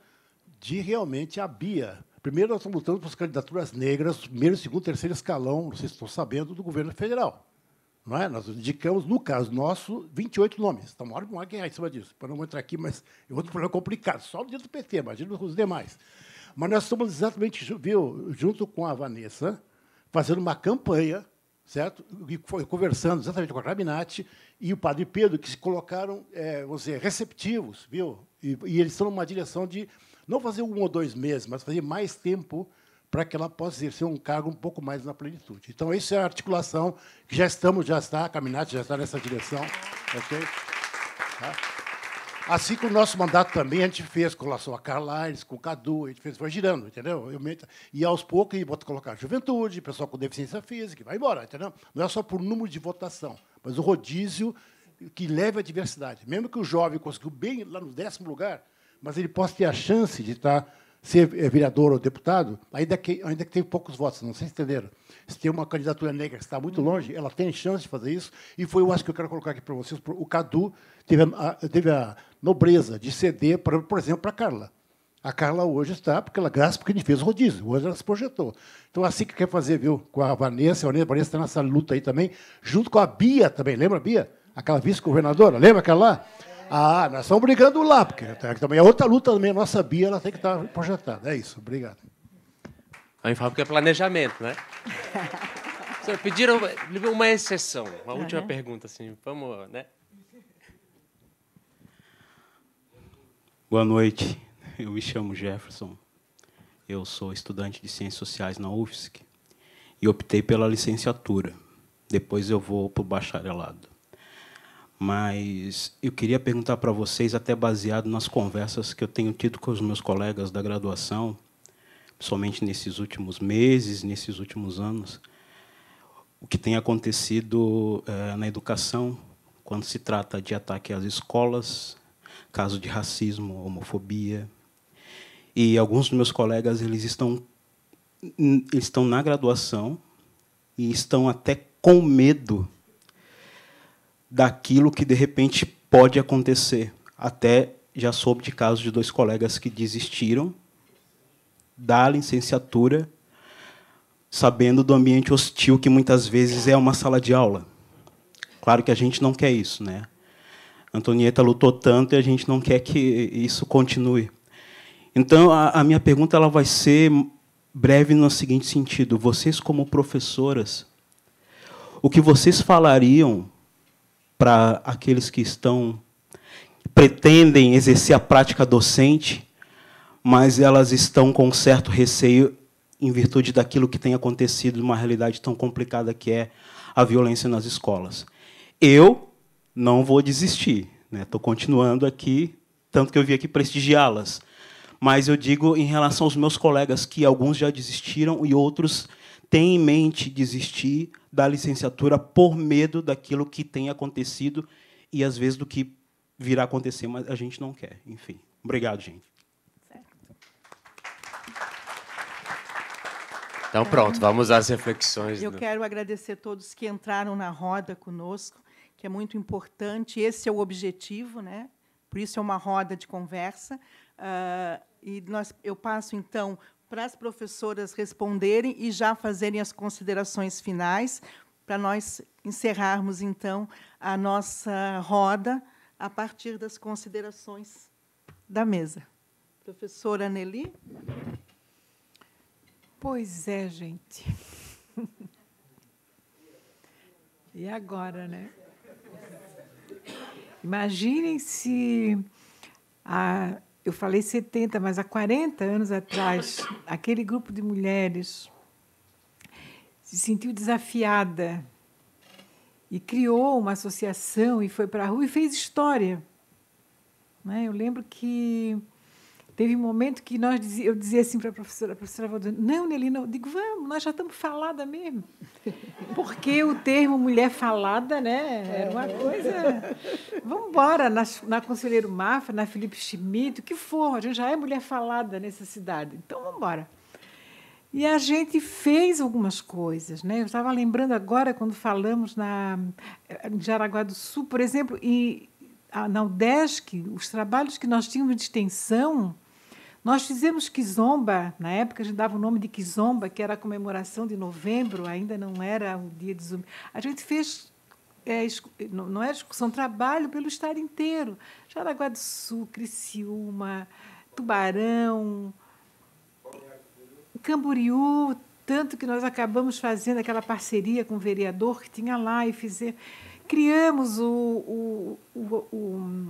de realmente a BIA. Primeiro, nós estamos lutando para as candidaturas negras, primeiro, segundo, terceiro escalão, não sei se estão sabendo, do governo federal. Não é? Nós indicamos, no caso nosso, 28 nomes. Então, uma hora uma guerra é em cima disso, para não entrar aqui, mas é outro problema complicado, só dentro do PT, imagina os demais. Mas nós estamos exatamente, viu, junto com a Vanessa, fazendo uma campanha, certo? E foi conversando exatamente com a Rabinati e o Padre Pedro, que se colocaram, é, vamos dizer, receptivos, viu? E, e eles estão numa direção de não fazer um ou dois meses, mas fazer mais tempo para que ela possa exercer um cargo um pouco mais na plenitude. Então, essa é a articulação que já estamos, já está, a caminhada já está nessa direção. Tá? Assim que o nosso mandato também a gente fez com a a Carlaires, com o Cadu, a gente fez, foi girando, entendeu? Eu, e aos poucos, bota colocar juventude, pessoal com deficiência física, vai embora, entendeu? Não é só por número de votação, mas o rodízio que leve a diversidade. Mesmo que o jovem conseguiu bem lá no décimo lugar, mas ele possa ter a chance de estar ser eh, vereador ou deputado, ainda que, ainda que tenha poucos votos, não sei se entenderam. Se tem uma candidatura negra que está muito longe, ela tem chance de fazer isso. E foi, eu acho que eu quero colocar aqui para vocês, o Cadu teve a, teve a nobreza de ceder, pra, por exemplo, para a Carla. A Carla hoje está, porque ela, graças porque a gente fez o rodízio, hoje ela se projetou. Então, assim que quer fazer, viu? Com a Vanessa, a Vanessa está nessa luta aí também, junto com a Bia também, lembra, Bia? Aquela vice-governadora, lembra aquela lá? Ah, nós estamos brigando lá, porque é, também é outra luta também, a nossa Bia ela tem que estar projetada. É isso, obrigado. A que é planejamento, né? Senhor, [LAUGHS] pediram uma exceção, uma tá última uhum. pergunta, assim, vamos, né? Boa noite, eu me chamo Jefferson, eu sou estudante de Ciências Sociais na UFSC e optei pela licenciatura. Depois eu vou para o bacharelado mas eu queria perguntar para vocês, até baseado nas conversas que eu tenho tido com os meus colegas da graduação, principalmente nesses últimos meses, nesses últimos anos, o que tem acontecido é, na educação quando se trata de ataque às escolas, caso de racismo, homofobia. E alguns dos meus colegas eles estão, eles estão na graduação e estão até com medo daquilo que de repente pode acontecer. Até já soube de casos de dois colegas que desistiram da licenciatura, sabendo do ambiente hostil que muitas vezes é uma sala de aula. Claro que a gente não quer isso, né? Antonieta lutou tanto e a gente não quer que isso continue. Então, a, a minha pergunta ela vai ser breve no seguinte sentido: vocês, como professoras, o que vocês falariam para aqueles que estão pretendem exercer a prática docente, mas elas estão com certo receio em virtude daquilo que tem acontecido numa realidade tão complicada que é a violência nas escolas. Eu não vou desistir, estou né? continuando aqui, tanto que eu vim aqui prestigiá-las. Mas eu digo em relação aos meus colegas que alguns já desistiram e outros tem em mente desistir da licenciatura por medo daquilo que tem acontecido e, às vezes, do que virá acontecer, mas a gente não quer. Enfim, obrigado, gente. Então, pronto, vamos às reflexões. Eu quero agradecer a todos que entraram na roda conosco, que é muito importante. Esse é o objetivo, né? por isso é uma roda de conversa. Uh, e nós, eu passo, então, para as professoras responderem e já fazerem as considerações finais, para nós encerrarmos, então, a nossa roda a partir das considerações da mesa. Professora Nelly? Pois é, gente. [LAUGHS] E agora, né? Imaginem se a, eu falei 70, mas há 40 anos atrás, aquele grupo de mulheres se sentiu desafiada e criou uma associação e foi para a rua e fez história. Né? Eu lembro que Teve um momento que nós dizia, eu dizia assim para a professora, a professora falou, não, Nelina, eu digo, vamos, nós já estamos falada mesmo. [LAUGHS] Porque o termo mulher falada, né, era é uma é. coisa... Vamos embora, na, na Conselheiro Mafra, na Felipe Schmidt, o que for, a gente já é mulher falada nessa cidade, então vamos embora. E a gente fez algumas coisas, né? Eu estava lembrando agora quando falamos na em eh, Jaraguá do Sul, por exemplo, e ah, na UDESC, os trabalhos que nós tínhamos de extensão, nós fizemos Kizomba, na época a gente dava o nome de Kizomba, que era a comemoração de novembro, ainda não era o dia de zumbi. A gente fez, é, não é discussão, trabalho pelo estado inteiro. Jaraguá do Sul, Criciúma, Tubarão, Camboriú, tanto que nós acabamos fazendo aquela parceria com o vereador que tinha lá e fizemos, criamos o, o, o, o,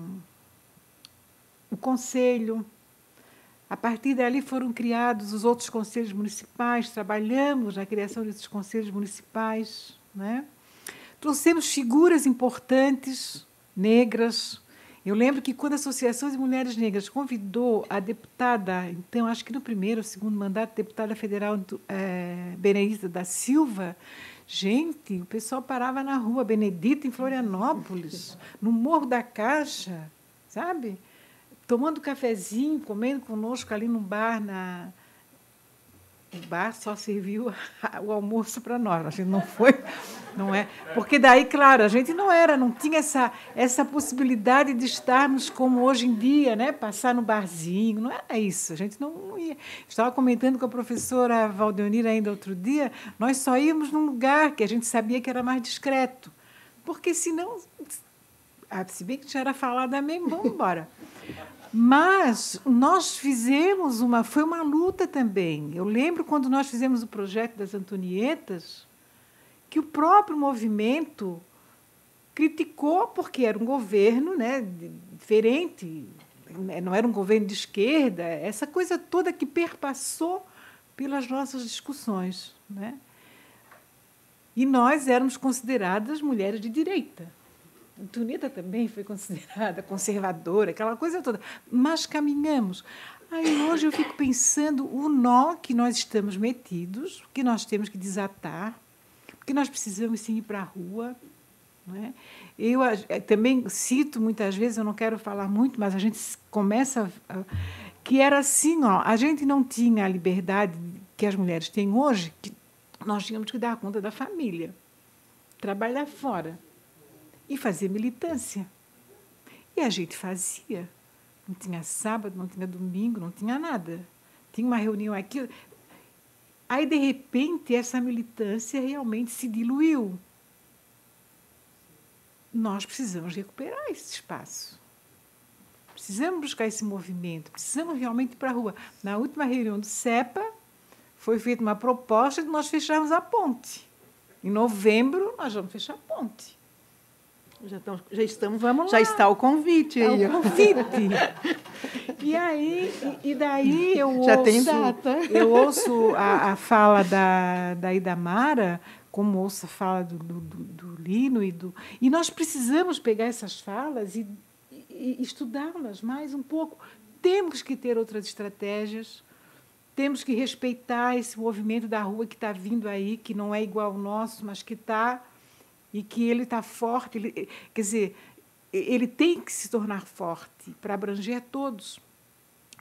o conselho a partir dali foram criados os outros conselhos municipais, trabalhamos na criação desses conselhos municipais. Né? Trouxemos figuras importantes, negras. Eu lembro que quando a Associação de Mulheres Negras convidou a deputada, então acho que no primeiro ou segundo mandato, deputada federal é, eh, Benedita da Silva, gente, o pessoal parava na rua Benedita, em Florianópolis, no Morro da Caixa, sabe? tomando cafezinho, comendo conosco ali no bar na o bar só serviu [LAUGHS] o almoço para nós, a gente não foi, não é? Porque daí, claro, a gente não era, não tinha essa, essa possibilidade de estarmos como hoje em dia, né? Passar no barzinho, não era isso, a gente não, ia. Estava comentando com a professora Valdeonira ainda outro dia, nós só íamos num lugar que a gente sabia que era mais discreto, porque senão, se ah, bem que já era falada mesmo, vamos embora. Mas nós fizemos uma, foi uma luta também. Eu lembro quando nós fizemos o projeto das Antonietas, que o próprio movimento criticou porque era um governo, né, diferente, né, não era um governo de esquerda, essa coisa toda que perpassou pelas nossas discussões, né? E nós éramos consideradas mulheres de direita. Antonieta também foi considerada [LAUGHS] conservadora, aquela coisa toda, mas caminhamos. Aí hoje eu fico pensando o nó que nós estamos metidos, que nós temos que desatar, que nós precisamos sim ir para a rua. Não é? Eu é, também cito muitas vezes, eu não quero falar muito, mas a gente começa. A, que era assim: ó, a gente não tinha a liberdade que as mulheres têm hoje, que nós tínhamos que dar conta da família, trabalhar fora e fazer militância. E a gente fazia. Não tinha sábado, não tinha domingo, não tinha nada. Tinha uma reunião aqui. Aí, de repente, essa militância realmente se diluiu. Nós precisamos recuperar esse espaço. Precisamos buscar esse movimento, precisamos realmente ir para a rua. Na última reunião do CEPA, foi feita uma proposta de nós fecharmos a ponte. Em novembro, nós vamos fechar a ponte. Já, tão, já estamos, vamos lá. Já está o convite É o convite. [LAUGHS] e aí, e, daí eu já ouço, eu ouço a, a, fala da, da Idamara, como ouço a fala do, do, do Lino e do. E nós precisamos pegar essas falas e, e, e estudá-las mais um pouco. Temos que ter outras estratégias temos que respeitar esse movimento da rua que está vindo aí, que não é igual ao nosso, mas que está e que ele está forte, ele, quer dizer, ele tem que se tornar forte para abranger a todos.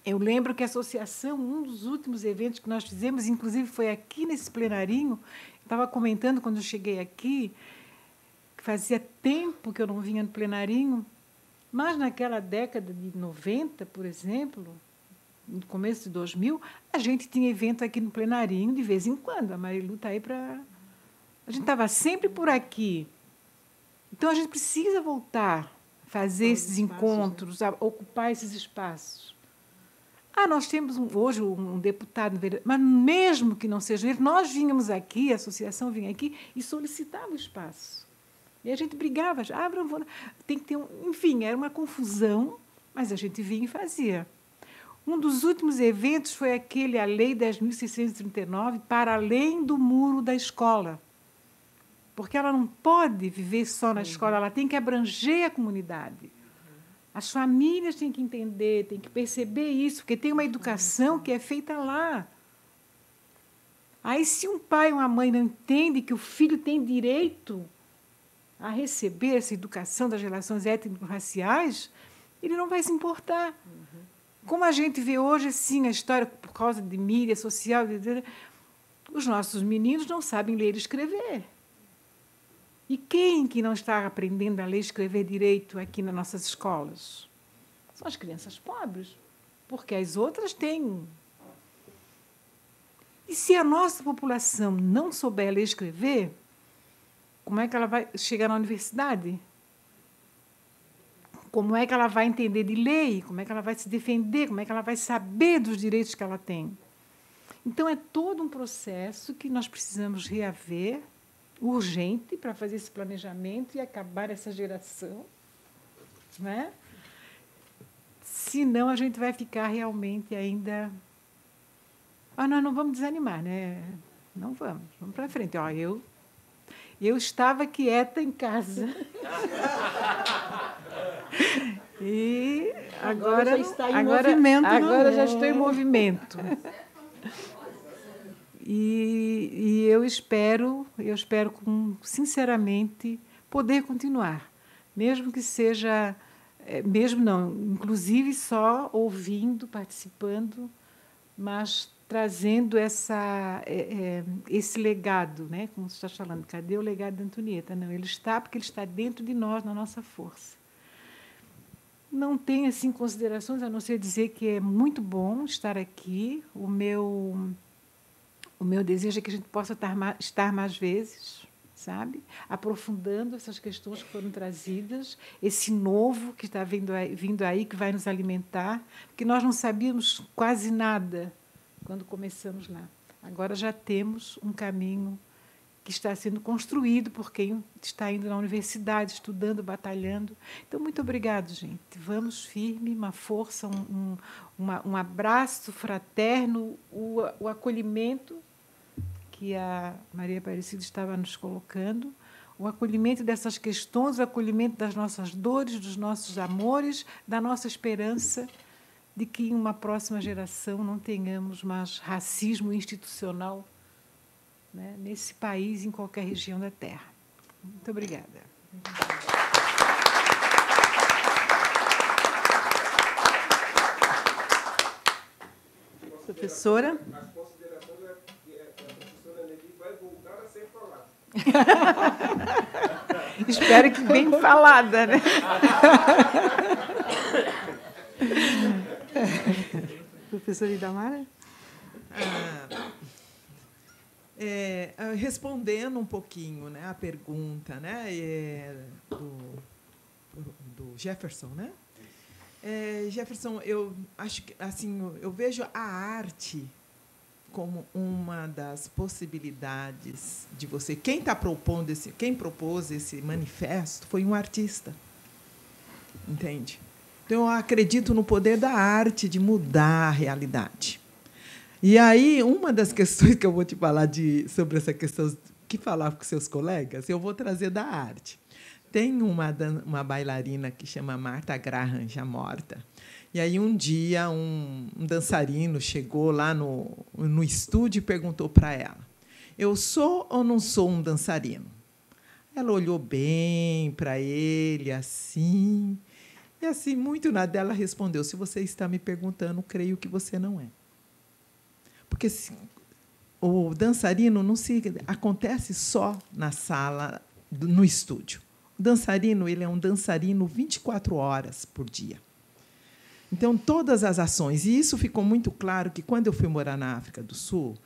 Eu lembro que a associação, um dos últimos eventos que nós fizemos, inclusive foi aqui nesse plenarinho, estava comentando quando eu cheguei aqui, que fazia tempo que eu não vinha no plenarinho, mas naquela década de 90, por exemplo, no começo de 2000, a gente tinha evento aqui no plenarinho de vez em quando. A Marilu está aí para a gente estava sempre por aqui. Então a gente precisa voltar, fazer esses né? encontros, ocupar esses espaços. Ah, nós temos um, hoje um deputado, mas mesmo que não seja ele, nós vínhamos aqui, a associação vinha aqui e solicitava o espaço. E a gente brigava, ah, tem que ter um. Enfim, era uma confusão, mas a gente vinha e fazia. Um dos últimos eventos foi aquele, a Lei 10.639, para além do muro da escola. Porque ela não pode viver só na uhum. escola, ela tem que abranger a comunidade. Uhum. As famílias têm que entender, têm que perceber isso, porque tem uma uhum. educação que é feita lá. Aí, se um pai ou uma mãe não entende que o filho tem direito a receber essa educação das relações étnico-raciais, ele não vai se importar. Como a gente vê hoje, sim, a história por causa de mídia social, os nossos meninos não sabem ler e escrever. E quem que não está aprendendo a ler e escrever direito aqui nas nossas escolas? São as crianças pobres, porque as outras têm. E se a nossa população não souber ler e escrever, como é que ela vai chegar na universidade? Como é que ela vai entender de lei? Como é que ela vai se defender? Como é que ela vai saber dos direitos que ela tem? Então, é todo um processo que nós precisamos reaver urgente para fazer esse planejamento e acabar essa geração, né? Senão a gente vai ficar realmente ainda. Ah, nós não vamos desanimar, né? Não vamos, vamos para frente. Ó, eu, eu estava quieta em casa. [LAUGHS] e agora, agora já está em agora, movimento. Agora já é? estou em movimento. E, e eu espero, eu espero com, sinceramente poder continuar, mesmo que seja, eh, mesmo não, inclusive só ouvindo, participando, mas trazendo essa, eh, eh, esse legado, né? como você está falando, cadê o legado da Antonieta? Não, ele está porque ele está dentro de nós, na nossa força. Não tenho assim considerações a não ser dizer que é muito bom estar aqui. O meu o meu desejo é que a gente possa estar mais vezes, sabe? Aprofundando essas questões que foram trazidas, esse novo que está vindo aí, vindo aí que vai nos alimentar, porque nós não sabíamos quase nada quando começamos lá. Agora já temos um caminho que está sendo construído por quem está indo na universidade, estudando, batalhando. Então, muito obrigado, gente. Vamos firme, uma força, um, um, uma, um abraço fraterno, o, o acolhimento que a Maria Aparecida estava nos colocando, o acolhimento dessas questões, o acolhimento das nossas dores, dos nossos amores, da nossa esperança de que em uma próxima geração não tenhamos mais racismo institucional né, nesse país, em qualquer região da Terra. Muito obrigada. Professora? a professora vai voltar Espero que bem falada, né? [LAUGHS] Professora Idamara? Ah, é, ah, respondendo um pouquinho né, a pergunta né, é, do, do, Jefferson, né? É, Jefferson, eu acho que assim eu vejo a arte como uma das possibilidades de você. Quem está propondo esse, quem propôs esse manifesto foi um artista, entende? Então eu acredito no poder da arte de mudar a realidade e aí, uma das questões [LAUGHS] que eu vou te falar de, sobre essa questão que falava com seus colegas, eu vou trazer da arte. Tem uma, uma bailarina que chama Marta Graham, já morta. E aí, um dia, um, um dançarino chegou lá no, no estúdio e perguntou para ela: Eu sou ou não sou um dançarino? Ela olhou bem para ele, assim. E assim, muito na dela, respondeu: Se você está me perguntando, creio que você não é. Porque se, o dançarino não se acontece só na sala, no estúdio. O dançarino, ele é um dançarino 24 horas por dia. Então, todas as ações, e isso ficou muito claro que quando eu fui morar na África do Sul,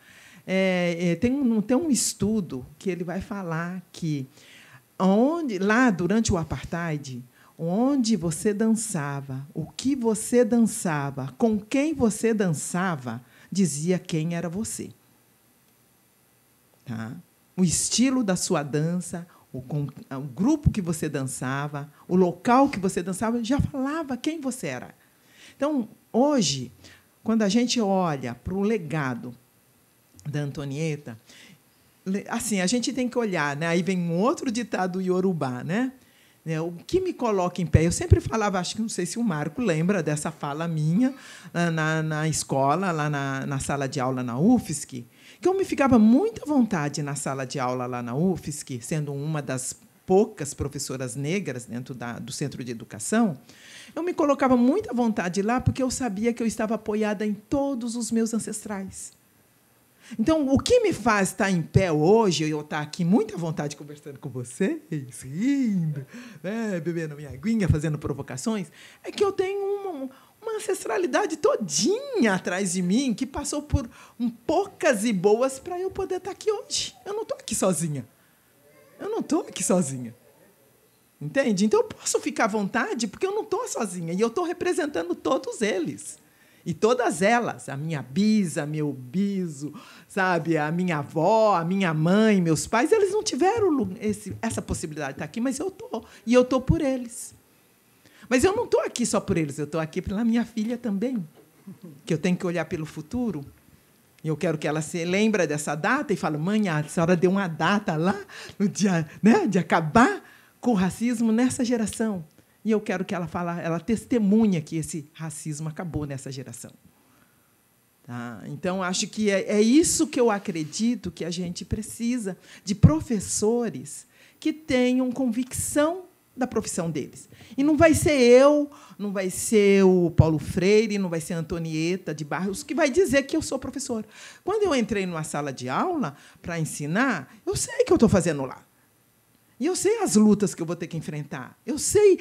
é, é, tem, um, tem um estudo que ele vai falar que onde, lá durante o apartheid, onde você dançava, o que você dançava, com quem você dançava, dizia quem era você. Tá? O estilo da sua dança, o, o grupo que você dançava, o local que você dançava, já falava quem você era. Então, hoje, quando a gente olha para o legado da Antonieta, assim, a gente tem que olhar, né? Aí vem um outro ditado iorubá, né? Né? O que me coloca em pé? Eu sempre falava, acho que não sei se o Marco lembra dessa fala minha na, na escola, lá na, na sala de aula na UFSC, que eu me ficava muito à vontade na sala de aula lá na UFSC, sendo uma das poucas professoras negras dentro da, do centro de educação, eu me colocava muito à vontade lá porque eu sabia que eu estava apoiada em todos os meus ancestrais. Então, o que me faz estar tá em pé hoje, eu estar tá aqui muita vontade conversando com vocês, rindo, né, bebendo minha aguinha, fazendo provocações, é que eu tenho uma, uma ancestralidade todinha atrás de mim que passou por um poucas e boas para eu poder estar tá aqui hoje. Eu não estou aqui sozinha. Eu não estou aqui sozinha. Entende? Então eu posso ficar à vontade porque eu não estou sozinha e eu estou representando todos eles. E todas elas, a minha bisa, meu biso, sabe, a minha avó, a minha mãe, meus pais, eles não tiveram esse, essa possibilidade de estar aqui, mas eu tô e eu tô por eles. Mas eu não estou aqui só por eles, eu estou aqui pela minha filha também, que eu tenho que olhar pelo futuro. E eu quero que ela se lembre dessa data e fale, mãe, a senhora deu uma data lá no dia né, de acabar com o racismo nessa geração. E eu quero que ela fala, ela testemunha que esse racismo acabou nessa geração. Tá? Então, acho que é, é isso que eu acredito que a gente precisa de professores que tenham convicção da profissão deles. E não vai ser eu, não vai ser o Paulo Freire, não vai ser a Antonieta de Barros que vai dizer que eu sou professor. Quando eu entrei numa sala de aula para ensinar, eu sei que eu estou fazendo lá. E eu sei as lutas que eu vou ter que enfrentar. Eu sei,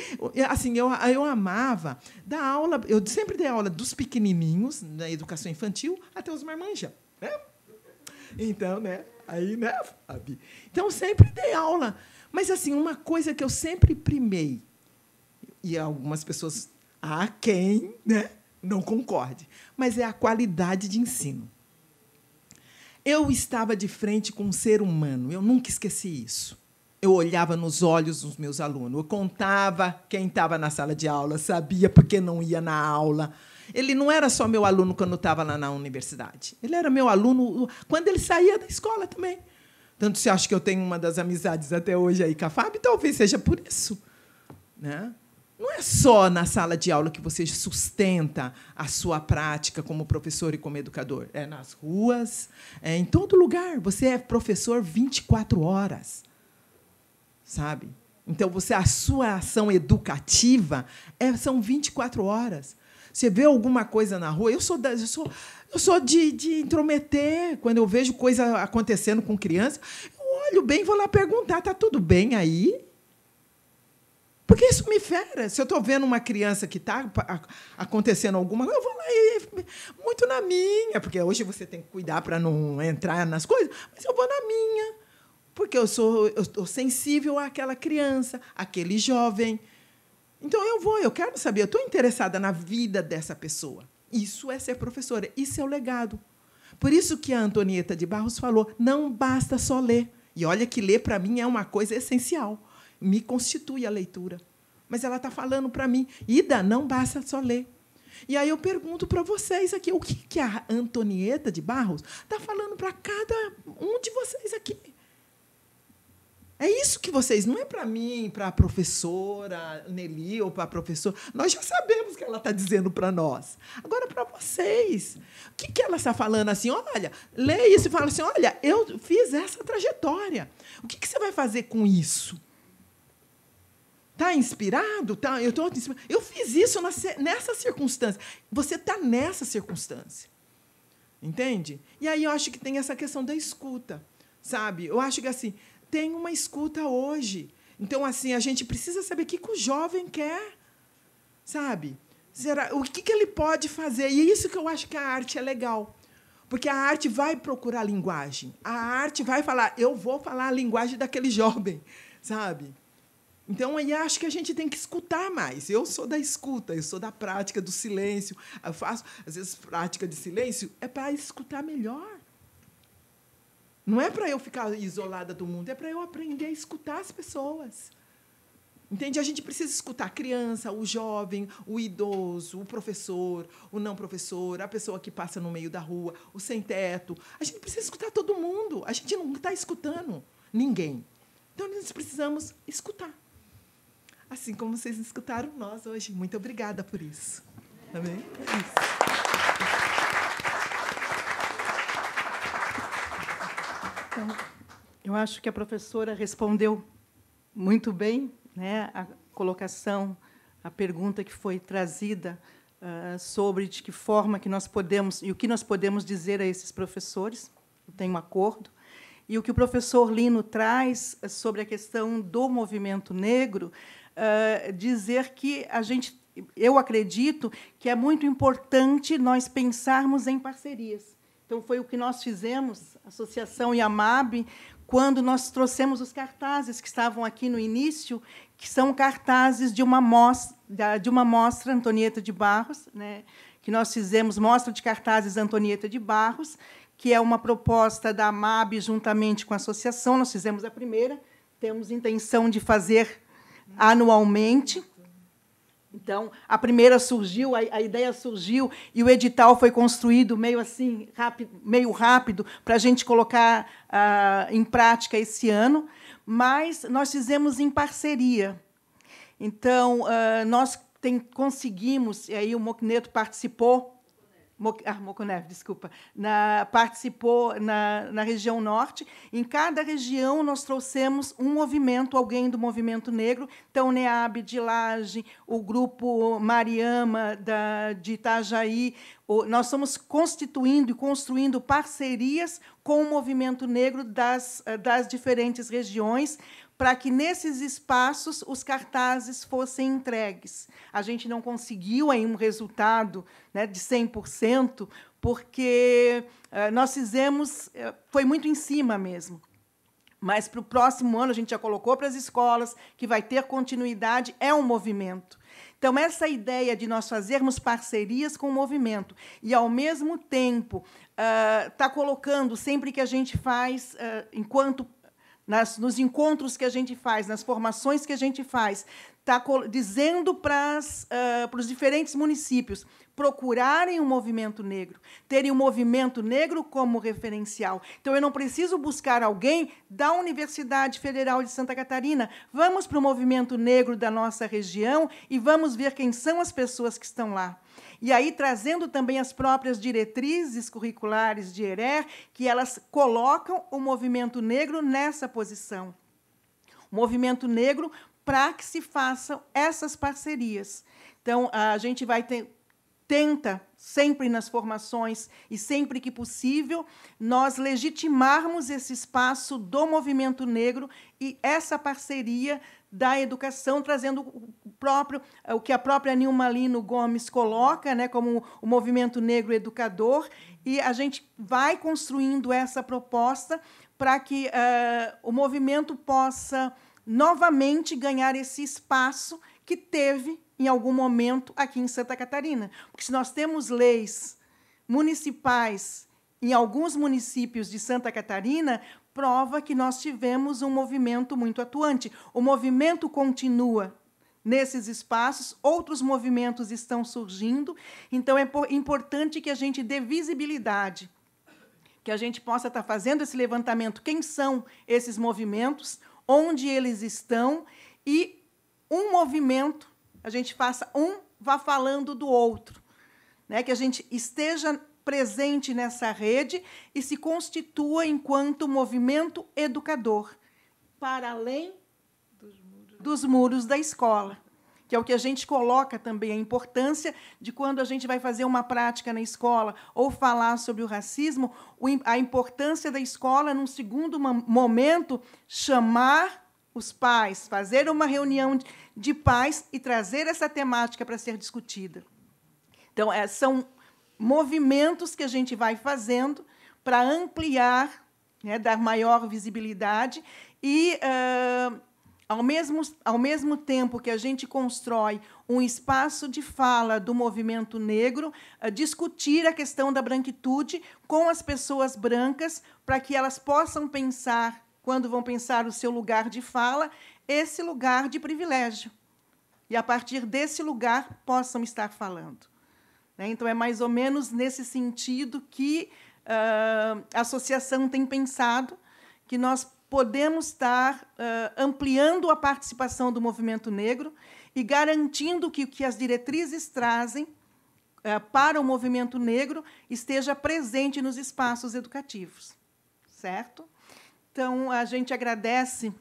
assim, eu, eu amava dar aula, eu sempre dei aula dos pequenininhos, na educação infantil, até os marmanjos. Né? Então, né? Aí, né, Fabi? Então, eu sempre dei aula. Mas, assim, uma coisa que eu sempre primei, e algumas pessoas há quem né, não concorde, mas é a qualidade de ensino. Eu estava de frente com um ser humano, eu nunca esqueci isso eu olhava nos olhos dos meus alunos, eu contava quem estava na sala de aula, sabia porque não ia na aula. Ele não era só meu aluno quando estava lá na universidade. Ele era meu aluno quando ele saía da escola também. Tanto se acha que eu tenho uma das amizades até hoje aí com a Fábio, talvez seja por isso. Né? Não é só na sala de aula que você sustenta a sua prática como professor e como educador. É nas ruas, é em todo lugar. Você é professor 24 horas sabe? Então, você a sua ação educativa é, são 24 horas. Você vê alguma coisa na rua, eu sou, da, eu sou, eu sou de, de intrometer. Quando eu vejo coisa acontecendo com criança, eu olho bem, vou lá perguntar: tá tudo bem aí? Porque isso me fera. Se eu estou vendo uma criança que está acontecendo alguma coisa, eu vou lá e muito na minha, porque hoje você tem que cuidar para não entrar nas coisas, mas eu vou na minha. Porque eu sou eu estou sensível àquela criança, àquele jovem. Então eu vou, eu quero saber, eu estou interessada na vida dessa pessoa. Isso é ser professora, isso é o legado. Por isso que a Antonieta de Barros falou: não basta só ler. E olha que ler para mim é uma coisa essencial, me constitui a leitura. Mas ela está falando para mim: Ida, não basta só ler. E aí eu pergunto para vocês aqui: o que, que a Antonieta de Barros está falando para cada um de vocês aqui? É isso que vocês, não é para mim, para a professora Nelly ou para a professora. Nós já sabemos o que ela está dizendo para nós. Agora, para vocês, o que, que ela está falando assim? Olha, lê isso e fala assim: olha, eu fiz essa trajetória. O que, que você vai fazer com isso? Está inspirado? Tá, eu, tô, eu fiz isso nessa circunstância. Você está nessa circunstância. Entende? E aí eu acho que tem essa questão da escuta. Sabe? Eu acho que assim tem uma escuta hoje. Então, assim, a gente precisa saber o que, o jovem quer, sabe? Será, o que, que ele pode fazer? E é isso que eu acho que a arte é legal. Porque a arte vai procurar linguagem. A arte vai falar, eu vou falar a linguagem daquele jovem, sabe? Então, aí acho que a gente tem que escutar mais. Eu sou da escuta, eu sou da prática do silêncio. Eu faço, às vezes, prática de silêncio é para escutar melhor. Não é para eu ficar isolada do mundo, é para eu aprender a escutar as pessoas. Entende? A gente precisa escutar a criança, o jovem, o idoso, o professor, o não professor, a pessoa que passa no meio da rua, o sem teto. A gente precisa escutar todo mundo. A gente não está escutando ninguém. Então nós precisamos escutar. Assim como vocês escutaram nós hoje. Muito obrigada por isso. Tá bem? É isso. Então, eu acho que a professora respondeu muito bem né, a colocação, a pergunta que foi trazida uh, sobre de que forma que nós podemos e o que nós podemos dizer a esses professores. Eu tenho um acordo. E o que o professor Lino traz ah, sobre a questão do movimento negro, uh, dizer que a gente, eu acredito que é muito importante nós pensarmos em parcerias então, foi o que nós fizemos, Associação e Yamab, quando nós trouxemos os cartazes que estavam aqui no início, que são cartazes de uma mostra, de uma mostra Antonieta de Barros, né, que nós fizemos, Mostra de Cartazes Antonieta de Barros, que é uma proposta da MAB juntamente com a associação. Nós fizemos a primeira, temos intenção de fazer anualmente. Então, a primeira surgiu, a, a, ideia surgiu e o edital foi construído meio assim, rápido, meio rápido, para a gente colocar ah, em prática esse ano. Mas nós fizemos em parceria. Então, ah, nós tem, conseguimos, e aí o Mocneto participou Moconev, ah, desculpa, na, participou na, na região norte. Em cada região, nós trouxemos um movimento, alguém do movimento negro. Então, NEAB de Laje, o grupo Mariama da, de Itajaí. O, nós estamos constituindo e construindo parcerias com o movimento negro das, eh, das diferentes regiões para que nesses espaços os cartazes fossem entregues. A gente não conseguiu aí um resultado né, de 100%, porque eh, nós fizemos, eh, foi muito em cima mesmo. Mas para o próximo ano a gente já colocou para as escolas que vai ter continuidade, é um movimento. Então, essa ideia de nós fazermos parcerias com o movimento e, ao mesmo tempo, estar uh, tá colocando, sempre que a gente faz, uh, enquanto nas, nos encontros que a gente faz, nas formações que a gente faz, está dizendo para uh, ah, os diferentes municípios procurarem o um movimento negro, terem o um movimento negro como referencial. Então, eu não preciso buscar alguém da Universidade Federal de Santa Catarina. Vamos para o movimento negro da nossa região e vamos ver quem são as pessoas que estão lá. E aí trazendo também as próprias diretrizes curriculares de ERER, que elas colocam o movimento negro nessa posição. O movimento negro para que se façam essas parcerias. Então, a gente vai ter, tenta sempre nas formações e sempre que possível nós legitimarmos esse espaço do movimento negro e essa parceria da educação, trazendo o próprio eh, o que a própria Nilma Lino Gomes coloca, né, como o movimento negro educador, e a gente vai construindo essa proposta para que uh, o movimento possa novamente ganhar esse espaço que teve em algum momento aqui em Santa Catarina, porque se nós temos leis municipais em alguns municípios de Santa Catarina prova que nós tivemos um movimento muito atuante. O movimento continua nesses espaços, outros movimentos estão surgindo, então é importante que a gente dê visibilidade, que a gente possa estar fazendo esse levantamento. Quem são esses movimentos? Onde eles estão? E um movimento, a gente faça um, vá falando do outro. Né, que a gente esteja presente nessa rede e se constitua enquanto movimento educador, para além dos muros, dos muros da escola que é o que a gente coloca também a importância de quando a gente vai fazer uma prática na escola ou falar sobre o racismo, a importância da escola, num segundo momento, chamar os pais, fazer uma reunião de pais e trazer essa temática para ser discutida. Então, é, são movimentos que a gente vai fazendo para ampliar, né, dar maior visibilidade e, uh, ao, mesmo, ao mesmo tempo que a gente constrói um espaço de fala do movimento negro, uh, discutir a questão da branquitude com as pessoas brancas para que elas possam pensar, quando vão pensar o seu lugar de fala, esse lugar de privilégio. E, a partir desse lugar, possam estar falando. Né? Então, é mais ou menos nesse sentido que uh, a associação tem pensado que nós podemos estar uh, ampliando a participação do movimento negro e garantindo que o que as diretrizes trazem uh, para o movimento negro esteja presente nos espaços educativos. Certo? Então, a gente agradece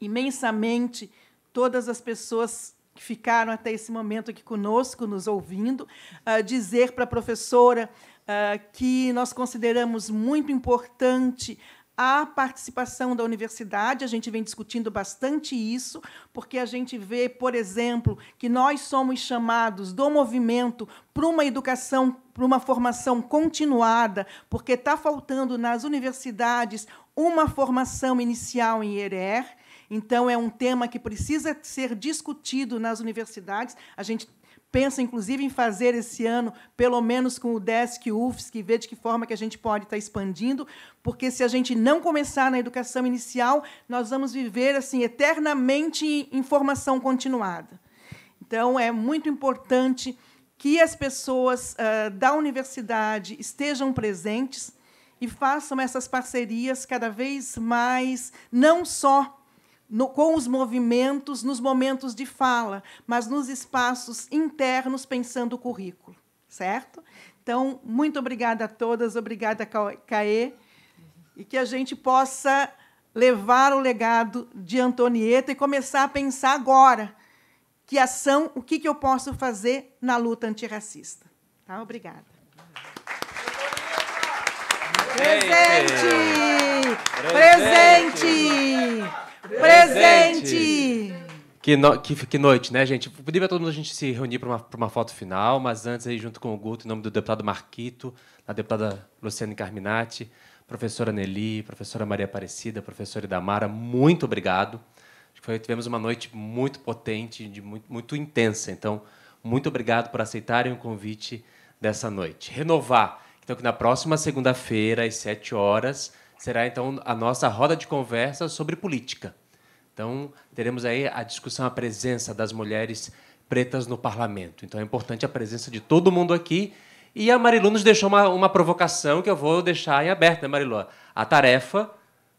imensamente todas as pessoas que ficaram até esse momento aqui conosco, nos ouvindo, uh, dizer para a professora uh, que nós consideramos muito importante a participação da universidade, a gente vem discutindo bastante isso, porque a gente vê, por exemplo, que nós somos chamados do movimento para uma educação, para uma formação continuada, porque está faltando nas universidades uma formação inicial em IERER, então, é um tema que precisa ser discutido nas universidades. A gente pensa, inclusive, em fazer esse ano, pelo menos com o DESC UFSC, ver de que forma que a gente pode estar expandindo, porque se a gente não começar na educação inicial, nós vamos viver assim eternamente em formação continuada. Então, é muito importante que as pessoas uh, da universidade estejam presentes e façam essas parcerias cada vez mais, não só no, com os movimentos nos momentos de fala, mas nos espaços internos pensando o currículo, certo? Então, muito obrigada a todas, obrigada Caê, e que a gente possa levar o legado de Antonieta e começar a pensar agora que ação, o que, que eu posso fazer na luta antirracista. Tá? Obrigada. Presente! Presente! Presente! Presente! Que, no, que, que, noite, né, gente? Pedi para todo mundo a gente se reunir para uma, uma foto final, mas antes, aí, junto com o Guto, em nome do deputado Marquito, da deputada Luciane Carminati, professora Nelly, professora Maria Aparecida, professora Idamara, muito obrigado. acho Foi, tivemos uma noite muito potente, de muito, muito intensa. Então, muito obrigado por aceitarem o convite dessa noite. Renovar. Então, que na próxima segunda-feira, às 7 horas, será então a nossa roda de conversa sobre política. Então, teremos aí a discussão, a presença das mulheres pretas no parlamento. Então, é importante a presença de todo mundo aqui. E a Marilu nos deixou uma, uma provocação que eu vou deixar em aberto, né, Marilu? A tarefa,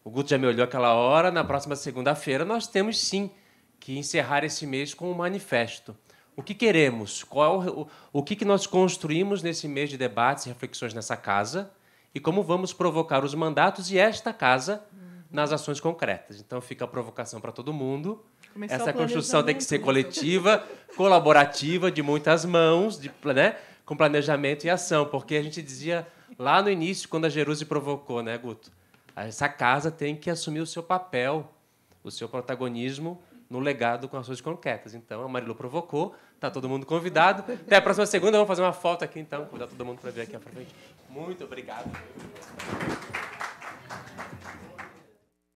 o Guto já me olhou aquela hora, na próxima segunda-feira nós temos sim que encerrar esse mês com um manifesto. O que queremos? Qual é o, o que, que nós construímos nesse mês de debates e reflexões nessa casa? e como vamos provocar os mandatos e esta casa nas ações concretas. Então fica a provocação para todo mundo. Começou Essa construção tem que ser né? coletiva, [LAUGHS] colaborativa, de muitas mãos, de, né, com planejamento e ação, porque a gente dizia lá no início, quando a Jerusalém provocou, né, Guto? Essa casa tem que assumir o seu papel, o seu protagonismo no legado com ações concretas. Então, a Marilu provocou, está todo mundo convidado. Até a próxima segunda, vamos fazer uma foto aqui, então, convidar todo mundo para ver aqui à frente. Muito obrigado.